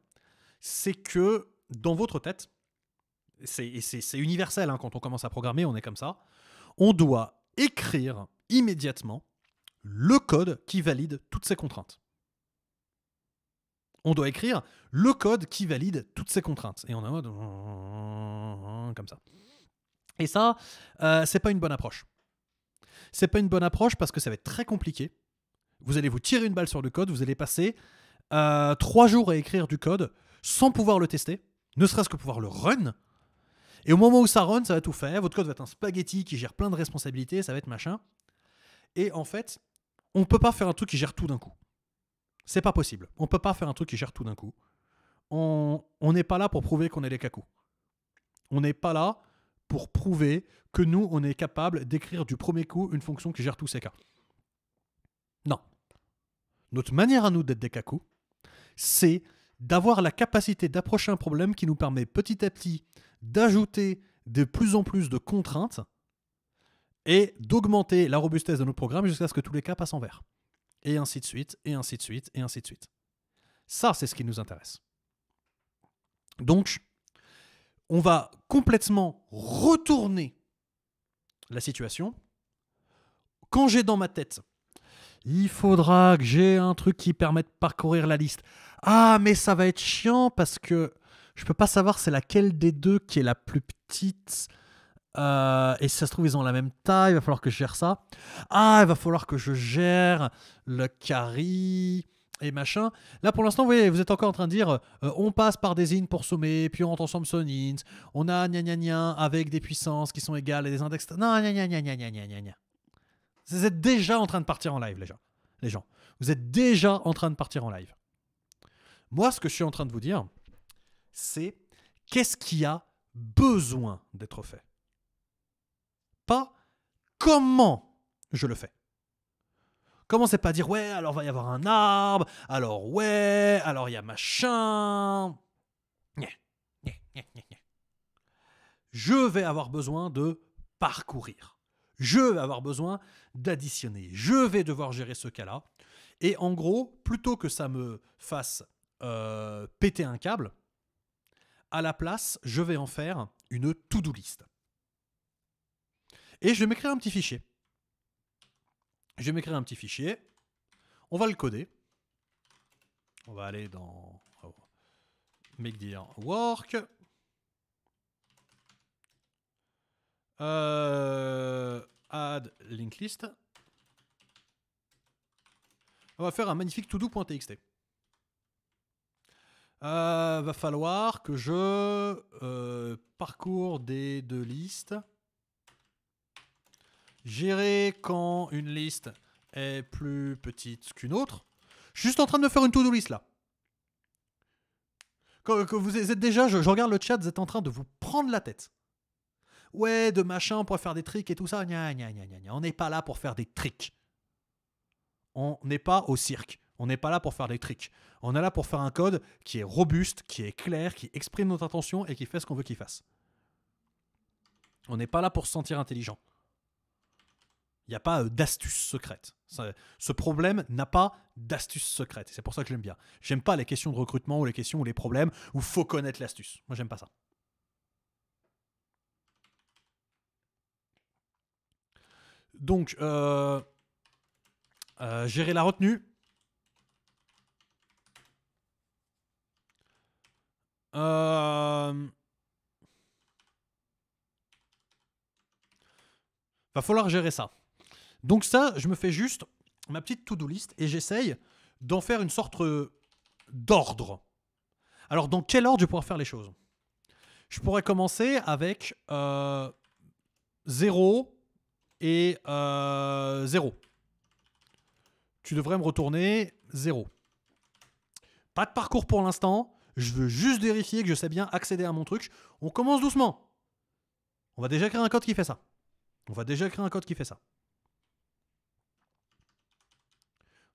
c'est que dans votre tête, c'est universel, hein, quand on commence à programmer, on est comme ça, on doit écrire immédiatement le code qui valide toutes ces contraintes. On doit écrire le code qui valide toutes ces contraintes. Et on a mode comme ça. Et ça, euh, c'est pas une bonne approche. C'est pas une bonne approche parce que ça va être très compliqué. Vous allez vous tirer une balle sur le code, vous allez passer euh, trois jours à écrire du code sans pouvoir le tester, ne serait-ce que pouvoir le run, et au moment où ça run, ça va tout faire. Votre code va être un spaghetti qui gère plein de responsabilités, ça va être machin. Et en fait, on ne peut pas faire un truc qui gère tout d'un coup. C'est pas possible. On ne peut pas faire un truc qui gère tout d'un coup. On n'est pas là pour prouver qu'on est des cacous. On n'est pas là pour prouver que nous, on est capable d'écrire du premier coup une fonction qui gère tous ces cas. Non. Notre manière à nous d'être des cacous, c'est d'avoir la capacité d'approcher un problème qui nous permet petit à petit d'ajouter de plus en plus de contraintes et d'augmenter la robustesse de nos programmes jusqu'à ce que tous les cas passent en vert. Et ainsi de suite, et ainsi de suite, et ainsi de suite. Ça, c'est ce qui nous intéresse. Donc, on va complètement retourner la situation. Quand j'ai dans ma tête il faudra que j'ai un truc qui permette de parcourir la liste. Ah, mais ça va être chiant parce que je peux pas savoir c'est laquelle des deux qui est la plus petite. Euh, et si ça se trouve, ils ont la même taille, il va falloir que je gère ça. Ah, il va falloir que je gère le carry et machin. Là, pour l'instant, vous voyez, vous êtes encore en train de dire euh, on passe par des in pour sommer, puis on rentre son in. on a gna gna gna avec des puissances qui sont égales et des index. Non, gna gna gna gna gna gna gna. Vous êtes déjà en train de partir en live, les gens. Les gens. Vous êtes déjà en train de partir en live. Moi, ce que je suis en train de vous dire, c'est qu'est-ce qui a besoin d'être fait. Pas comment je le fais. Comment c'est pas dire ouais, alors va y avoir un arbre, alors ouais, alors il y a machin. Je vais avoir besoin de parcourir. Je vais avoir besoin d'additionner. Je vais devoir gérer ce cas-là. Et en gros, plutôt que ça me fasse euh, péter un câble, à la place, je vais en faire une to-do list. Et je vais m'écrire un petit fichier. Je vais m'écrire un petit fichier. On va le coder. On va aller dans oh. work. Euh, add linked list. On va faire un magnifique todo.txt. Euh, va falloir que je euh, parcours des deux listes. Gérer quand une liste est plus petite qu'une autre. Je suis juste en train de faire une to-do list là. Quand, vous êtes déjà, je, je regarde le chat, vous êtes en train de vous prendre la tête ouais, de machin, on pourrait faire des tricks et tout ça. on n'est pas là pour faire des tricks. On n'est pas au cirque. On n'est pas là pour faire des tricks. On est là pour faire un code qui est robuste, qui est clair, qui exprime notre intention et qui fait ce qu'on veut qu'il fasse. On n'est pas là pour se sentir intelligent. Il n'y a pas euh, d'astuce secrète. ce problème n'a pas d'astuce secrète. C'est pour ça que j'aime bien. J'aime pas les questions de recrutement ou les questions ou les problèmes où faut connaître l'astuce. Moi, j'aime pas ça. Donc, euh, euh, gérer la retenue. Euh, va falloir gérer ça. Donc ça, je me fais juste ma petite to-do list et j'essaye d'en faire une sorte d'ordre. Alors dans quel ordre je pourrais faire les choses Je pourrais commencer avec 0, et 0. Euh, tu devrais me retourner 0. Pas de parcours pour l'instant. Je veux juste vérifier que je sais bien accéder à mon truc. On commence doucement. On va déjà créer un code qui fait ça. On va déjà créer un code qui fait ça.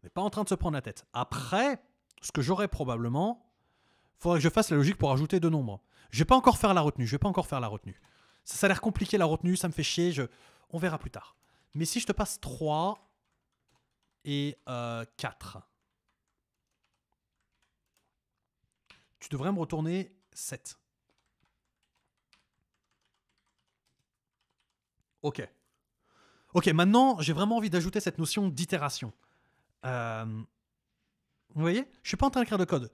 On n'est pas en train de se prendre la tête. Après, ce que j'aurai probablement, il faudrait que je fasse la logique pour ajouter deux nombres. Je ne vais pas encore faire la retenue. Je vais pas encore faire la retenue. Ça, ça a l'air compliqué la retenue, ça me fait chier. Je, on verra plus tard. Mais si je te passe 3 et 4, euh, tu devrais me retourner 7. Ok. Ok, maintenant, j'ai vraiment envie d'ajouter cette notion d'itération. Euh, vous voyez Je suis pas en train d'écrire de code.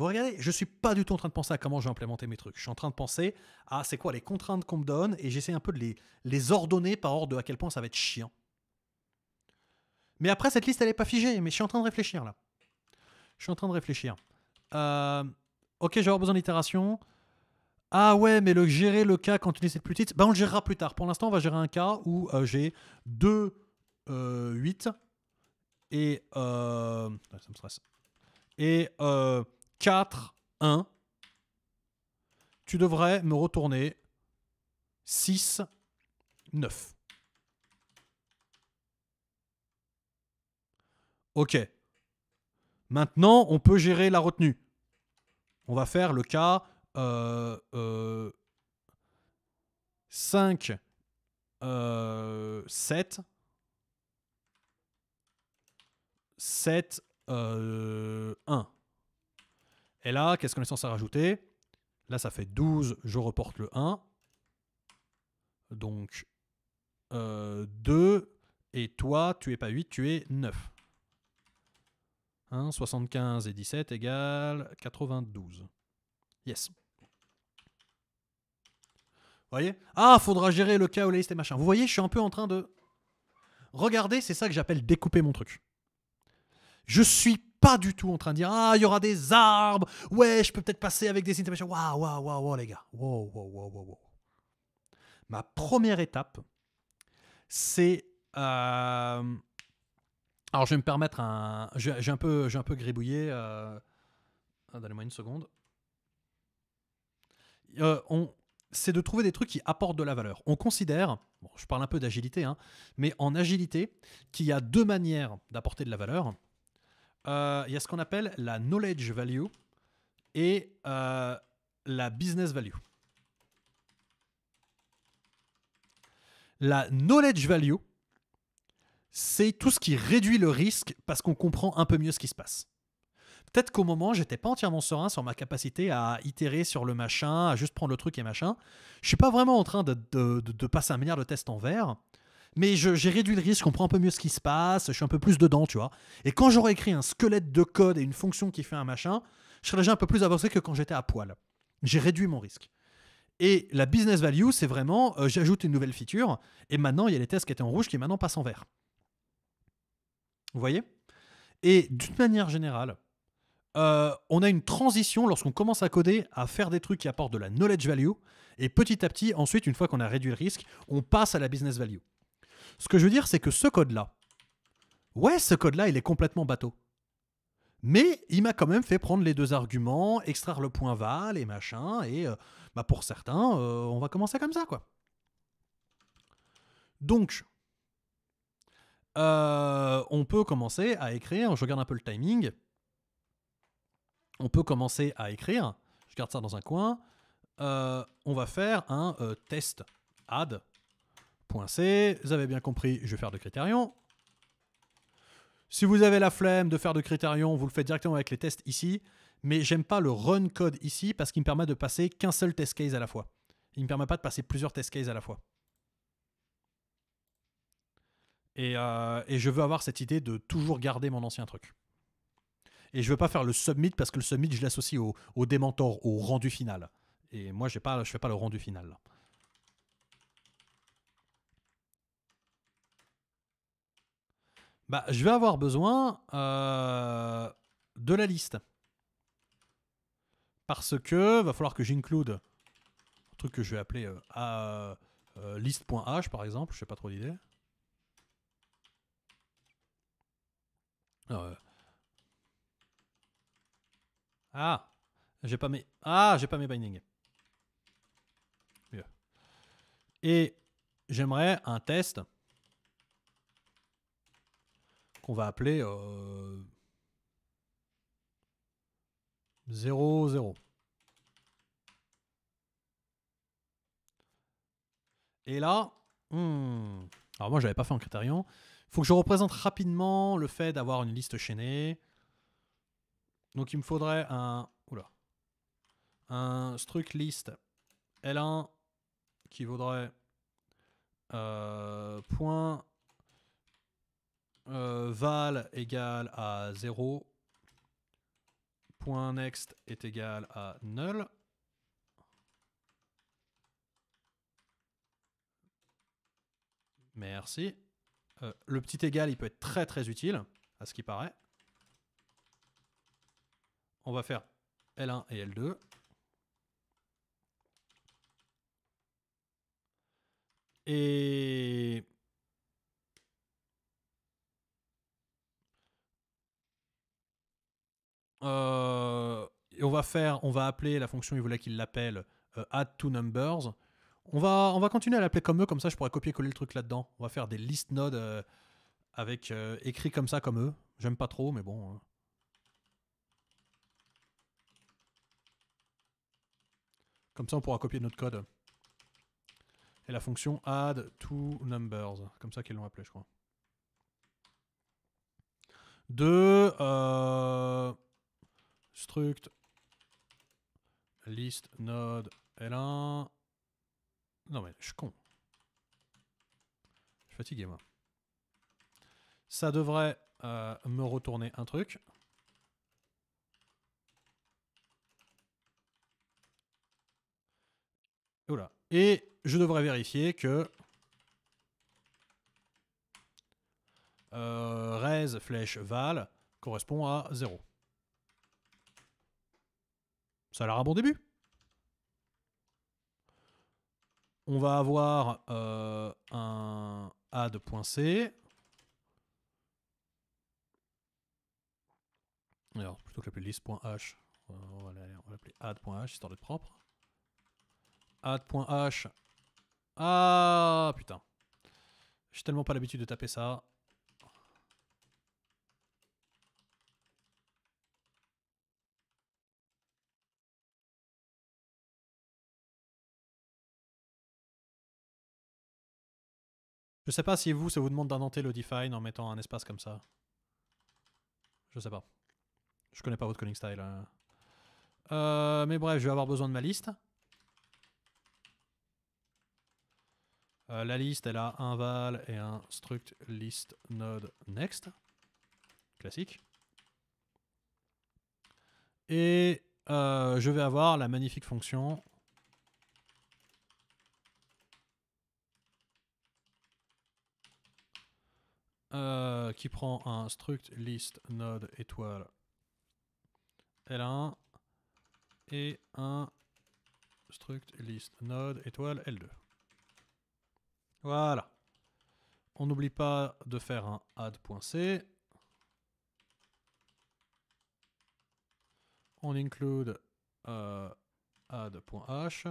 Vous regardez, je suis pas du tout en train de penser à comment je vais implémenter mes trucs. Je suis en train de penser à c'est quoi les contraintes qu'on me donne et j'essaie un peu de les, les ordonner par ordre de à quel point ça va être chiant. Mais après, cette liste, elle n'est pas figée, mais je suis en train de réfléchir là. Je suis en train de réfléchir. Euh, ok, je besoin d'itération. Ah ouais, mais le gérer le cas quand tu liste est plus petite, bah on le gérera plus tard. Pour l'instant, on va gérer un cas où euh, j'ai 2, 8 euh, et. ça me stresse. Et. 4, 1. Tu devrais me retourner 6, 9. Ok. Maintenant, on peut gérer la retenue. On va faire le cas euh, euh, 5, euh, 7, 7, 1. Et là, qu'est-ce qu'on est censé rajouter Là, ça fait 12, je reporte le 1. Donc, 2. Euh, et toi, tu es pas 8, tu es 9. 75 hein, et 17 égale 92. Yes. Vous voyez Ah, faudra gérer le cas où la liste et machin. Vous voyez, je suis un peu en train de... Regardez, c'est ça que j'appelle découper mon truc. Je suis pas du tout en train de dire Ah, il y aura des arbres, ouais, je peux peut-être passer avec des interventions. Waouh, waouh, waouh, les gars. Waouh, waouh, waouh, waouh. Ma première étape, c'est. Euh, alors, je vais me permettre un. J'ai un peu, un peu gribouillé. Euh, ah, donnez-moi une seconde. Euh, on, c'est de trouver des trucs qui apportent de la valeur. On considère, je parle un peu d'agilité, hein, mais en agilité, qu'il y a deux manières d'apporter de la valeur. Euh, il y a ce qu'on appelle la knowledge value et euh, la business value. La knowledge value, c'est tout ce qui réduit le risque parce qu'on comprend un peu mieux ce qui se passe. Peut-être qu'au moment, j'étais pas entièrement serein sur ma capacité à itérer sur le machin, à juste prendre le truc et machin. Je suis pas vraiment en train de, passer un milliard de tests en verre mais j'ai réduit le risque, on comprends un peu mieux ce qui se passe, je suis un peu plus dedans, tu vois. Et quand j'aurais écrit un squelette de code et une fonction qui fait un machin, je serais déjà un peu plus avancé que quand j'étais à poil. J'ai réduit mon risque. Et la business value, c'est vraiment, euh, j'ajoute une nouvelle feature, et maintenant, il y a les tests qui étaient en rouge qui maintenant passent en vert. Vous voyez Et d'une manière générale, euh, on a une transition lorsqu'on commence à coder, à faire des trucs qui apportent de la knowledge value, et petit à petit, ensuite, une fois qu'on a réduit le risque, on passe à la business value. Ce que je veux dire, c'est que ce code-là, ouais, ce code-là, il est complètement bateau. Mais il m'a quand même fait prendre les deux arguments, extraire le point val et machin, et euh, bah, pour certains, euh, on va commencer comme ça, quoi. Donc, euh, on peut commencer à écrire, je regarde un peu le timing, on peut commencer à écrire, je garde ça dans un coin, on va faire un test add Point C. Vous avez bien compris, je vais faire de Critérion. Si vous avez la flemme de faire de Critérion, vous le faites directement avec les tests ici. Mais j'aime pas le run code ici parce qu'il me permet de passer qu'un seul test case à la fois. Il ne me permet pas de passer plusieurs test cases à la fois. Euh, et, je veux avoir cette idée de toujours garder mon ancien truc. Et je ne veux pas faire le submit parce que le submit, je l'associe au, démentor, au rendu final. Et moi, pas, je fais pas le rendu final. Bah, je vais avoir besoin euh, de la liste. Parce que va falloir que j'include un truc que je vais appeler euh, euh list.h par exemple, je sais pas trop l'idée. Euh, ah, j'ai pas mes ah j'ai pas mes bindings. Et j'aimerais un test qu'on va appeler euh, 0, Et là, hmm. alors moi je n'avais pas fait un Criterion. Il faut que je représente rapidement le fait d'avoir une liste chaînée. Donc il me faudrait un, oula, un struct list L1 qui vaudrait euh, point euh, val égale à 0. next est égal à null. Merci. Euh, le petit égal, il peut être très très utile, à ce qui paraît. On va faire L1 et L2. Et Euh, et on va faire, on va appeler la fonction, il voulait qu'il l'appelle euh, add to numbers. On va, on va continuer à l'appeler comme eux, comme ça je pourrais copier-coller le truc là-dedans. On va faire des list nodes euh, avec écrit comme ça, comme eux. J'aime pas trop, mais bon. Comme ça on pourra copier notre code. Et la fonction add to numbers, comme ça qu'ils l'ont appelé, je crois. De struct list node L1. Non mais je suis con. Je suis fatigué moi. Ça devrait euh, me retourner un truc. Et je devrais vérifier que euh, res flèche val correspond à 0. Ça a l'air un bon début. On va avoir euh, un add.c Alors, plutôt que l'appeler list.h, euh, on va l'appeler add.h, histoire d'être propre. Add.h. Ah, putain. J'ai tellement pas l'habitude de taper ça. Je sais pas si vous, ça vous demande d'inventer le define en mettant un espace comme ça. Je sais pas. Je connais pas votre calling style. Hein. Euh, mais bref, je vais avoir besoin de ma liste. Euh, la liste, elle a un val et un struct list node next. Classique. Et euh, je vais avoir la magnifique fonction Euh, qui prend un struct list node étoile L1 et un struct list node étoile L2. Voilà. On n'oublie pas de faire un add.c. On include euh, add.h.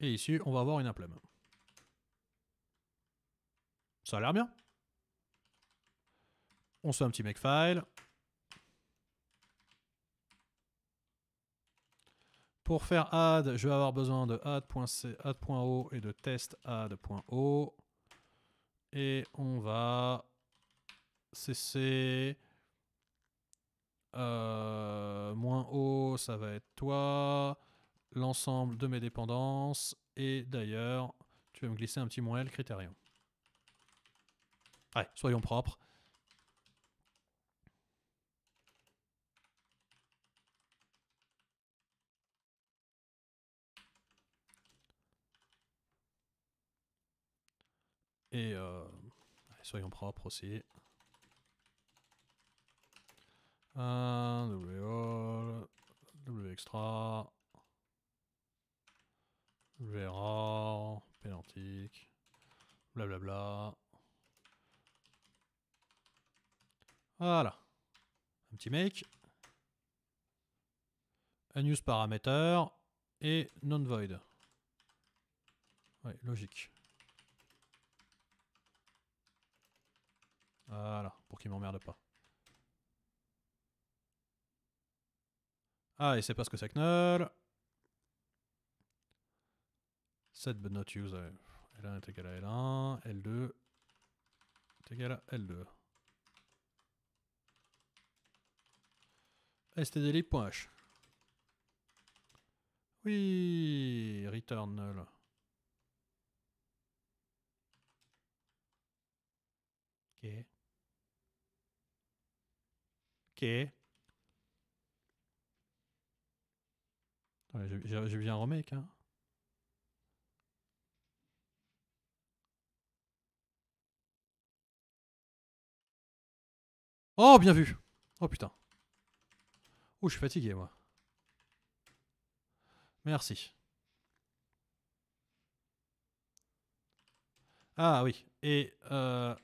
Et ici, on va avoir une implément. Ça a l'air bien. On se fait un petit makefile. Pour faire add, je vais avoir besoin de add.o et de test add.o. Et on va cc euh, moins o, ça va être toi, l'ensemble de mes dépendances. Et d'ailleurs, tu vas me glisser un petit moins l critérium. Allez, soyons propres. Et euh, soyons propres aussi. Un W extra, W pénantique, blablabla. Voilà. Un petit make. Unuse parameter et non void. Ouais, logique. Voilà, pour qu'il m'emmerde pas. Ah, il sait pas ce que c'est que null. Set but not use. L1 est égal à L1, L2 est égal à L2. stdlib.h. Oui, return null. Ok. Ok. J'ai bien remake, hein. Oh, bien vu. Oh putain. Ouh, je suis fatigué, moi. Merci. Ah oui, et euh,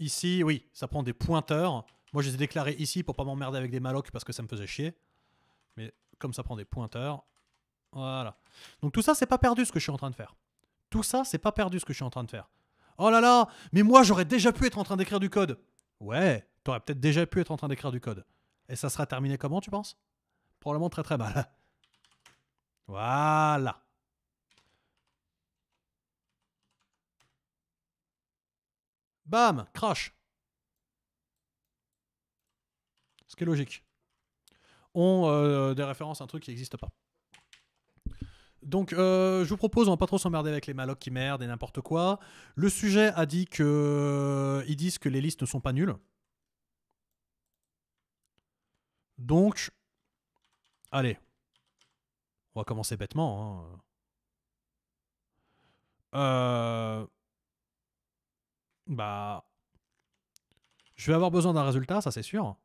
ici, oui, ça prend des pointeurs. Moi, je les ai déclarés ici pour pas m'emmerder avec des malocs parce que ça me faisait chier. Mais comme ça prend des pointeurs, voilà. Donc tout ça, c'est pas perdu ce que je suis en train de faire. Tout ça, c'est pas perdu ce que je suis en train de faire. Oh là là, mais moi, j'aurais déjà pu être en train d'écrire du code. Ouais, tu peut-être déjà pu être en train d'écrire du code. Et ça sera terminé comment, tu penses Probablement très très mal. Voilà. Bam, crash. Ce qui est logique. On euh, des références à un truc qui n'existe pas. Donc, euh, je vous propose, on va pas trop s'emmerder avec les malocs qui merdent et n'importe quoi. Le sujet a dit que. Euh, ils disent que les listes ne sont pas nulles. Donc, allez. On va commencer bêtement. Hein. Euh, bah... Je vais avoir besoin d'un résultat, ça c'est sûr.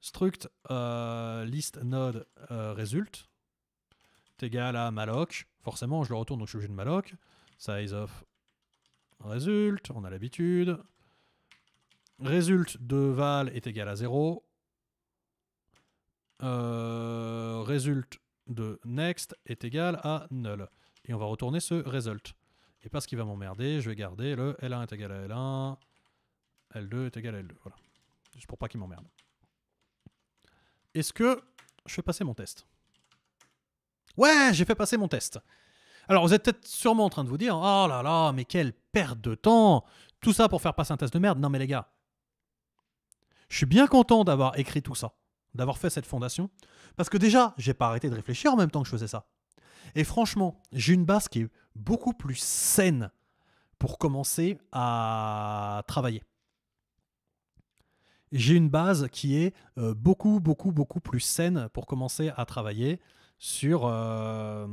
Struct euh, list node euh, result est égal à malloc. Forcément, je le retourne, donc je suis obligé de malloc. Size of result, on a l'habitude. Result de val est égal à 0 euh, de next est égal à null. Et on va retourner ce result. Et parce qu'il va m'emmerder, je vais garder le L1 est égal à L1, L2 est égal à L2. Voilà. Juste pour pas qu'il m'emmerde. Est-ce que je fais passer mon test Ouais, j'ai fait passer mon test. Alors vous êtes peut-être sûrement en train de vous dire, oh là là, mais quelle perte de temps Tout ça pour faire passer un test de merde. Non mais les gars, je suis bien content d'avoir écrit tout ça d'avoir fait cette fondation, parce que déjà, j'ai pas arrêté de réfléchir en même temps que je faisais ça. Et franchement, j'ai une base qui est beaucoup plus saine pour commencer à travailler. J'ai une base qui est euh, beaucoup, beaucoup, beaucoup plus saine pour commencer à travailler sur... Euh,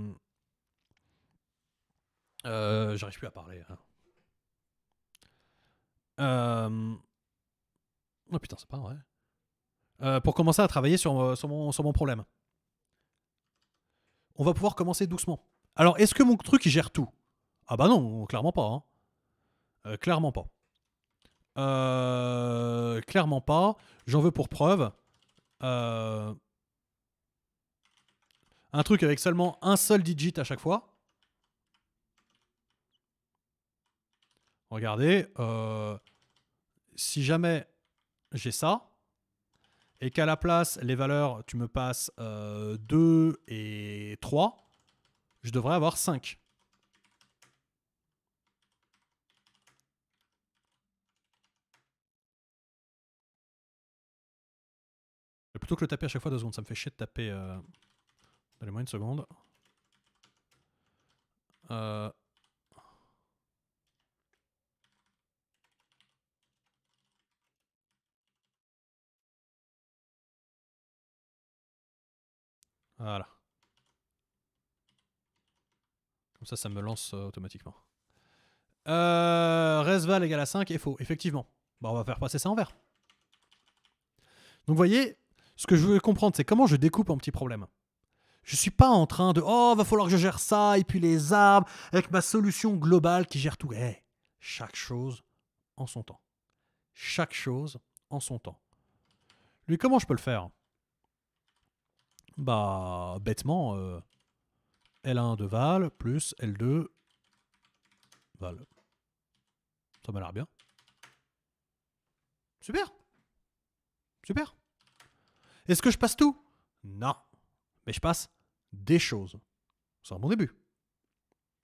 euh, j'arrive plus à parler. non hein. oh putain, c'est pas vrai. Euh, pour commencer à travailler euh, sur, mon, problème. On va pouvoir commencer doucement. Alors, est-ce que mon truc, il gère tout Ah bah non, clairement pas. Hein. Euh, clairement pas. clairement pas. J'en veux pour preuve. un truc avec seulement un seul digit à chaque fois. Regardez, si jamais j'ai ça, et qu'à la place, les valeurs, tu me passes 2 euh, et 3, je devrais avoir 5. plutôt que le taper à chaque fois 2 secondes, ça me fait chier de taper... Euh... moi une seconde.
Euh... Voilà.
Comme ça, ça me lance euh, automatiquement. Euh, resval égale à 5 est faux, effectivement. Bon, bah, on va faire passer ça en vert. Donc, vous voyez, ce que je veux comprendre, c'est comment je découpe un petit problème. Je suis pas en train de oh va falloir que je gère ça et puis les arbres avec ma solution globale qui gère tout. Eh, chaque chose en son temps. Chaque chose en son temps. Lui, comment je peux le faire bah, bêtement, euh, L1 de Val plus L2 Val. Ça m'a l'air bien. Super Super Est-ce que je passe tout Non. Mais je passe des choses. C'est un bon début.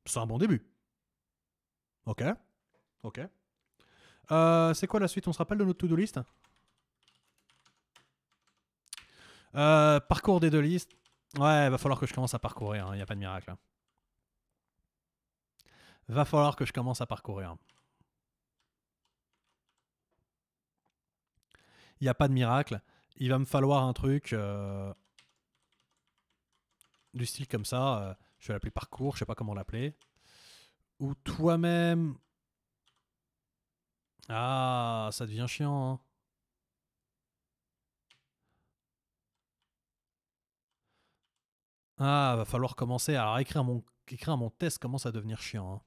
C'est un bon début. Ok. Ok. Euh, c'est quoi la suite On se rappelle de notre to-do list euh, parcours des deux listes. Ouais, va falloir que je commence à parcourir, il hein. n'y a pas de miracle. Hein. Va falloir que je commence à parcourir. Il n'y a pas de miracle. Il va me falloir un truc euh, du style comme ça. Euh, je vais l'appeler parcours, je sais pas comment l'appeler. Ou toi-même. Ah, ça devient chiant. Hein. Ah, va falloir commencer. à écrire mon, écrire mon test commence à devenir chiant. Hein.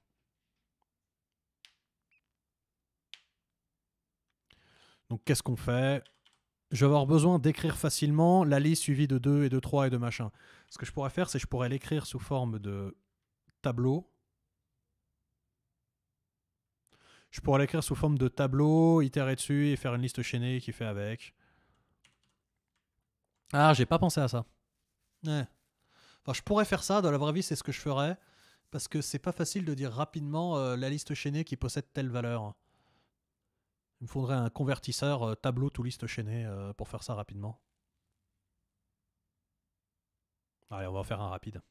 Donc, qu'est-ce qu'on fait Je vais avoir besoin d'écrire facilement la liste suivie de 2 et de 3 et de machin. Ce que je pourrais faire, c'est que je pourrais l'écrire sous forme de tableau. Je pourrais l'écrire sous forme de tableau, itérer dessus et faire une liste chaînée qui fait avec. Ah, j'ai pas pensé à ça. Ouais je pourrais faire ça, dans la vraie vie, c'est ce que je ferais, parce que c'est pas facile de dire rapidement euh, la liste chaînée qui possède telle valeur. Il me faudrait un convertisseur euh, tableau tout liste chaînée euh, pour faire ça rapidement. Allez, on va en faire un rapide.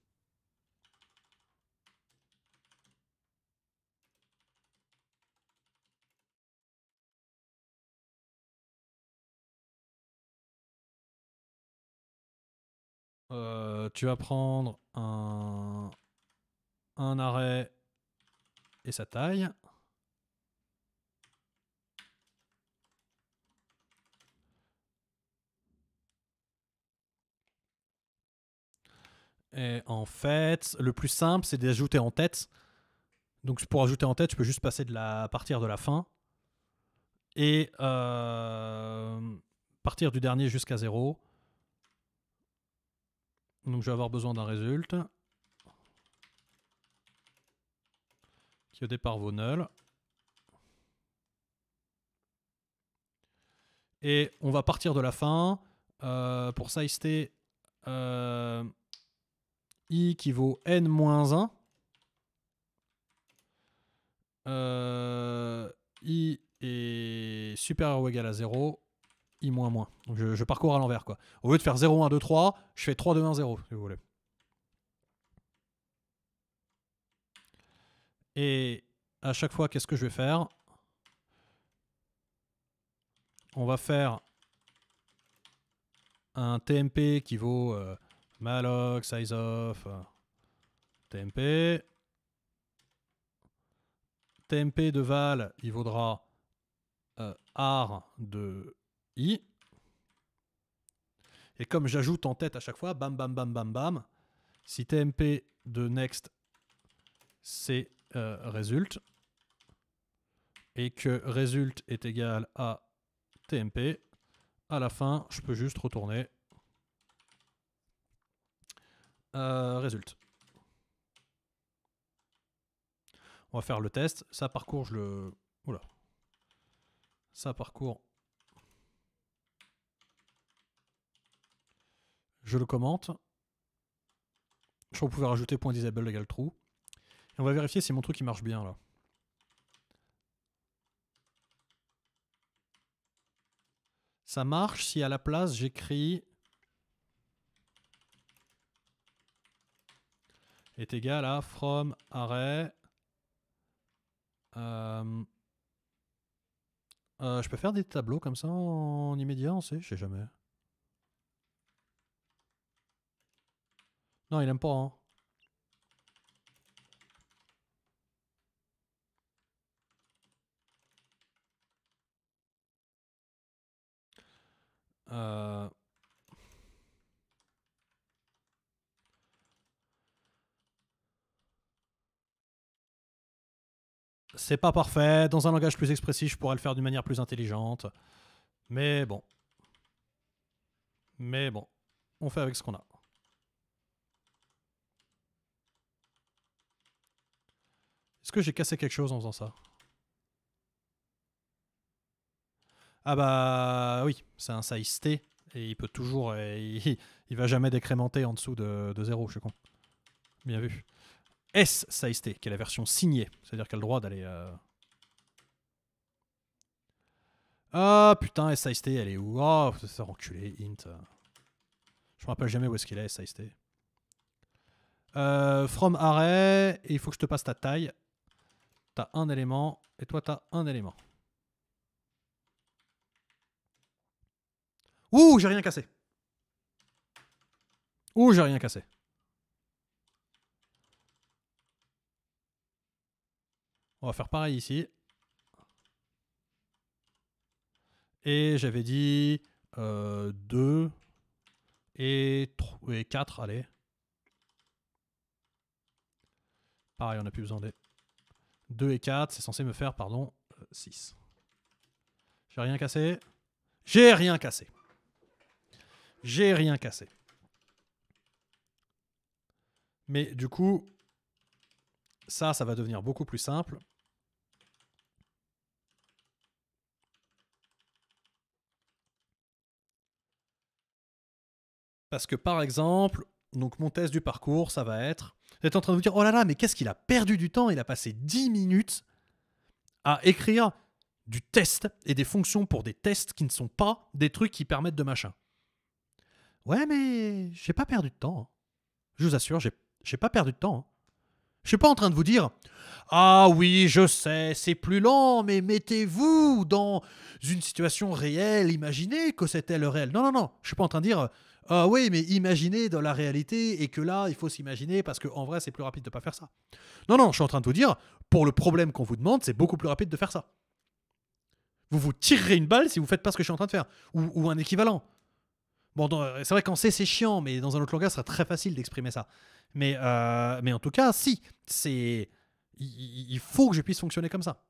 Euh, tu vas
prendre un, arrêt et sa taille. Et en fait, le plus simple, c'est d'ajouter en tête. Donc pour ajouter en tête, je peux juste passer de la partir de la fin et euh, partir du dernier jusqu'à zéro. Donc je vais avoir besoin d'un résultat qui au départ vaut null. Et on va partir de la fin. Euh, pour ça, t, euh, i qui vaut n-1. Euh, i est supérieur ou égal à 0 moins Donc je, je parcours à l'envers. quoi. Au lieu de faire 0, 1, 2, 3, je fais 3, 2, 1, 0, si vous voulez. Et à chaque fois, qu'est-ce que je vais faire On va faire un TMP qui vaut euh, malloc, size of, euh, TMP. TMP de val, il vaudra euh, R de i. Et comme j'ajoute en tête à chaque fois, bam, bam, bam, bam, bam, si tmp de next, c'est euh, résulte et que résulte est égal à tmp, à la fin, je peux juste retourner euh, On va faire le test. Ça parcourt, je le... Oula. Ça parcourt je le commente. Je crois que vous pouvez rajouter point disable égale true. Et on va vérifier si mon truc il marche bien là. Ça marche si à la place j'écris est égal à from arrêt euh, euh, je peux faire des tableaux comme ça en immédiat, on sait, je sais jamais. Non, il aime pas. Hein. Euh. C'est pas parfait. Dans un langage plus expressif, je pourrais le faire d'une manière plus intelligente. Mais bon. Mais bon. On fait avec ce qu'on a. Est-ce que j'ai cassé quelque chose en faisant ça Ah bah oui, c'est un size T et il peut toujours. Il, va jamais décrémenter en dessous de, de 0, je suis con. Bien vu. S size T, qui est la version signée, c'est-à-dire qu'elle a le droit d'aller. Euh, ah putain, S size T, elle est où Oh, ça enculé, int. Je me rappelle jamais où est-ce qu'il est, SIST. Euh, from arrêt, il faut que je te passe ta taille. T'as un élément et toi t'as un élément. Ouh, j'ai rien cassé. Ouh, j'ai rien cassé. On va faire pareil ici. Et j'avais dit 2 euh, et 4, allez. Pareil, on n'a plus besoin des... 2 et 4, c'est censé me faire, pardon, 6. Euh, J'ai rien cassé J'ai rien cassé. J'ai rien cassé. Mais du coup, ça, ça va devenir beaucoup plus simple. Parce que par exemple, donc mon test du parcours, ça va être vous êtes en train de vous dire, oh là là, mais qu'est-ce qu'il a perdu du temps Il a passé 10 minutes à écrire du test et des fonctions pour des tests qui ne sont pas des trucs qui permettent de machin. Ouais, mais j'ai pas perdu de temps. Hein. Je vous assure, j'ai pas perdu de temps. Je hein. Je suis pas en train de vous dire Ah oui, je sais, c'est plus lent, mais mettez-vous dans une situation réelle, imaginez que c'était le réel. Non, non, non, je suis pas en train de dire ah oui, mais imaginez dans la réalité et que là, il faut s'imaginer parce qu'en vrai, c'est plus rapide de ne pas faire ça. Non, non, je suis en train de vous dire, pour le problème qu'on vous demande, c'est beaucoup plus rapide de faire ça. Vous vous tirerez une balle si vous faites pas ce que je suis en train de faire, ou, un équivalent. Bon, euh, c'est vrai qu'en C, c'est chiant, mais dans un autre langage, ce sera très facile d'exprimer ça. Mais, euh, en tout cas, si, c'est. Il faut que je puisse fonctionner comme ça.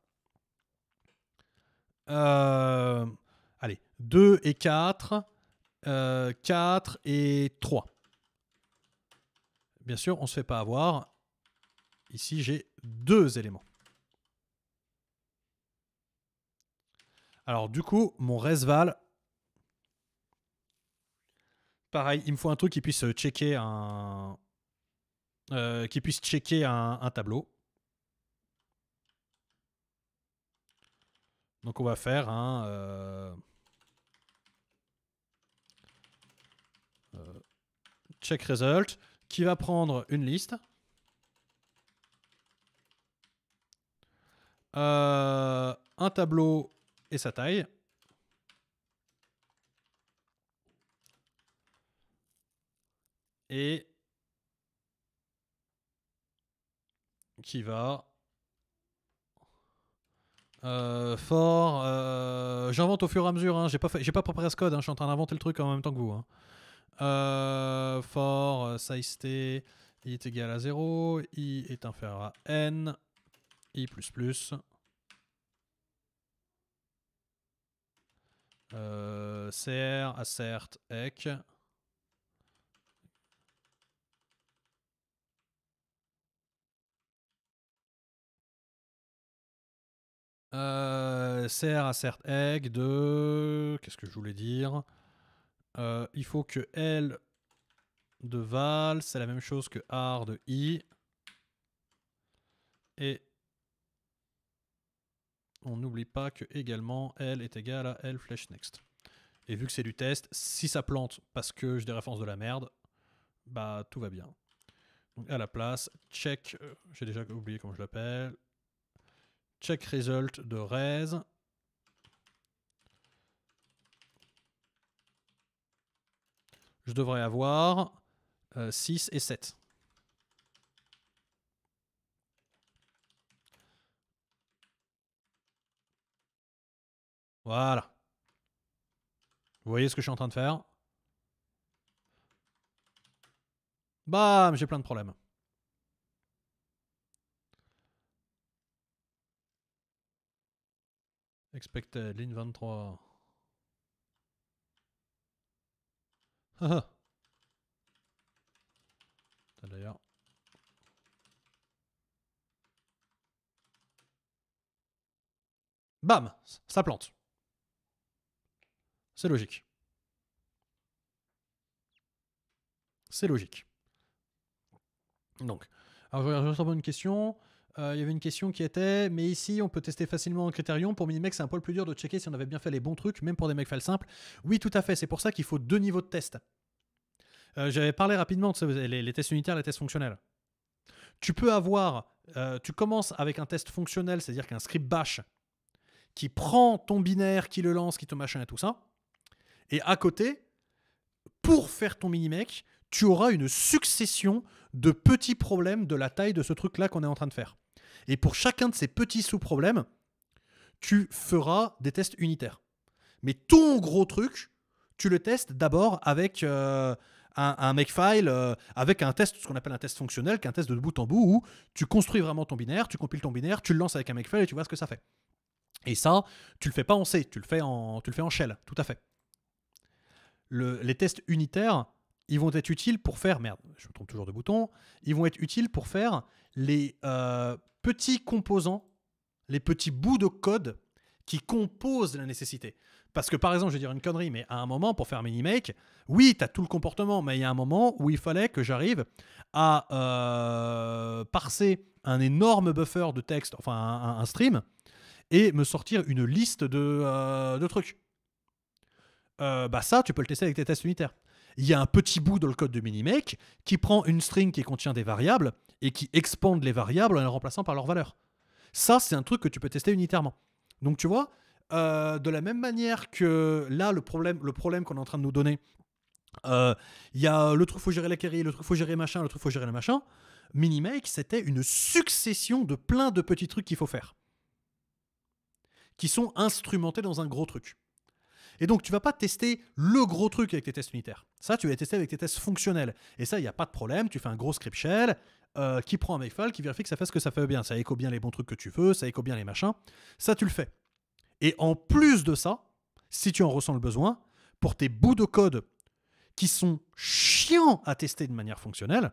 Euh, allez, 2 et 4. 4 euh, et 3. Bien sûr, on ne se fait pas avoir. Ici, j'ai deux éléments. Alors du coup, mon Resval, pareil, il me faut un truc qui puisse checker un, euh, qui puisse checker un, tableau. Donc on va faire un... Euh, check result qui va prendre une liste. Euh, un tableau et sa taille. Et qui va euh, fort. Euh, j'invente au fur et à mesure. Hein. J'ai pas, j'ai pas préparé ce code. Hein. Je suis en train d'inventer le truc en même temps que vous. Hein. Euh, for euh, size t, i est égal à 0, i est inférieur à n, i plus plus. Euh, cr, assert, egg, CR assert egg de. Qu'est-ce que je voulais dire euh, il faut que L de val, c'est la même chose que R de I. Et on n'oublie pas que également L est égal à L flash next. Et vu que c'est du test, si ça plante parce que j'ai des références de la merde, bah tout va bien. Donc à la place, check, euh, j'ai déjà oublié comment je l'appelle, check result de res je devrais avoir 6 euh, et 7. Voilà. Vous voyez ce que je suis en train de faire Bam, j'ai plein de problèmes. Expected, ligne 23. Ah, ah. D'ailleurs. Bam Ça plante. C'est logique. C'est logique. Donc, alors je vais une question. Euh, il y avait une question qui était, mais ici on peut tester facilement en Criterion. Pour Minimec, c'est un le plus dur de checker si on avait bien fait les bons trucs, même pour des mecs fail simples. Oui, tout à fait, c'est pour ça qu'il faut deux niveaux de test. Euh, j'avais parlé rapidement de les, tests unitaires, les tests fonctionnels. Tu peux avoir, euh, tu commences avec un test fonctionnel, c'est-à-dire qu'un script bash qui prend ton binaire, qui le lance, qui te machin et tout ça. Et à côté, pour faire ton Minimec, tu auras une succession de petits problèmes de la taille de ce truc-là qu'on est en train de faire. Et pour chacun de ces petits sous-problèmes, tu feras des tests unitaires. Mais ton gros truc, tu le testes d'abord avec euh, un, makefile, euh, avec un test, ce qu'on appelle un test fonctionnel, qu'un test de bout en bout, où tu construis vraiment ton binaire, tu compiles ton binaire, tu le lances avec un makefile et tu vois ce que ça fait. Et ça, tu le fais pas en C, tu le fais en, tu le fais en shell, tout à fait. les tests unitaires, ils vont être utiles pour faire, merde, je me trompe toujours de bouton, ils vont être utiles pour faire les euh, petits composants, les petits bouts de code qui composent la nécessité. Parce que par exemple, je vais dire une connerie, mais à un moment, pour faire mini-make, oui, tu as tout le comportement, mais il y a un moment où il fallait que j'arrive à euh, parser un énorme buffer de texte, enfin un, stream, et me sortir une liste de, euh, trucs. Euh, bah ça, tu peux le tester avec tes tests unitaires il y a un petit bout dans le code de minimake qui prend une string qui contient des variables et qui expande les variables en les remplaçant par leur valeur. Ça, c'est un truc que tu peux tester unitairement. Donc tu vois, euh, de la même manière que là, le problème, le problème qu'on est en train de nous donner, euh, il y a le truc faut gérer la query, le truc faut gérer machin, le truc faut gérer le machin. Minimake, c'était une succession de plein de petits trucs qu'il faut faire, qui sont instrumentés dans un gros truc. Et donc, tu vas pas tester le gros truc avec tes tests unitaires. Ça, tu vas les tester avec tes tests fonctionnels. Et ça, il n'y a pas de problème. Tu fais un gros script shell euh, qui prend un makefile, qui vérifie que ça fait ce que ça fait bien. Ça écho bien les bons trucs que tu veux, ça écho bien les machins. Ça, tu le fais. Et en plus de ça, si tu en ressens le besoin, pour tes bouts de code qui sont chiants à tester de manière fonctionnelle,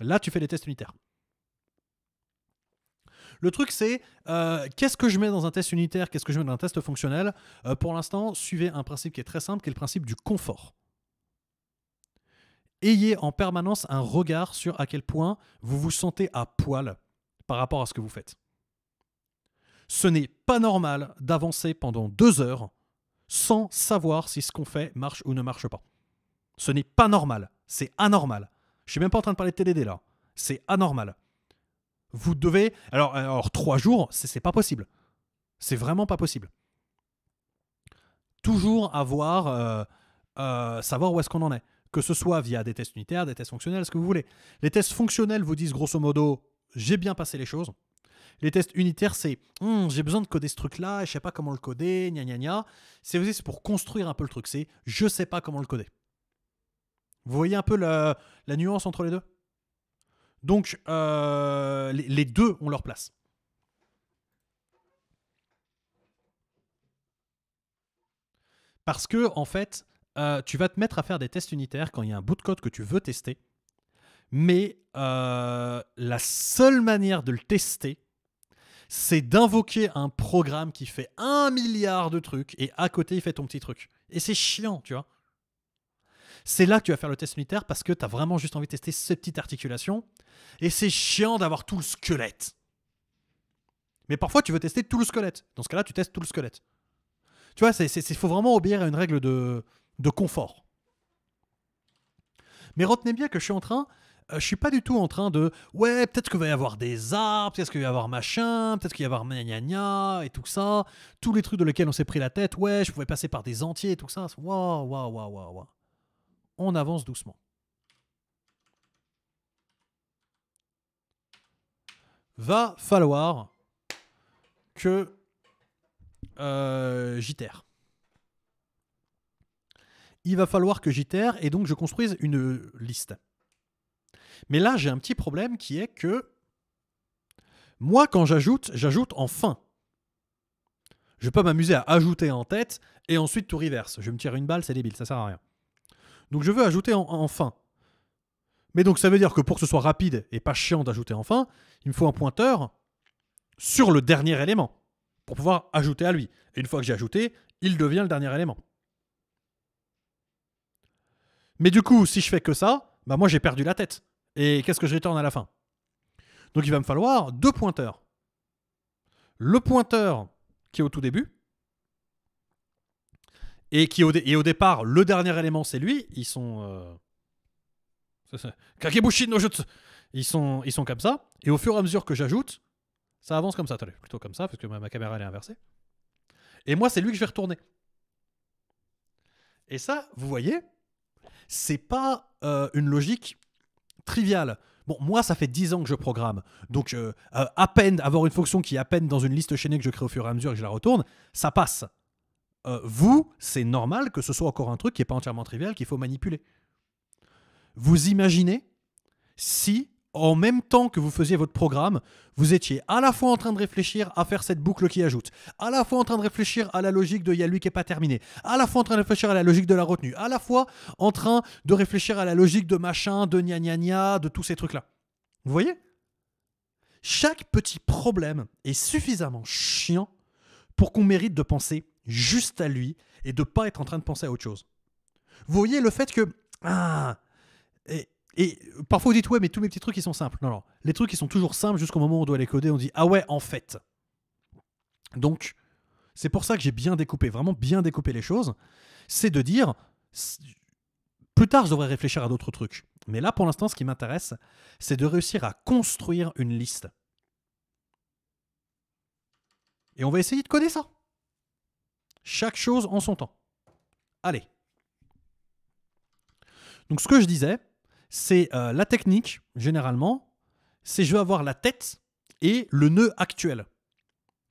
là, tu fais des tests unitaires. Le truc, c'est euh, qu'est-ce que je mets dans un test unitaire, qu'est-ce que je mets dans un test fonctionnel euh, Pour l'instant, suivez un principe qui est très simple, qui est le principe du confort ayez en permanence un regard sur à quel point vous vous sentez à poil par rapport à ce que vous faites. Ce n'est pas normal d'avancer pendant deux heures sans savoir si ce qu'on fait marche ou ne marche pas. Ce n'est pas normal, c'est anormal. Je suis même pas en train de parler de TDD là, c'est anormal. Vous devez, alors, trois jours, c'est pas possible. C'est vraiment pas possible. Toujours avoir, euh, euh, savoir où est-ce qu'on en est que ce soit via des tests unitaires, des tests fonctionnels, ce que vous voulez. Les tests fonctionnels vous disent grosso modo j'ai bien passé les choses. Les tests unitaires, c'est hum, j'ai besoin de coder ce truc-là, je sais pas comment le coder, gna gna gna. C'est aussi pour construire un peu le truc, c'est je ne sais pas comment le coder. Vous voyez un peu la, nuance entre les deux Donc, euh, les deux ont leur place. Parce que, en fait, euh, tu vas te mettre à faire des tests unitaires quand il y a un bout de code que tu veux tester. Mais euh, la seule manière de le tester, c'est d'invoquer un programme qui fait un milliard de trucs et à côté, il fait ton petit truc. Et c'est chiant, tu vois. C'est là que tu vas faire le test unitaire parce que tu as vraiment juste envie de tester cette petite articulation. Et c'est chiant d'avoir tout le squelette. Mais parfois, tu veux tester tout le squelette. Dans ce cas-là, tu testes tout le squelette. Tu vois, il faut vraiment obéir à une règle de, de confort. Mais retenez bien que je suis en train, euh, je suis pas du tout en train de ouais, peut-être qu'il va y avoir des arbres, peut-être qu'il va y avoir machin, peut-être qu'il va y avoir gna, gna, et tout ça, tous les trucs de lesquels on s'est pris la tête, ouais, je pouvais passer par des entiers et tout ça. Waouh, waouh, waouh, waouh. On avance doucement. Va falloir que euh, j'y il va falloir que j'itère et donc je construise une liste. Mais là, j'ai un petit problème qui est que moi, quand j'ajoute, j'ajoute en fin. Je peux m'amuser à ajouter en tête et ensuite tout reverse. Je me tire une balle, c'est débile, ça sert à rien. Donc je veux ajouter en, en, fin. Mais donc ça veut dire que pour que ce soit rapide et pas chiant d'ajouter en fin, il me faut un pointeur sur le dernier élément pour pouvoir ajouter à lui. Et une fois que j'ai ajouté, il devient le dernier élément. Mais du coup, si je fais que ça, bah moi j'ai perdu la tête. Et qu'est-ce que je retourne à la fin Donc il va me falloir deux pointeurs. Le pointeur qui est au tout début, et qui au, au départ, le dernier élément, c'est lui. Ils sont... Euh, Kakebushi no ils sont, ils sont comme ça. Et au fur et à mesure que j'ajoute, ça avance comme ça. plutôt comme ça, parce que ma, ma caméra elle est inversée. Et moi, c'est lui que je vais retourner. Et ça, vous voyez, c'est pas euh, une logique triviale. Bon, moi, ça fait 10 ans que je programme. Donc, euh, euh, à peine avoir une fonction qui est à peine dans une liste chaînée que je crée au fur et à mesure et que je la retourne, ça passe. vous, c'est normal que ce soit encore un truc qui n'est pas entièrement trivial, qu'il faut manipuler. Vous imaginez si en même temps que vous faisiez votre programme, vous étiez à la fois en train de réfléchir à faire cette boucle qui ajoute, à la fois en train de réfléchir à la logique de il y a lui qui n'est pas terminé, à la fois en train de réfléchir à la logique de la retenue, à la fois en train de réfléchir à la logique de machin, de gna gna gna, de tous ces trucs-là. Vous voyez Chaque petit problème est suffisamment chiant pour qu'on mérite de penser juste à lui et de pas être en train de penser à autre chose. Vous voyez le fait que... Ah, et et parfois vous dites ouais mais tous mes petits trucs ils sont simples. Non, non. Les trucs ils sont toujours simples jusqu'au moment où on doit les coder, on dit ah ouais en fait. Donc c'est pour ça que j'ai bien découpé, vraiment bien découpé les choses. C'est de dire plus tard je devrais réfléchir à d'autres trucs. Mais là pour l'instant ce qui m'intéresse c'est de réussir à construire une liste. Et on va essayer de coder ça. Chaque chose en son temps. Allez. Donc ce que je disais, c'est euh, la technique, généralement, c'est je vais avoir la tête et le nœud actuel.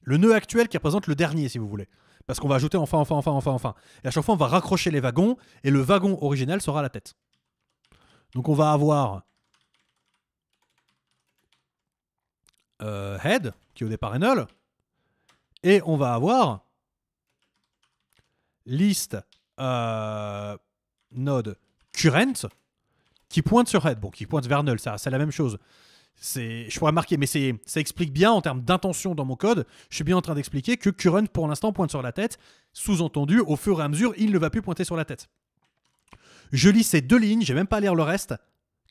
Le nœud actuel qui représente le dernier, si vous voulez. Parce qu'on va ajouter enfin, enfin, enfin, enfin, enfin. Et à chaque fois, on va raccrocher les wagons et le wagon original sera la tête. Donc on va avoir euh, head, qui au départ est null, et on va avoir list euh, node current, qui pointe sur Head, bon, qui pointe vers Null, ça, c'est la même chose. C'est pourrais marquer, mais c'est, ça explique bien en termes d'intention dans mon code. Je suis bien en train d'expliquer que Current, pour l'instant, pointe sur la tête. Sous-entendu, au fur et à mesure, il ne va plus pointer sur la tête. Je lis ces deux lignes, j'ai même pas à lire le reste.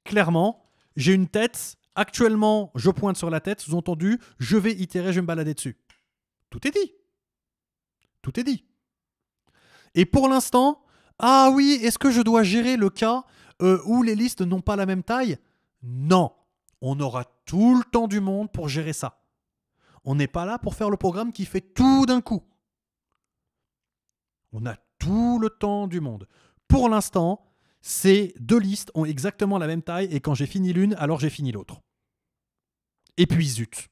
Clairement, j'ai une tête. Actuellement, je pointe sur la tête. Sous-entendu, je vais itérer, je vais me balader dessus. Tout est dit. Tout est dit. Et pour l'instant, ah oui, est-ce que je dois gérer le cas euh, où les listes n'ont pas la même taille Non, on aura tout le temps du monde pour gérer ça. On n'est pas là pour faire le programme qui fait tout d'un coup. On a tout le temps du monde. Pour l'instant, ces deux listes ont exactement la même taille et quand j'ai fini l'une, alors j'ai fini l'autre. Et puis zut.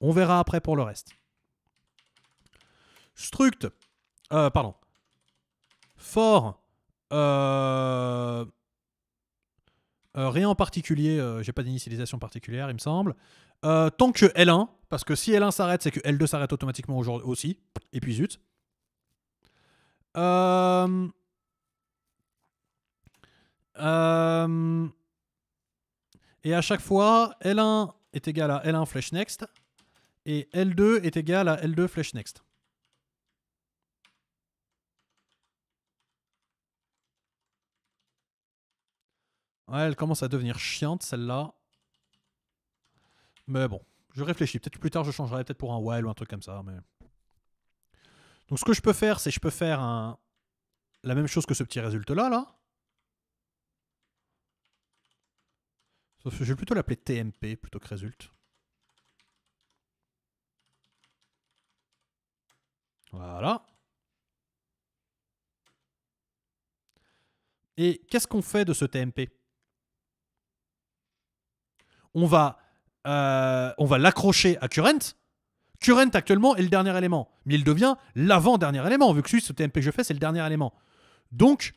On verra après pour le reste. Struct. Euh, pardon. Fort euh, euh, rien en particulier, euh, j'ai pas d'initialisation particulière, il me semble. tant que L1, parce que si L1 s'arrête, c'est que L2 s'arrête automatiquement aujourd'hui aussi, et puis zut. Et à chaque fois, L1 est égal à L1 flèche next, et L2 est égal à L2 flèche next. elle commence à devenir chiante celle-là. Mais bon, je réfléchis. Peut-être plus tard je changerai, peut-être pour un while ou un truc comme ça. Mais... Donc ce que je peux faire, c'est je peux faire un... la même chose que ce petit résultat-là. Là. Sauf que je vais plutôt l'appeler TMP plutôt que résulte. Voilà. Et qu'est-ce qu'on fait de ce TMP on va, euh, va l'accrocher à Current. Current actuellement est le dernier élément, mais il devient l'avant-dernier élément, vu que ce TMP que je fais, c'est le dernier élément. Donc,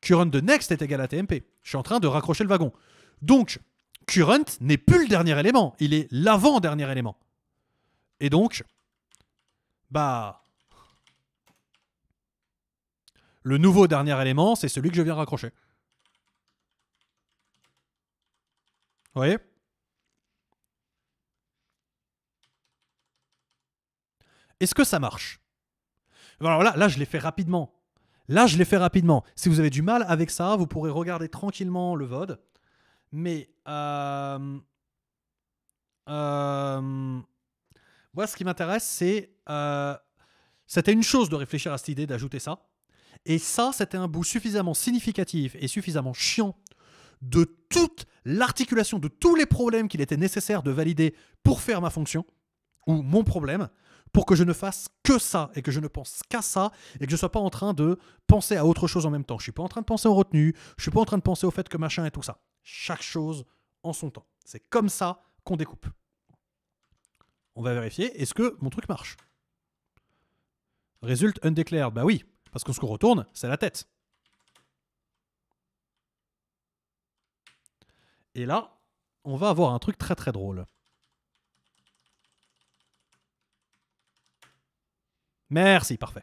current de next est égal à TMP. Je suis en train de raccrocher le wagon. Donc, current n'est plus le dernier élément, il est l'avant-dernier élément. Et donc, bah... Le nouveau dernier élément, c'est celui que je viens raccrocher. Vous voyez Est-ce que ça marche Voilà, là, je l'ai fait rapidement. Là, je l'ai fait rapidement. Si vous avez du mal avec ça, vous pourrez regarder tranquillement le VOD. Mais euh, euh moi, ce qui m'intéresse, c'est... Euh, c'était une chose de réfléchir à cette idée, d'ajouter ça. Et ça, c'était un bout suffisamment significatif et suffisamment chiant de toute l'articulation de tous les problèmes qu'il était nécessaire de valider pour faire ma fonction, ou mon problème, pour que je ne fasse que ça et que je ne pense qu'à ça et que je ne sois pas en train de penser à autre chose en même temps. Je ne suis pas en train de penser au retenue. je ne suis pas en train de penser au fait que machin et tout ça. Chaque chose en son temps. C'est comme ça qu'on découpe. On va vérifier, est-ce que mon truc marche Résulte undeclared, bah oui, parce que ce qu'on retourne, c'est la tête. Et là, on va avoir un truc très très drôle. Merci, parfait.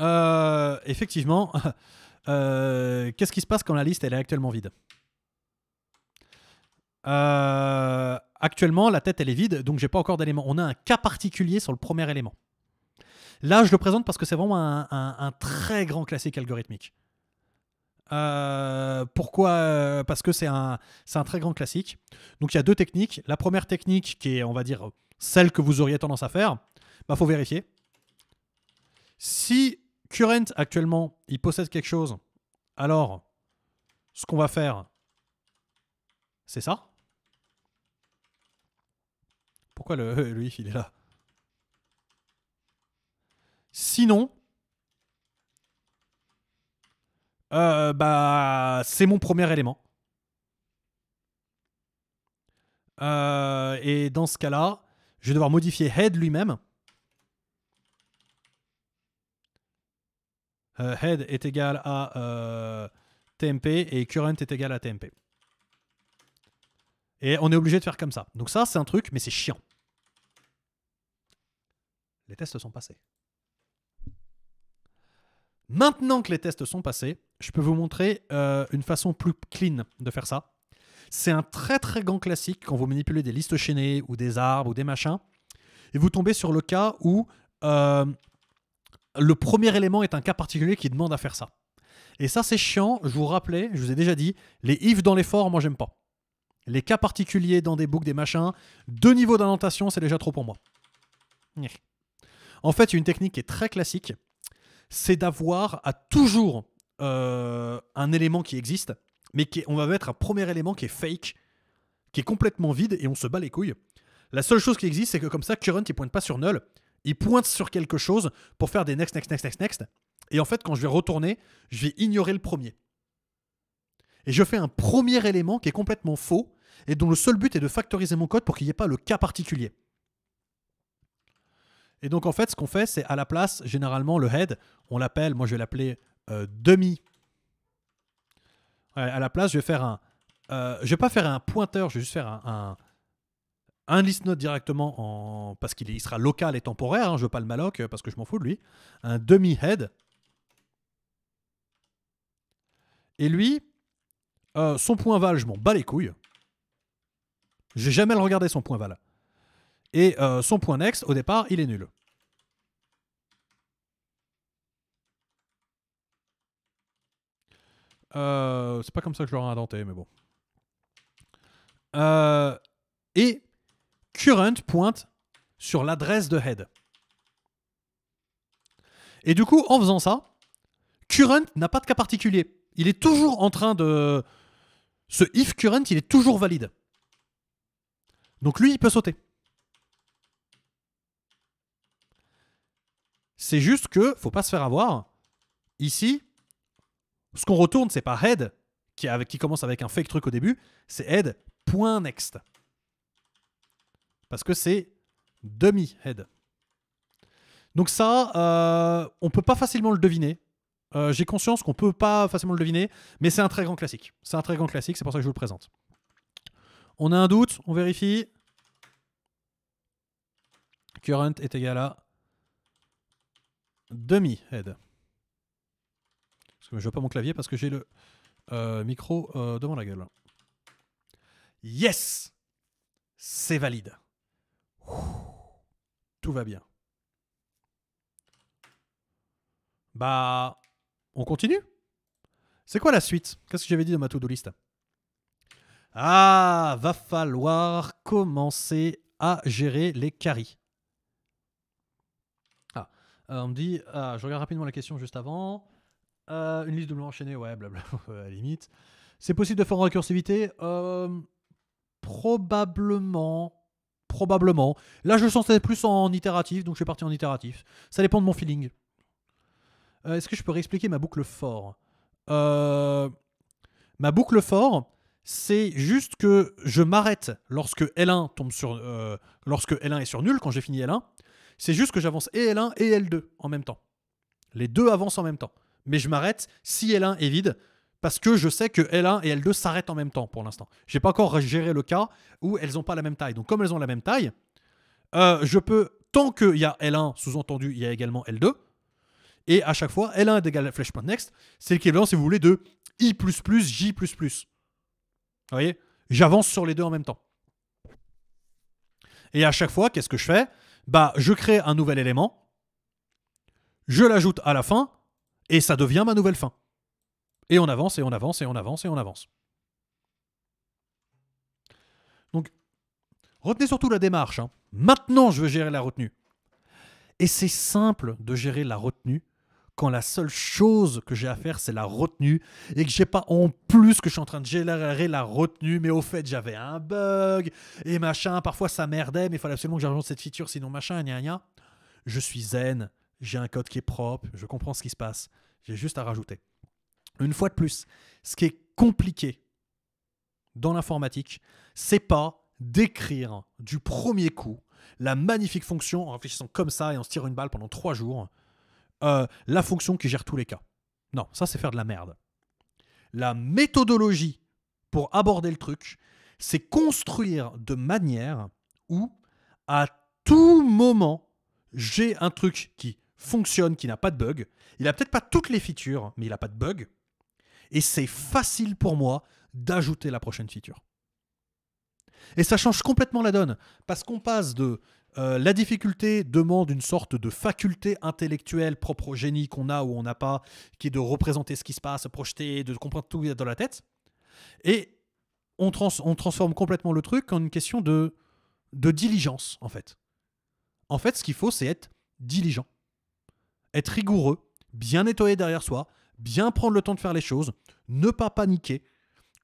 Euh, effectivement, euh, qu'est-ce qui se passe quand la liste elle est actuellement vide euh, Actuellement, la tête elle est vide, donc j'ai pas encore d'éléments. On a un cas particulier sur le premier élément. Là, je le présente parce que c'est vraiment un très grand classique algorithmique. Euh, pourquoi euh, Parce que c'est un, un très grand classique. Donc il y a deux techniques. La première technique, qui est, on va dire, celle que vous auriez tendance à faire, bah faut vérifier. Si Current actuellement, il possède quelque chose, alors ce qu'on va faire, c'est ça. Pourquoi lui il est là Sinon, euh, bah, c'est mon premier élément. Euh, et dans ce cas-là, je vais devoir modifier head lui-même. Euh, head est égal à tmp et current est égal à tmp. Et on est obligé de faire comme ça. Donc ça, c'est un truc, mais c'est chiant. Les tests sont passés. Maintenant que les tests sont passés, je peux vous montrer euh, une façon plus clean de faire ça. C'est un très très grand classique quand vous manipulez des listes chaînées ou des arbres ou des machins. Et vous tombez sur le cas où euh, le premier élément est un cas particulier qui demande à faire ça. Et ça c'est chiant, je vous rappelais, je vous ai déjà dit, les ifs dans les forts, moi j'aime pas. Les cas particuliers dans des books, des machins, deux niveaux d'indentation, c'est déjà trop pour moi. En fait, une technique qui est très classique, c'est d'avoir à toujours euh, un élément qui existe, mais qui on va mettre un premier élément qui est fake, qui est complètement vide et on se bat les couilles. La seule chose qui existe, c'est que comme ça, Current, il pointe pas sur null, il pointe sur quelque chose pour faire des next, next, next, next, next. Et en fait, quand je vais retourner, je vais ignorer le premier. Et je fais un premier élément qui est complètement faux et dont le seul but est de factoriser mon code pour qu'il n'y ait pas le cas particulier. Et donc en fait, ce qu'on fait, c'est à la place, généralement, le head, on l'appelle, moi je vais l'appeler euh, demi. À la place, je vais faire un. Euh, je vais pas faire un pointeur, je vais juste faire un, un list note directement en, parce qu'il sera local et temporaire, hein, je veux pas le malloc euh, parce que je m'en fous de lui, un demi-head. Et lui, son point val, je m'en bats les couilles. J'ai jamais le regardé son point val. Et son point next, au départ, il est nul. Euh, c'est pas comme ça que je l'aurais inventé, mais bon. Euh, et current pointe sur l'adresse de head. Et du coup, en faisant ça, current n'a pas de cas particulier. Il est toujours en train de. Ce if current, il est toujours valide. Donc lui, il peut sauter. C'est juste que, faut pas se faire avoir. Ici, ce qu'on retourne, c'est pas head, qui, commence avec un fake truc au début, c'est head.next. Parce que c'est demi-head. Donc ça, on euh, on peut pas facilement le deviner. Euh, j'ai conscience qu'on peut pas facilement le deviner, mais c'est un très grand classique. C'est un très grand classique, c'est pour ça que je vous le présente. On a un doute, on vérifie. Current est égal à demi-head. Parce que je vois pas mon clavier parce que j'ai le euh, micro euh, devant la gueule. Yes C'est valide. Tout va bien. Bah, on continue C'est quoi la suite Qu'est-ce que j'avais dit dans ma to-do list Ah, va falloir commencer à gérer les caries. Ah, euh, on me dit, ah, je regarde rapidement la question juste avant. Euh, une liste de enchaînée ouais, blabla, à limite. C'est possible de faire en récursivité euh, Probablement. Probablement. Là, je le sentais plus en itératif, donc je suis parti en itératif. Ça dépend de mon feeling. Euh, est-ce que je peux réexpliquer ma boucle fort Ma boucle fort, c'est juste que je m'arrête lorsque L1 tombe sur. lorsque L1 est sur nul, quand j'ai fini L1. C'est juste que j'avance et L1 et L2 en même temps. Les deux avancent en même temps mais je m'arrête si L1 est vide parce que je sais que L1 et L2 s'arrêtent en même temps pour l'instant. Je n'ai pas encore géré le cas où elles n'ont pas la même taille. Donc comme elles ont la même taille, euh, je peux, tant qu'il y a L1, sous-entendu, il y a également L2, et à chaque fois, L1 est égal à next. c'est l'équivalent, si vous voulez, de I++, J++. Vous voyez J'avance sur les deux en même temps. Et à chaque fois, qu'est-ce que je fais Bah, je crée un nouvel élément, je l'ajoute à la fin, et ça devient ma nouvelle fin. Et on avance, et on avance, et on avance, et on avance. Donc, retenez surtout la démarche. Hein. Maintenant, je veux gérer la retenue. Et c'est simple de gérer la retenue quand la seule chose que j'ai à faire, c'est la retenue, et que j'ai pas en plus que je suis en train de gérer la retenue, mais au fait, j'avais un bug, et machin, parfois ça merdait, mais il fallait absolument que j'arrange cette feature, sinon machin, gna gna. Je suis zen, j'ai un code qui est propre, je comprends ce qui se passe, j'ai juste à rajouter. Une fois de plus, ce qui est compliqué dans l'informatique, c'est pas d'écrire du premier coup la magnifique fonction en réfléchissant comme ça et en se tirant une balle pendant trois jours, euh, la fonction qui gère tous les cas. Non, ça c'est faire de la merde. La méthodologie pour aborder le truc, c'est construire de manière où à tout moment j'ai un truc qui fonctionne, qui n'a pas de bug. Il n'a peut-être pas toutes les features, mais il n'a pas de bug. Et c'est facile pour moi d'ajouter la prochaine feature. Et ça change complètement la donne, parce qu'on passe de euh, la difficulté demande une sorte de faculté intellectuelle propre au génie qu'on a ou on n'a pas, qui est de représenter ce qui se passe, projeter, de comprendre tout dans la tête. Et on, trans on transforme complètement le truc en une question de, de diligence, en fait. En fait, ce qu'il faut, c'est être diligent être rigoureux, bien nettoyer derrière soi, bien prendre le temps de faire les choses, ne pas paniquer,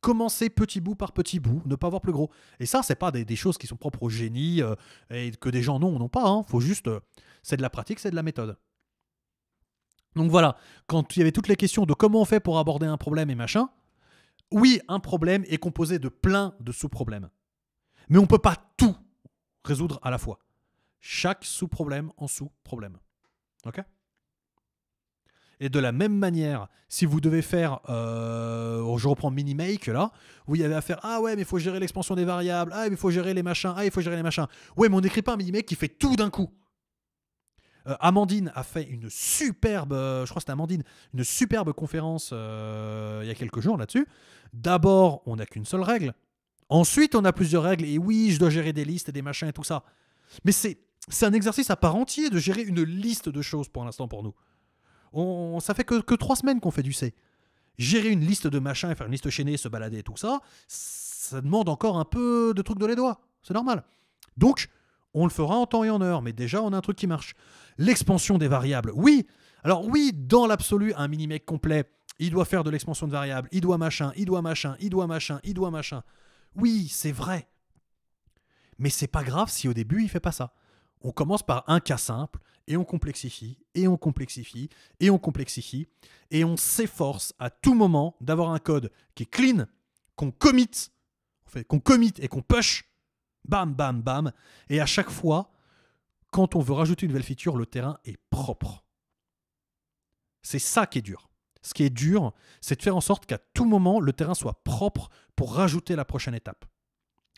commencer petit bout par petit bout, ne pas voir plus gros. Et ça, c'est pas des, choses qui sont propres au génie euh, et que des gens n'ont ou n'ont pas. Hein. Faut juste, euh, c'est de la pratique, c'est de la méthode. Donc voilà, quand il y avait toutes les questions de comment on fait pour aborder un problème et machin, oui, un problème est composé de plein de sous-problèmes. Mais on ne peut pas tout résoudre à la fois. Chaque sous-problème en sous-problème. OK et de la même manière, si vous devez faire, euh, je reprends Minimake là, où il y avait à faire, ah ouais, mais il faut gérer l'expansion des variables, ah, mais il faut gérer les machins, ah, il faut gérer les machins. Ouais, mais on n'écrit pas un Minimake qui fait tout d'un coup. Euh, Amandine a fait une superbe, euh, je crois que c'était Amandine, une superbe conférence il y a quelques jours là-dessus. D'abord, on n'a qu'une seule règle. Ensuite, on a plusieurs règles. Et oui, je dois gérer des listes et des machins et tout ça. Mais c'est, c'est un exercice à part entier de gérer une liste de choses pour l'instant pour nous ça fait que, trois semaines qu'on fait du C. Gérer une liste de machins faire une liste chaînée, se balader et tout ça, ça demande encore un peu de trucs de les doigts. C'est normal. Donc, on le fera en temps et en heure, mais déjà, on a un truc qui marche. L'expansion des variables, oui. Alors, oui, dans l'absolu, un mini-mec complet, il doit faire de l'expansion de variables, il doit machin, il doit machin, il doit machin, il doit machin. Oui, c'est vrai. Mais c'est pas grave si au début, il fait pas ça. On commence par un cas simple, et on complexifie, et on complexifie, et on complexifie, et on s'efforce à tout moment d'avoir un code qui est clean, qu'on commit, en fait, qu'on commit et qu'on push, bam, bam, bam, et à chaque fois, quand on veut rajouter une nouvelle feature, le terrain est propre. C'est ça qui est dur. Ce qui est dur, c'est de faire en sorte qu'à tout moment, le terrain soit propre pour rajouter la prochaine étape.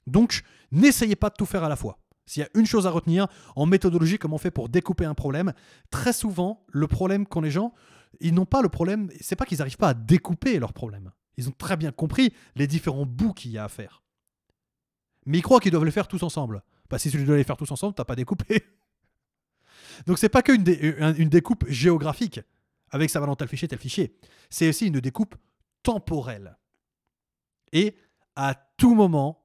Donc, n'essayez pas de tout faire à la fois. S'il y a une chose à retenir en méthodologie, comment on fait pour découper un problème, très souvent, le problème qu'ont les gens, ils n'ont pas le problème, c'est pas qu'ils n'arrivent pas à découper leur problème. Ils ont très bien compris les différents bouts qu'il y a à faire. Mais ils croient qu'ils doivent le faire tous ensemble. Bah, si tu dois les faire tous ensemble, t'as pas découpé. Donc c'est pas qu'une euh, une découpe géographique, avec ça va dans tel fichier, tel fichier. C'est aussi une découpe temporelle. Et à tout moment,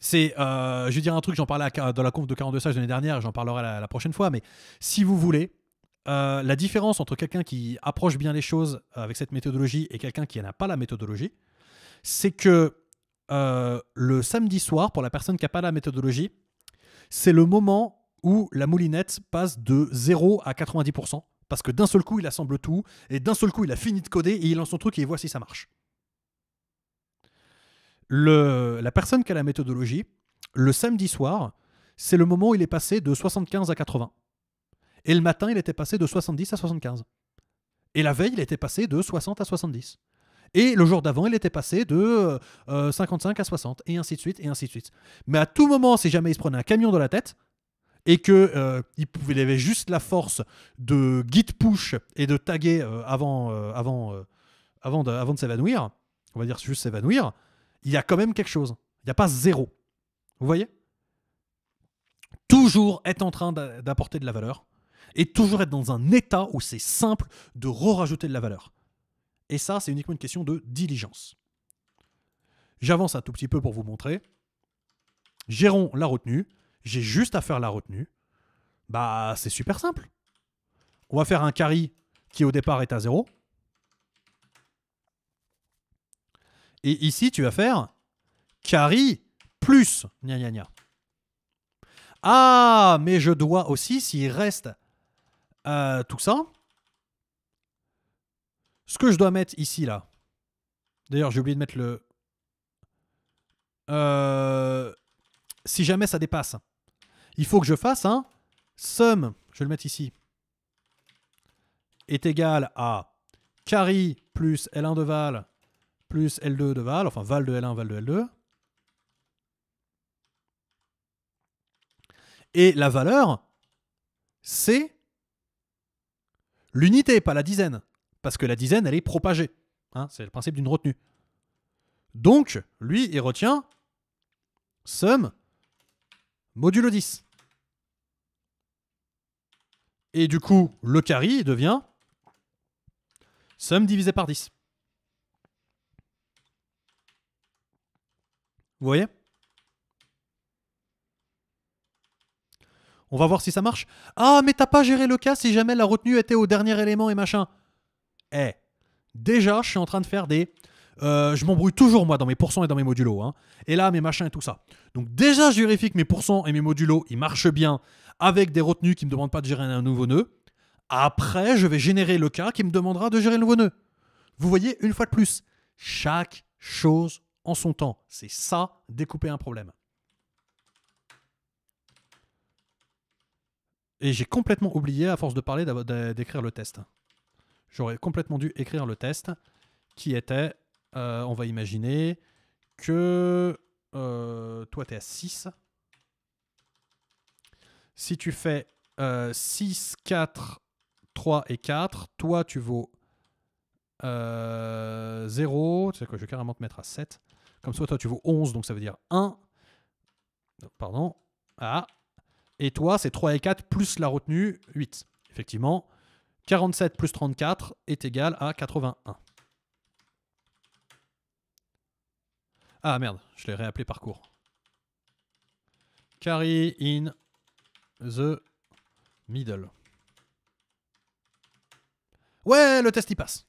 c'est, euh, je vais dire un truc, j'en parlais dans la conf de 42 Sages l'année dernière, j'en parlerai la, prochaine fois, mais si vous voulez, euh, la différence entre quelqu'un qui approche bien les choses euh, avec cette méthodologie et quelqu'un qui n'a pas la méthodologie, c'est que le samedi soir, pour la personne qui n'a pas la méthodologie, c'est le moment où la moulinette passe de 0 à 90%, parce que d'un seul coup, il assemble tout, et d'un seul coup, il a fini de coder, et il lance son truc, et il voit si ça marche la personne qui a la méthodologie, le samedi soir, c'est le moment où il est passé de 75 à 80. Et le matin, il était passé de 70 à 75. Et la veille, il était passé de 60 à 70. Et le jour d'avant, il était passé de 55 euh, à 60, et ainsi de suite, et ainsi de suite. Mais à tout moment, si jamais il se prenait un camion dans la tête, et qu'il euh, il, avait juste la force de git push et de taguer euh, avant, avant, avant avant de s'évanouir, on va dire juste s'évanouir, il y a quand même quelque chose. Il n'y a pas zéro. Vous voyez Toujours être en train d'apporter de la valeur et toujours être dans un état où c'est simple de re-rajouter de la valeur. Et ça, c'est uniquement une question de diligence. J'avance un tout petit peu pour vous montrer. Gérons la retenue. J'ai juste à faire la retenue. Bah, c'est super simple. On va faire un carry qui au départ est à zéro. Et ici, tu vas faire carry plus gna gna gna. Ah, mais je dois aussi, s'il reste euh, tout ça, ce que je dois mettre ici, là. D'ailleurs, j'ai oublié de mettre le... Euh, si jamais ça dépasse, il faut que je fasse un sum, je vais le mettre ici, est égal à carry plus L1 de val plus L2 de Val, enfin Val de L1, Val de L2. Et la valeur, c'est l'unité, pas la dizaine. Parce que la dizaine, elle est propagée. Hein, c'est le principe d'une retenue. Donc, lui, il retient sum modulo 10. Et du coup, le carry devient somme divisé par 10. Vous voyez On va voir si ça marche. Ah, mais t'as pas géré le cas si jamais la retenue était au dernier élément et machin. Eh, déjà, je suis en train de faire des... Euh, je m'embrouille toujours, moi, dans mes pourcents et dans mes modulos. Hein. Et là, mes machins et tout ça. Donc déjà, je vérifie que mes pourcents et mes modulos, ils marchent bien avec des retenues qui ne me demandent pas de gérer un nouveau nœud. Après, je vais générer le cas qui me demandera de gérer le nouveau nœud. Vous voyez, une fois de plus, chaque chose en son temps. C'est ça, découper un problème. Et j'ai complètement oublié, à force de parler, d'écrire le test. J'aurais complètement dû écrire le test qui était, euh, on va imaginer, que euh, toi, tu es à 6. Si tu fais 6, 4, 3 et 4, toi, tu vaux 0. Euh, tu sais quoi, je vais carrément te mettre à 7. Comme ça, toi, tu vaux 11, donc ça veut dire 1. Pardon. Ah. Et toi, c'est 3 et 4 plus la retenue, 8. Effectivement, 47 plus 34 est égal à 81. Ah merde, je l'ai réappelé parcours. Carry in the middle. Ouais, le test il passe.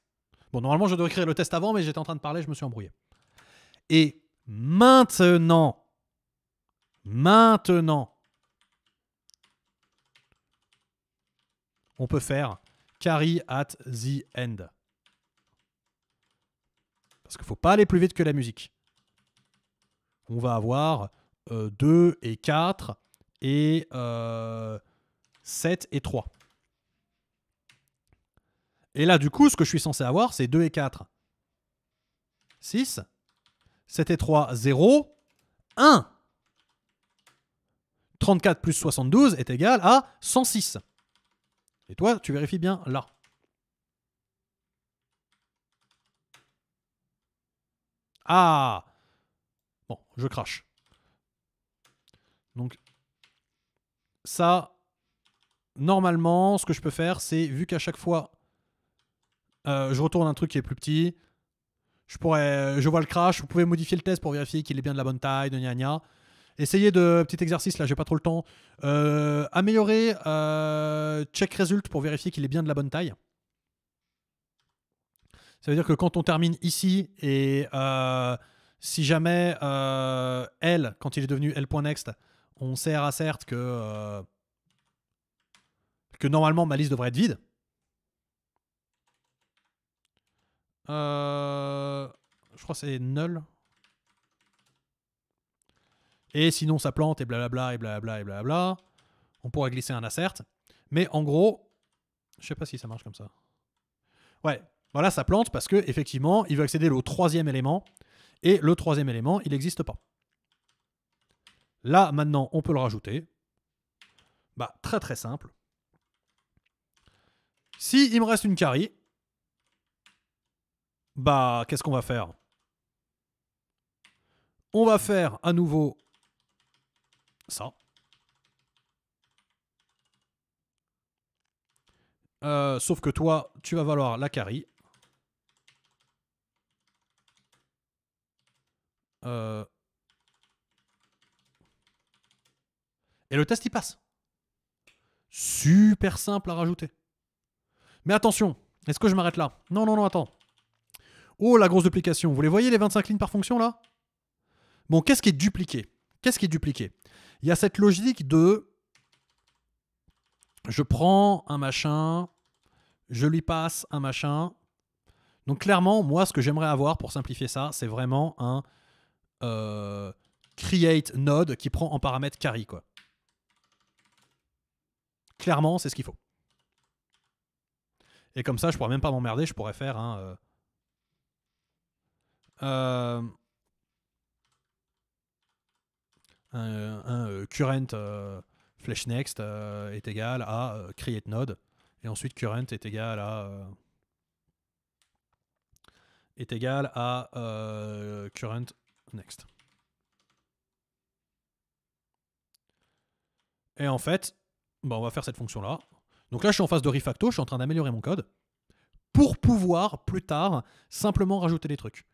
Bon, normalement je devrais écrire le test avant, mais j'étais en train de parler, je me suis embrouillé. Et maintenant, maintenant, on peut faire carry at the end. Parce qu'il ne faut pas aller plus vite que la musique. On va avoir 2 euh, et 4 et 7 euh, et 3. Et là, du coup, ce que je suis censé avoir, c'est 2 et 4. 6 c'était 3, 0, 1. 34 plus 72 est égal à 106. Et toi, tu vérifies bien là. Ah Bon, je crache. Donc, ça, normalement, ce que je peux faire, c'est, vu qu'à chaque fois, euh, je retourne un truc qui est plus petit, je pourrais, je vois le crash, vous pouvez modifier le test pour vérifier qu'il est bien de la bonne taille, de gna gna. Essayez de petit exercice là, j'ai pas trop le temps. Euh, améliorer euh, check result pour vérifier qu'il est bien de la bonne taille. Ça veut dire que quand on termine ici et euh, si jamais L, quand il est devenu L.next, on sert à certes que, que normalement ma liste devrait être vide. Euh, je crois que c'est nul. Et sinon, ça plante et blablabla et blablabla et blablabla. On pourrait glisser un assert. Mais en gros, je sais pas si ça marche comme ça. Ouais, voilà, ça plante parce que effectivement, il veut accéder au troisième élément. Et le troisième élément, il n'existe pas. Là, maintenant, on peut le rajouter. Bah, très très simple. Si il me reste une carie, bah, qu'est-ce qu'on va faire On va faire à nouveau ça. Euh, sauf que toi, tu vas valoir la carie. Euh. Et le test, il passe. Super simple à rajouter. Mais attention, est-ce que je m'arrête là Non, non, non, attends. Oh, la grosse duplication. Vous les voyez, les 25 lignes par fonction, là Bon, qu'est-ce qui est dupliqué Qu'est-ce qui est dupliqué Il y a cette logique de... Je prends un machin, je lui passe un machin. Donc clairement, moi, ce que j'aimerais avoir, pour simplifier ça, c'est vraiment un euh, create node qui prend en paramètre carry. Quoi. Clairement, c'est ce qu'il faut. Et comme ça, je pourrais même pas m'emmerder, je pourrais faire un... Euh, euh, euh, euh, current flash next est égal à create node et ensuite current est égal à est égal à current next. Et en fait, bah, on va faire cette fonction là. Donc là, je suis en phase de refacto, je suis en train d'améliorer mon code pour pouvoir plus tard simplement rajouter des trucs.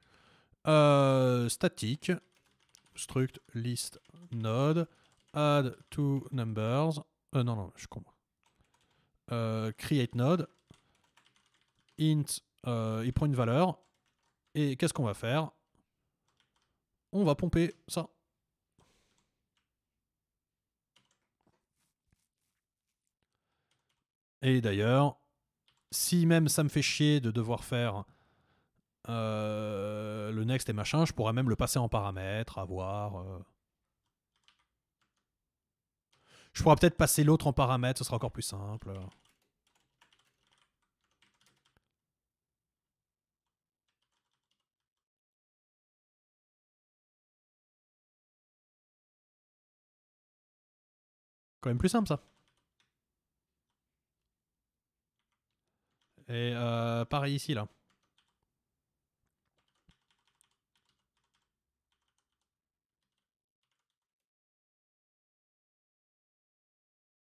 Static, euh, statique, struct list node, add to numbers. Euh, non, non, je comprends. Euh, create node, int, il prend une valeur. Et qu'est-ce qu'on va faire On va pomper ça. Et d'ailleurs, si même ça me fait chier de devoir faire euh, le next et machin, je pourrais même le passer en paramètres, avoir. voir euh. Je pourrais peut-être passer l'autre en paramètres, ce sera encore plus simple. Quand même plus simple ça. Et euh, pareil ici là.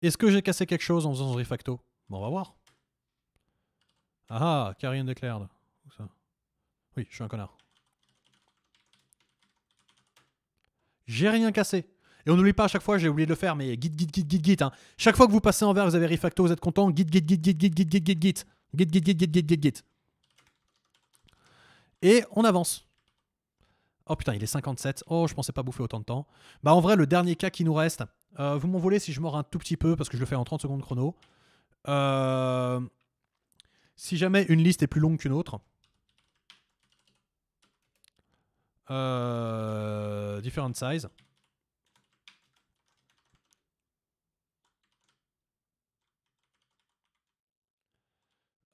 Est-ce que j'ai cassé quelque chose en faisant ce refacto Bon, on va voir. Ah ah, Carrion Declared. Ça. Oui, je suis un connard. J'ai rien cassé. Et on n'oublie pas à chaque fois, j'ai oublié de le faire, mais git, git, git, git, git. Hein. Chaque fois que vous passez en vert, vous avez refacto, vous êtes content. Git, git, git, git, git, git, git, git. Git, git, git, git, git, git, git. Et on avance. Oh putain, il est 57. Oh, je pensais pas bouffer autant de temps. Bah en vrai, le dernier cas qui nous reste, euh, vous m'en voulez si je mords un tout petit peu parce que je le fais en 30 secondes chrono. Euh, si jamais une liste est plus longue qu'une autre, euh, different size.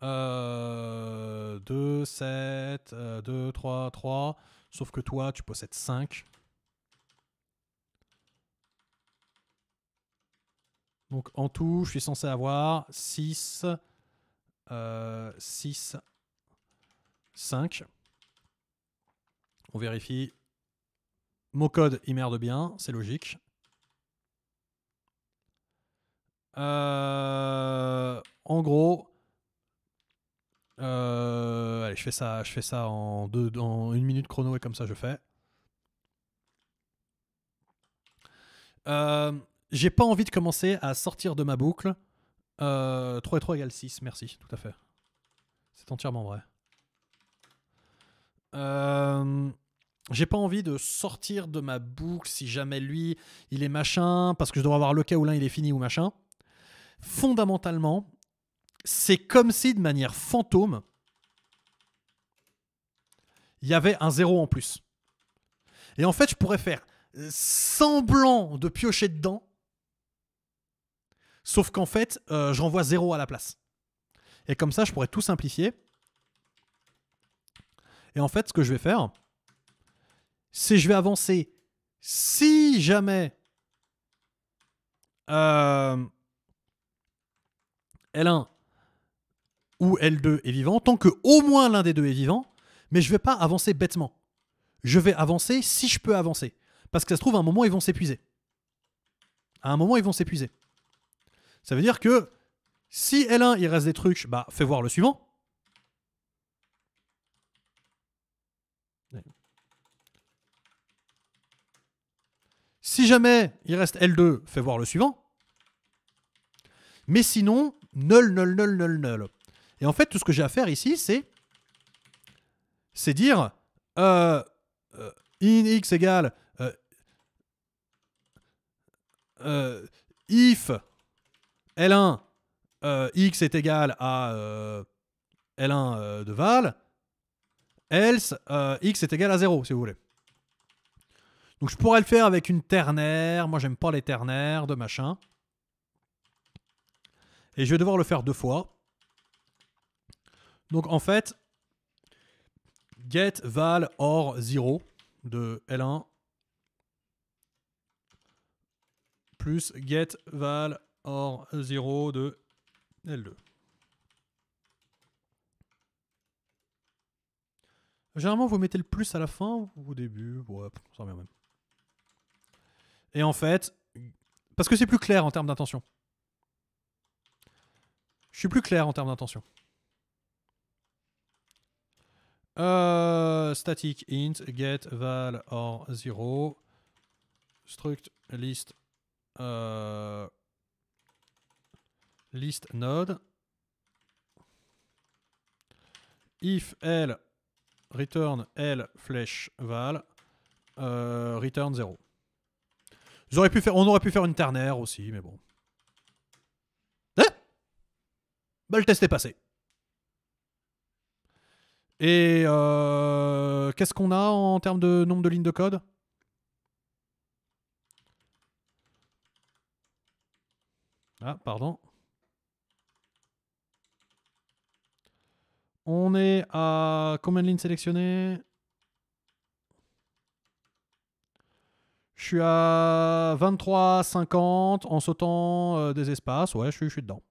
2, 7, 2, 3, 3. Sauf que toi, tu possèdes 5. Donc en tout, je suis censé avoir 6, 6, 5. On vérifie. Mon code, il merde bien, c'est logique. Euh, en gros, euh, allez, je fais ça, je fais ça en, deux, en une minute chrono et comme ça je fais. Euh, j'ai pas envie de commencer à sortir de ma boucle. 3 euh, et 3 égale 6, merci, tout à fait. C'est entièrement vrai. Euh, j'ai pas envie de sortir de ma boucle si jamais lui, il est machin, parce que je dois avoir le cas où l'un il est fini ou machin. Fondamentalement, c'est comme si de manière fantôme, il y avait un zéro en plus. Et en fait, je pourrais faire semblant de piocher dedans Sauf qu'en fait, euh, je 0 à la place. Et comme ça, je pourrais tout simplifier. Et en fait, ce que je vais faire, c'est je vais avancer si jamais euh, L1 ou L2 est vivant, tant que au moins l'un des deux est vivant, mais je ne vais pas avancer bêtement. Je vais avancer si je peux avancer. Parce que ça se trouve, à un moment, ils vont s'épuiser. À un moment, ils vont s'épuiser. Ça veut dire que si L1 il reste des trucs, bah fais voir le suivant. Si jamais il reste L2, fais voir le suivant. Mais sinon, nul, nul, nul, nul, nul. Et en fait, tout ce que j'ai à faire ici, c'est c'est dire euh, euh, in x égale euh, if L1, euh, X est égal à euh, L1 euh, de Val, else X est égal à 0, si vous voulez. Donc je pourrais le faire avec une ternaire. Moi, j'aime pas les ternaires de machin. Et je vais devoir le faire deux fois. Donc en fait, get val or 0 de L1 plus get val OR 0 de L2. Généralement, vous mettez le plus à la fin ou au début. ça même. Et en fait, parce que c'est plus clair en termes d'intention. Je suis plus clair en termes d'intention. Euh, static int get val or 0 struct list euh, list node if l return l flèche val euh, return 0. on aurait pu faire une ternaire aussi, mais bon. Hein bah, le test est passé. Et euh, qu'est-ce qu'on a en termes de nombre de lignes de code Ah, pardon. On est à combien de lignes sélectionnées Je suis à 23,50 en sautant euh, des espaces. Ouais, je suis, dedans.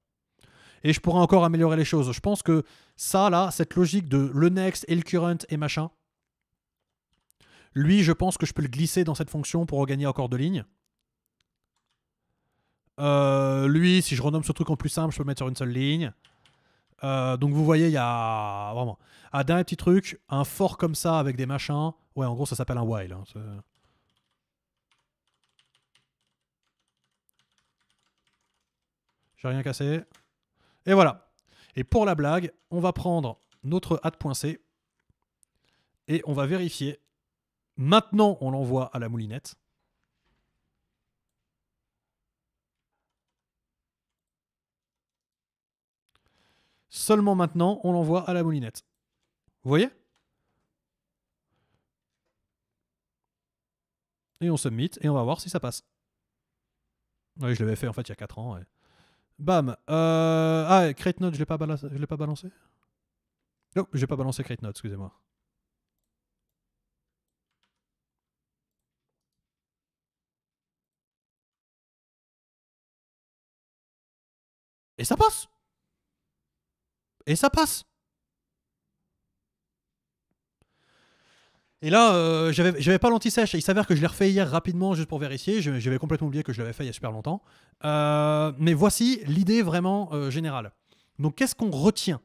Et je pourrais encore améliorer les choses. Je pense que ça, là, cette logique de le next et le current et machin, lui, je pense que je peux le glisser dans cette fonction pour regagner encore deux lignes. Euh, lui, si je renomme ce truc en plus simple, je peux le mettre sur une seule ligne. Euh, donc vous voyez, il y a vraiment un dernier petit truc, un fort comme ça avec des machins. Ouais, en gros, ça s'appelle un while. Hein, J'ai rien cassé. Et voilà. Et pour la blague, on va prendre notre c et on va vérifier. Maintenant, on l'envoie à la moulinette. Seulement maintenant, on l'envoie à la moulinette. Vous voyez Et on submit et on va voir si ça passe. Oui, je l'avais fait en fait il y a 4 ans. Bam euh... Ah, create note, je l'ai pas, je l'ai pas balancé Non, oh, j'ai pas balancé create note, excusez-moi. Et ça passe et ça passe. Et là, euh, je n'avais pas l'anti-sèche. Il s'avère que je l'ai refait hier rapidement, juste pour vérifier. J'avais complètement oublié que je l'avais fait il y a super longtemps. Euh, mais voici l'idée vraiment euh, générale. Donc, qu'est-ce qu'on retient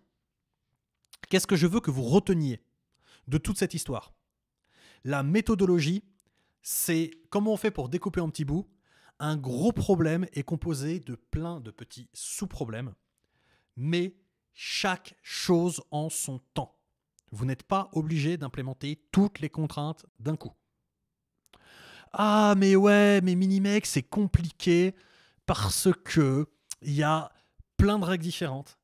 Qu'est-ce que je veux que vous reteniez de toute cette histoire La méthodologie, c'est comment on fait pour découper en petits bouts. Un gros problème est composé de plein de petits sous-problèmes, mais chaque chose en son temps. Vous n'êtes pas obligé d'implémenter toutes les contraintes d'un coup. Ah mais ouais, mais Minimex, c'est compliqué parce que il y a plein de règles différentes.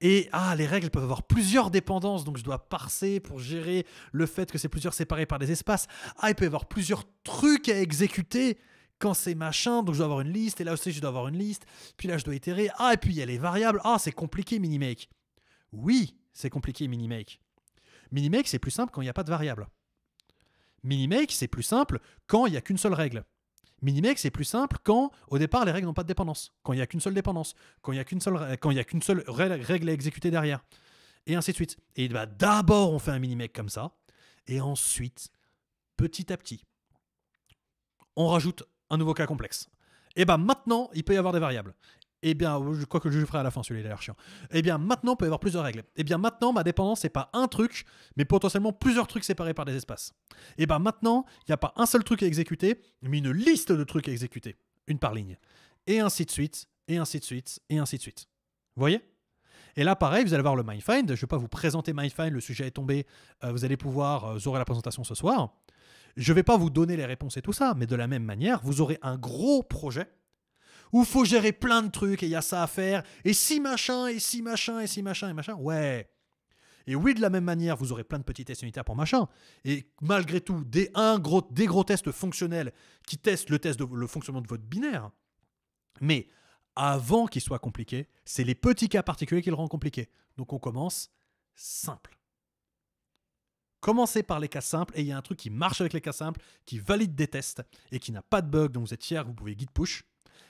Et ah, les règles peuvent avoir plusieurs dépendances, donc je dois parser pour gérer le fait que c'est plusieurs séparés par des espaces. Ah, il peut y avoir plusieurs trucs à exécuter quand c'est machin, donc je dois avoir une liste, et là aussi je dois avoir une liste, puis là je dois itérer, ah, et puis il y a les variables, ah, c'est compliqué mini-make. Oui, c'est compliqué Mini make c'est plus simple quand il n'y a pas de variable. make, c'est plus simple quand il n'y a qu'une seule règle. make, c'est plus simple quand, au départ, les règles n'ont pas de dépendance, quand il n'y a qu'une seule dépendance, quand il n'y a qu'une seule, y a qu'une seule règle à exécuter derrière, et ainsi de suite. Et bah, d'abord, on fait un mini make comme ça, et ensuite, petit à petit, on rajoute un nouveau cas complexe. Et eh bien maintenant, il peut y avoir des variables. Et eh bien, quoi oh, que je ferai à la fin, celui-là, il a chiant. Et eh bien maintenant, il peut y avoir plusieurs règles. Et bien maintenant, ma dépendance, n'est pas un truc, mais potentiellement plusieurs trucs séparés par des espaces. Et bien maintenant, il n'y a pas un seul truc à exécuter, mais une liste de trucs à exécuter, une par ligne. Et ainsi de suite, et ainsi de suite, et ainsi de suite. Vous voyez et là, pareil, vous allez voir le MindFind. Je ne vais pas vous présenter MindFind, le sujet est tombé. Euh, vous allez pouvoir, aurez euh, la présentation ce soir. Je ne vais pas vous donner les réponses et tout ça, mais de la même manière, vous aurez un gros projet où faut gérer plein de trucs et il y a ça à faire, et si machin, et si machin, et si machin, et machin, ouais. Et oui, de la même manière, vous aurez plein de petits tests unitaires pour machin. Et malgré tout, des, un gros, tests fonctionnels qui testent le, test le fonctionnement de votre binaire. Mais avant qu'il soit compliqué, c'est les petits cas particuliers qui le rendent compliqué. Donc on commence simple. Commencez par les cas simples et il y a un truc qui marche avec les cas simples, qui valide des tests et qui n'a pas de bug, donc vous êtes fier, vous pouvez guide push.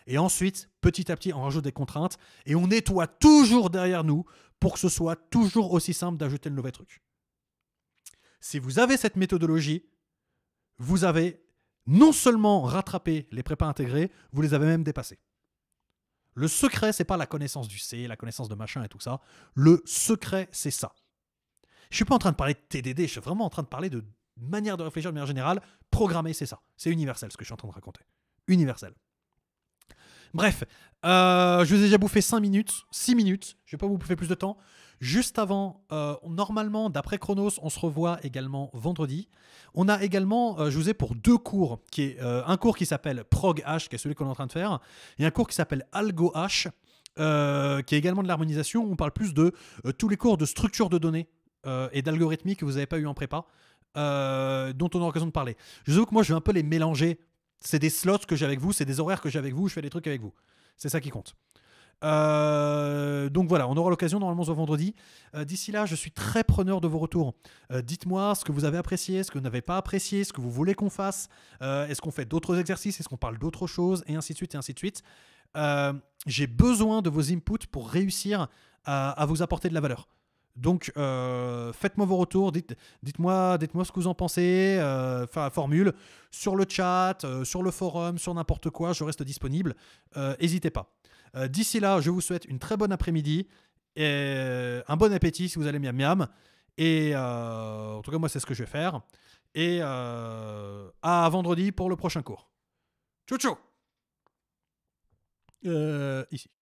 Et ensuite, petit à petit, on rajoute des contraintes et on nettoie toujours derrière nous pour que ce soit toujours aussi simple d'ajouter le nouvel truc. Si vous avez cette méthodologie, vous avez non seulement rattrapé les prépas intégrés, vous les avez même dépassés. Le secret, c'est pas la connaissance du C, la connaissance de machin et tout ça. Le secret, c'est ça. Je suis pas en train de parler de TDD, je suis vraiment en train de parler de manière de réfléchir de manière générale. Programmer, c'est ça. C'est universel ce que je suis en train de raconter. Universel. Bref, euh, je vous ai déjà bouffé 5 minutes, 6 minutes, je ne vais pas vous bouffer plus de temps. Juste avant, euh, normalement, d'après Chronos, on se revoit également vendredi. On a également, euh, je vous ai pour deux cours, qui est, un cours qui s'appelle Prog H, qui est celui qu'on est en train de faire, et un cours qui s'appelle Algo H. qui est également de l'harmonisation, on parle plus de tous les cours de structure de données euh, et d'algorithmie que vous n'avez pas eu en prépa, euh, dont on aura l'occasion de parler. Je vous que moi, je vais un peu les mélanger. C'est des slots que j'ai avec vous, c'est des horaires que j'ai avec vous, je fais des trucs avec vous. C'est ça qui compte. Euh, donc voilà, on aura l'occasion normalement ce vendredi. D'ici là, je suis très preneur de vos retours. Dites-moi ce que vous avez apprécié, ce que vous n'avez pas apprécié, ce que vous voulez qu'on fasse. Est-ce qu'on fait d'autres exercices Est-ce qu'on parle d'autres choses Et ainsi de suite, et ainsi de suite. J'ai besoin de vos inputs pour réussir à vous apporter de la valeur. Donc, euh, faites-moi vos retours, dites, moi dites-moi ce que vous en pensez, euh, formule, sur le chat, euh, sur le forum, sur n'importe quoi, je reste disponible, n'hésitez pas. d'ici là, je vous souhaite une très bonne après-midi, et un bon appétit si vous allez miam miam, et en tout cas, moi, c'est ce que je vais faire, et à vendredi pour le prochain cours. tchou ciao Ici.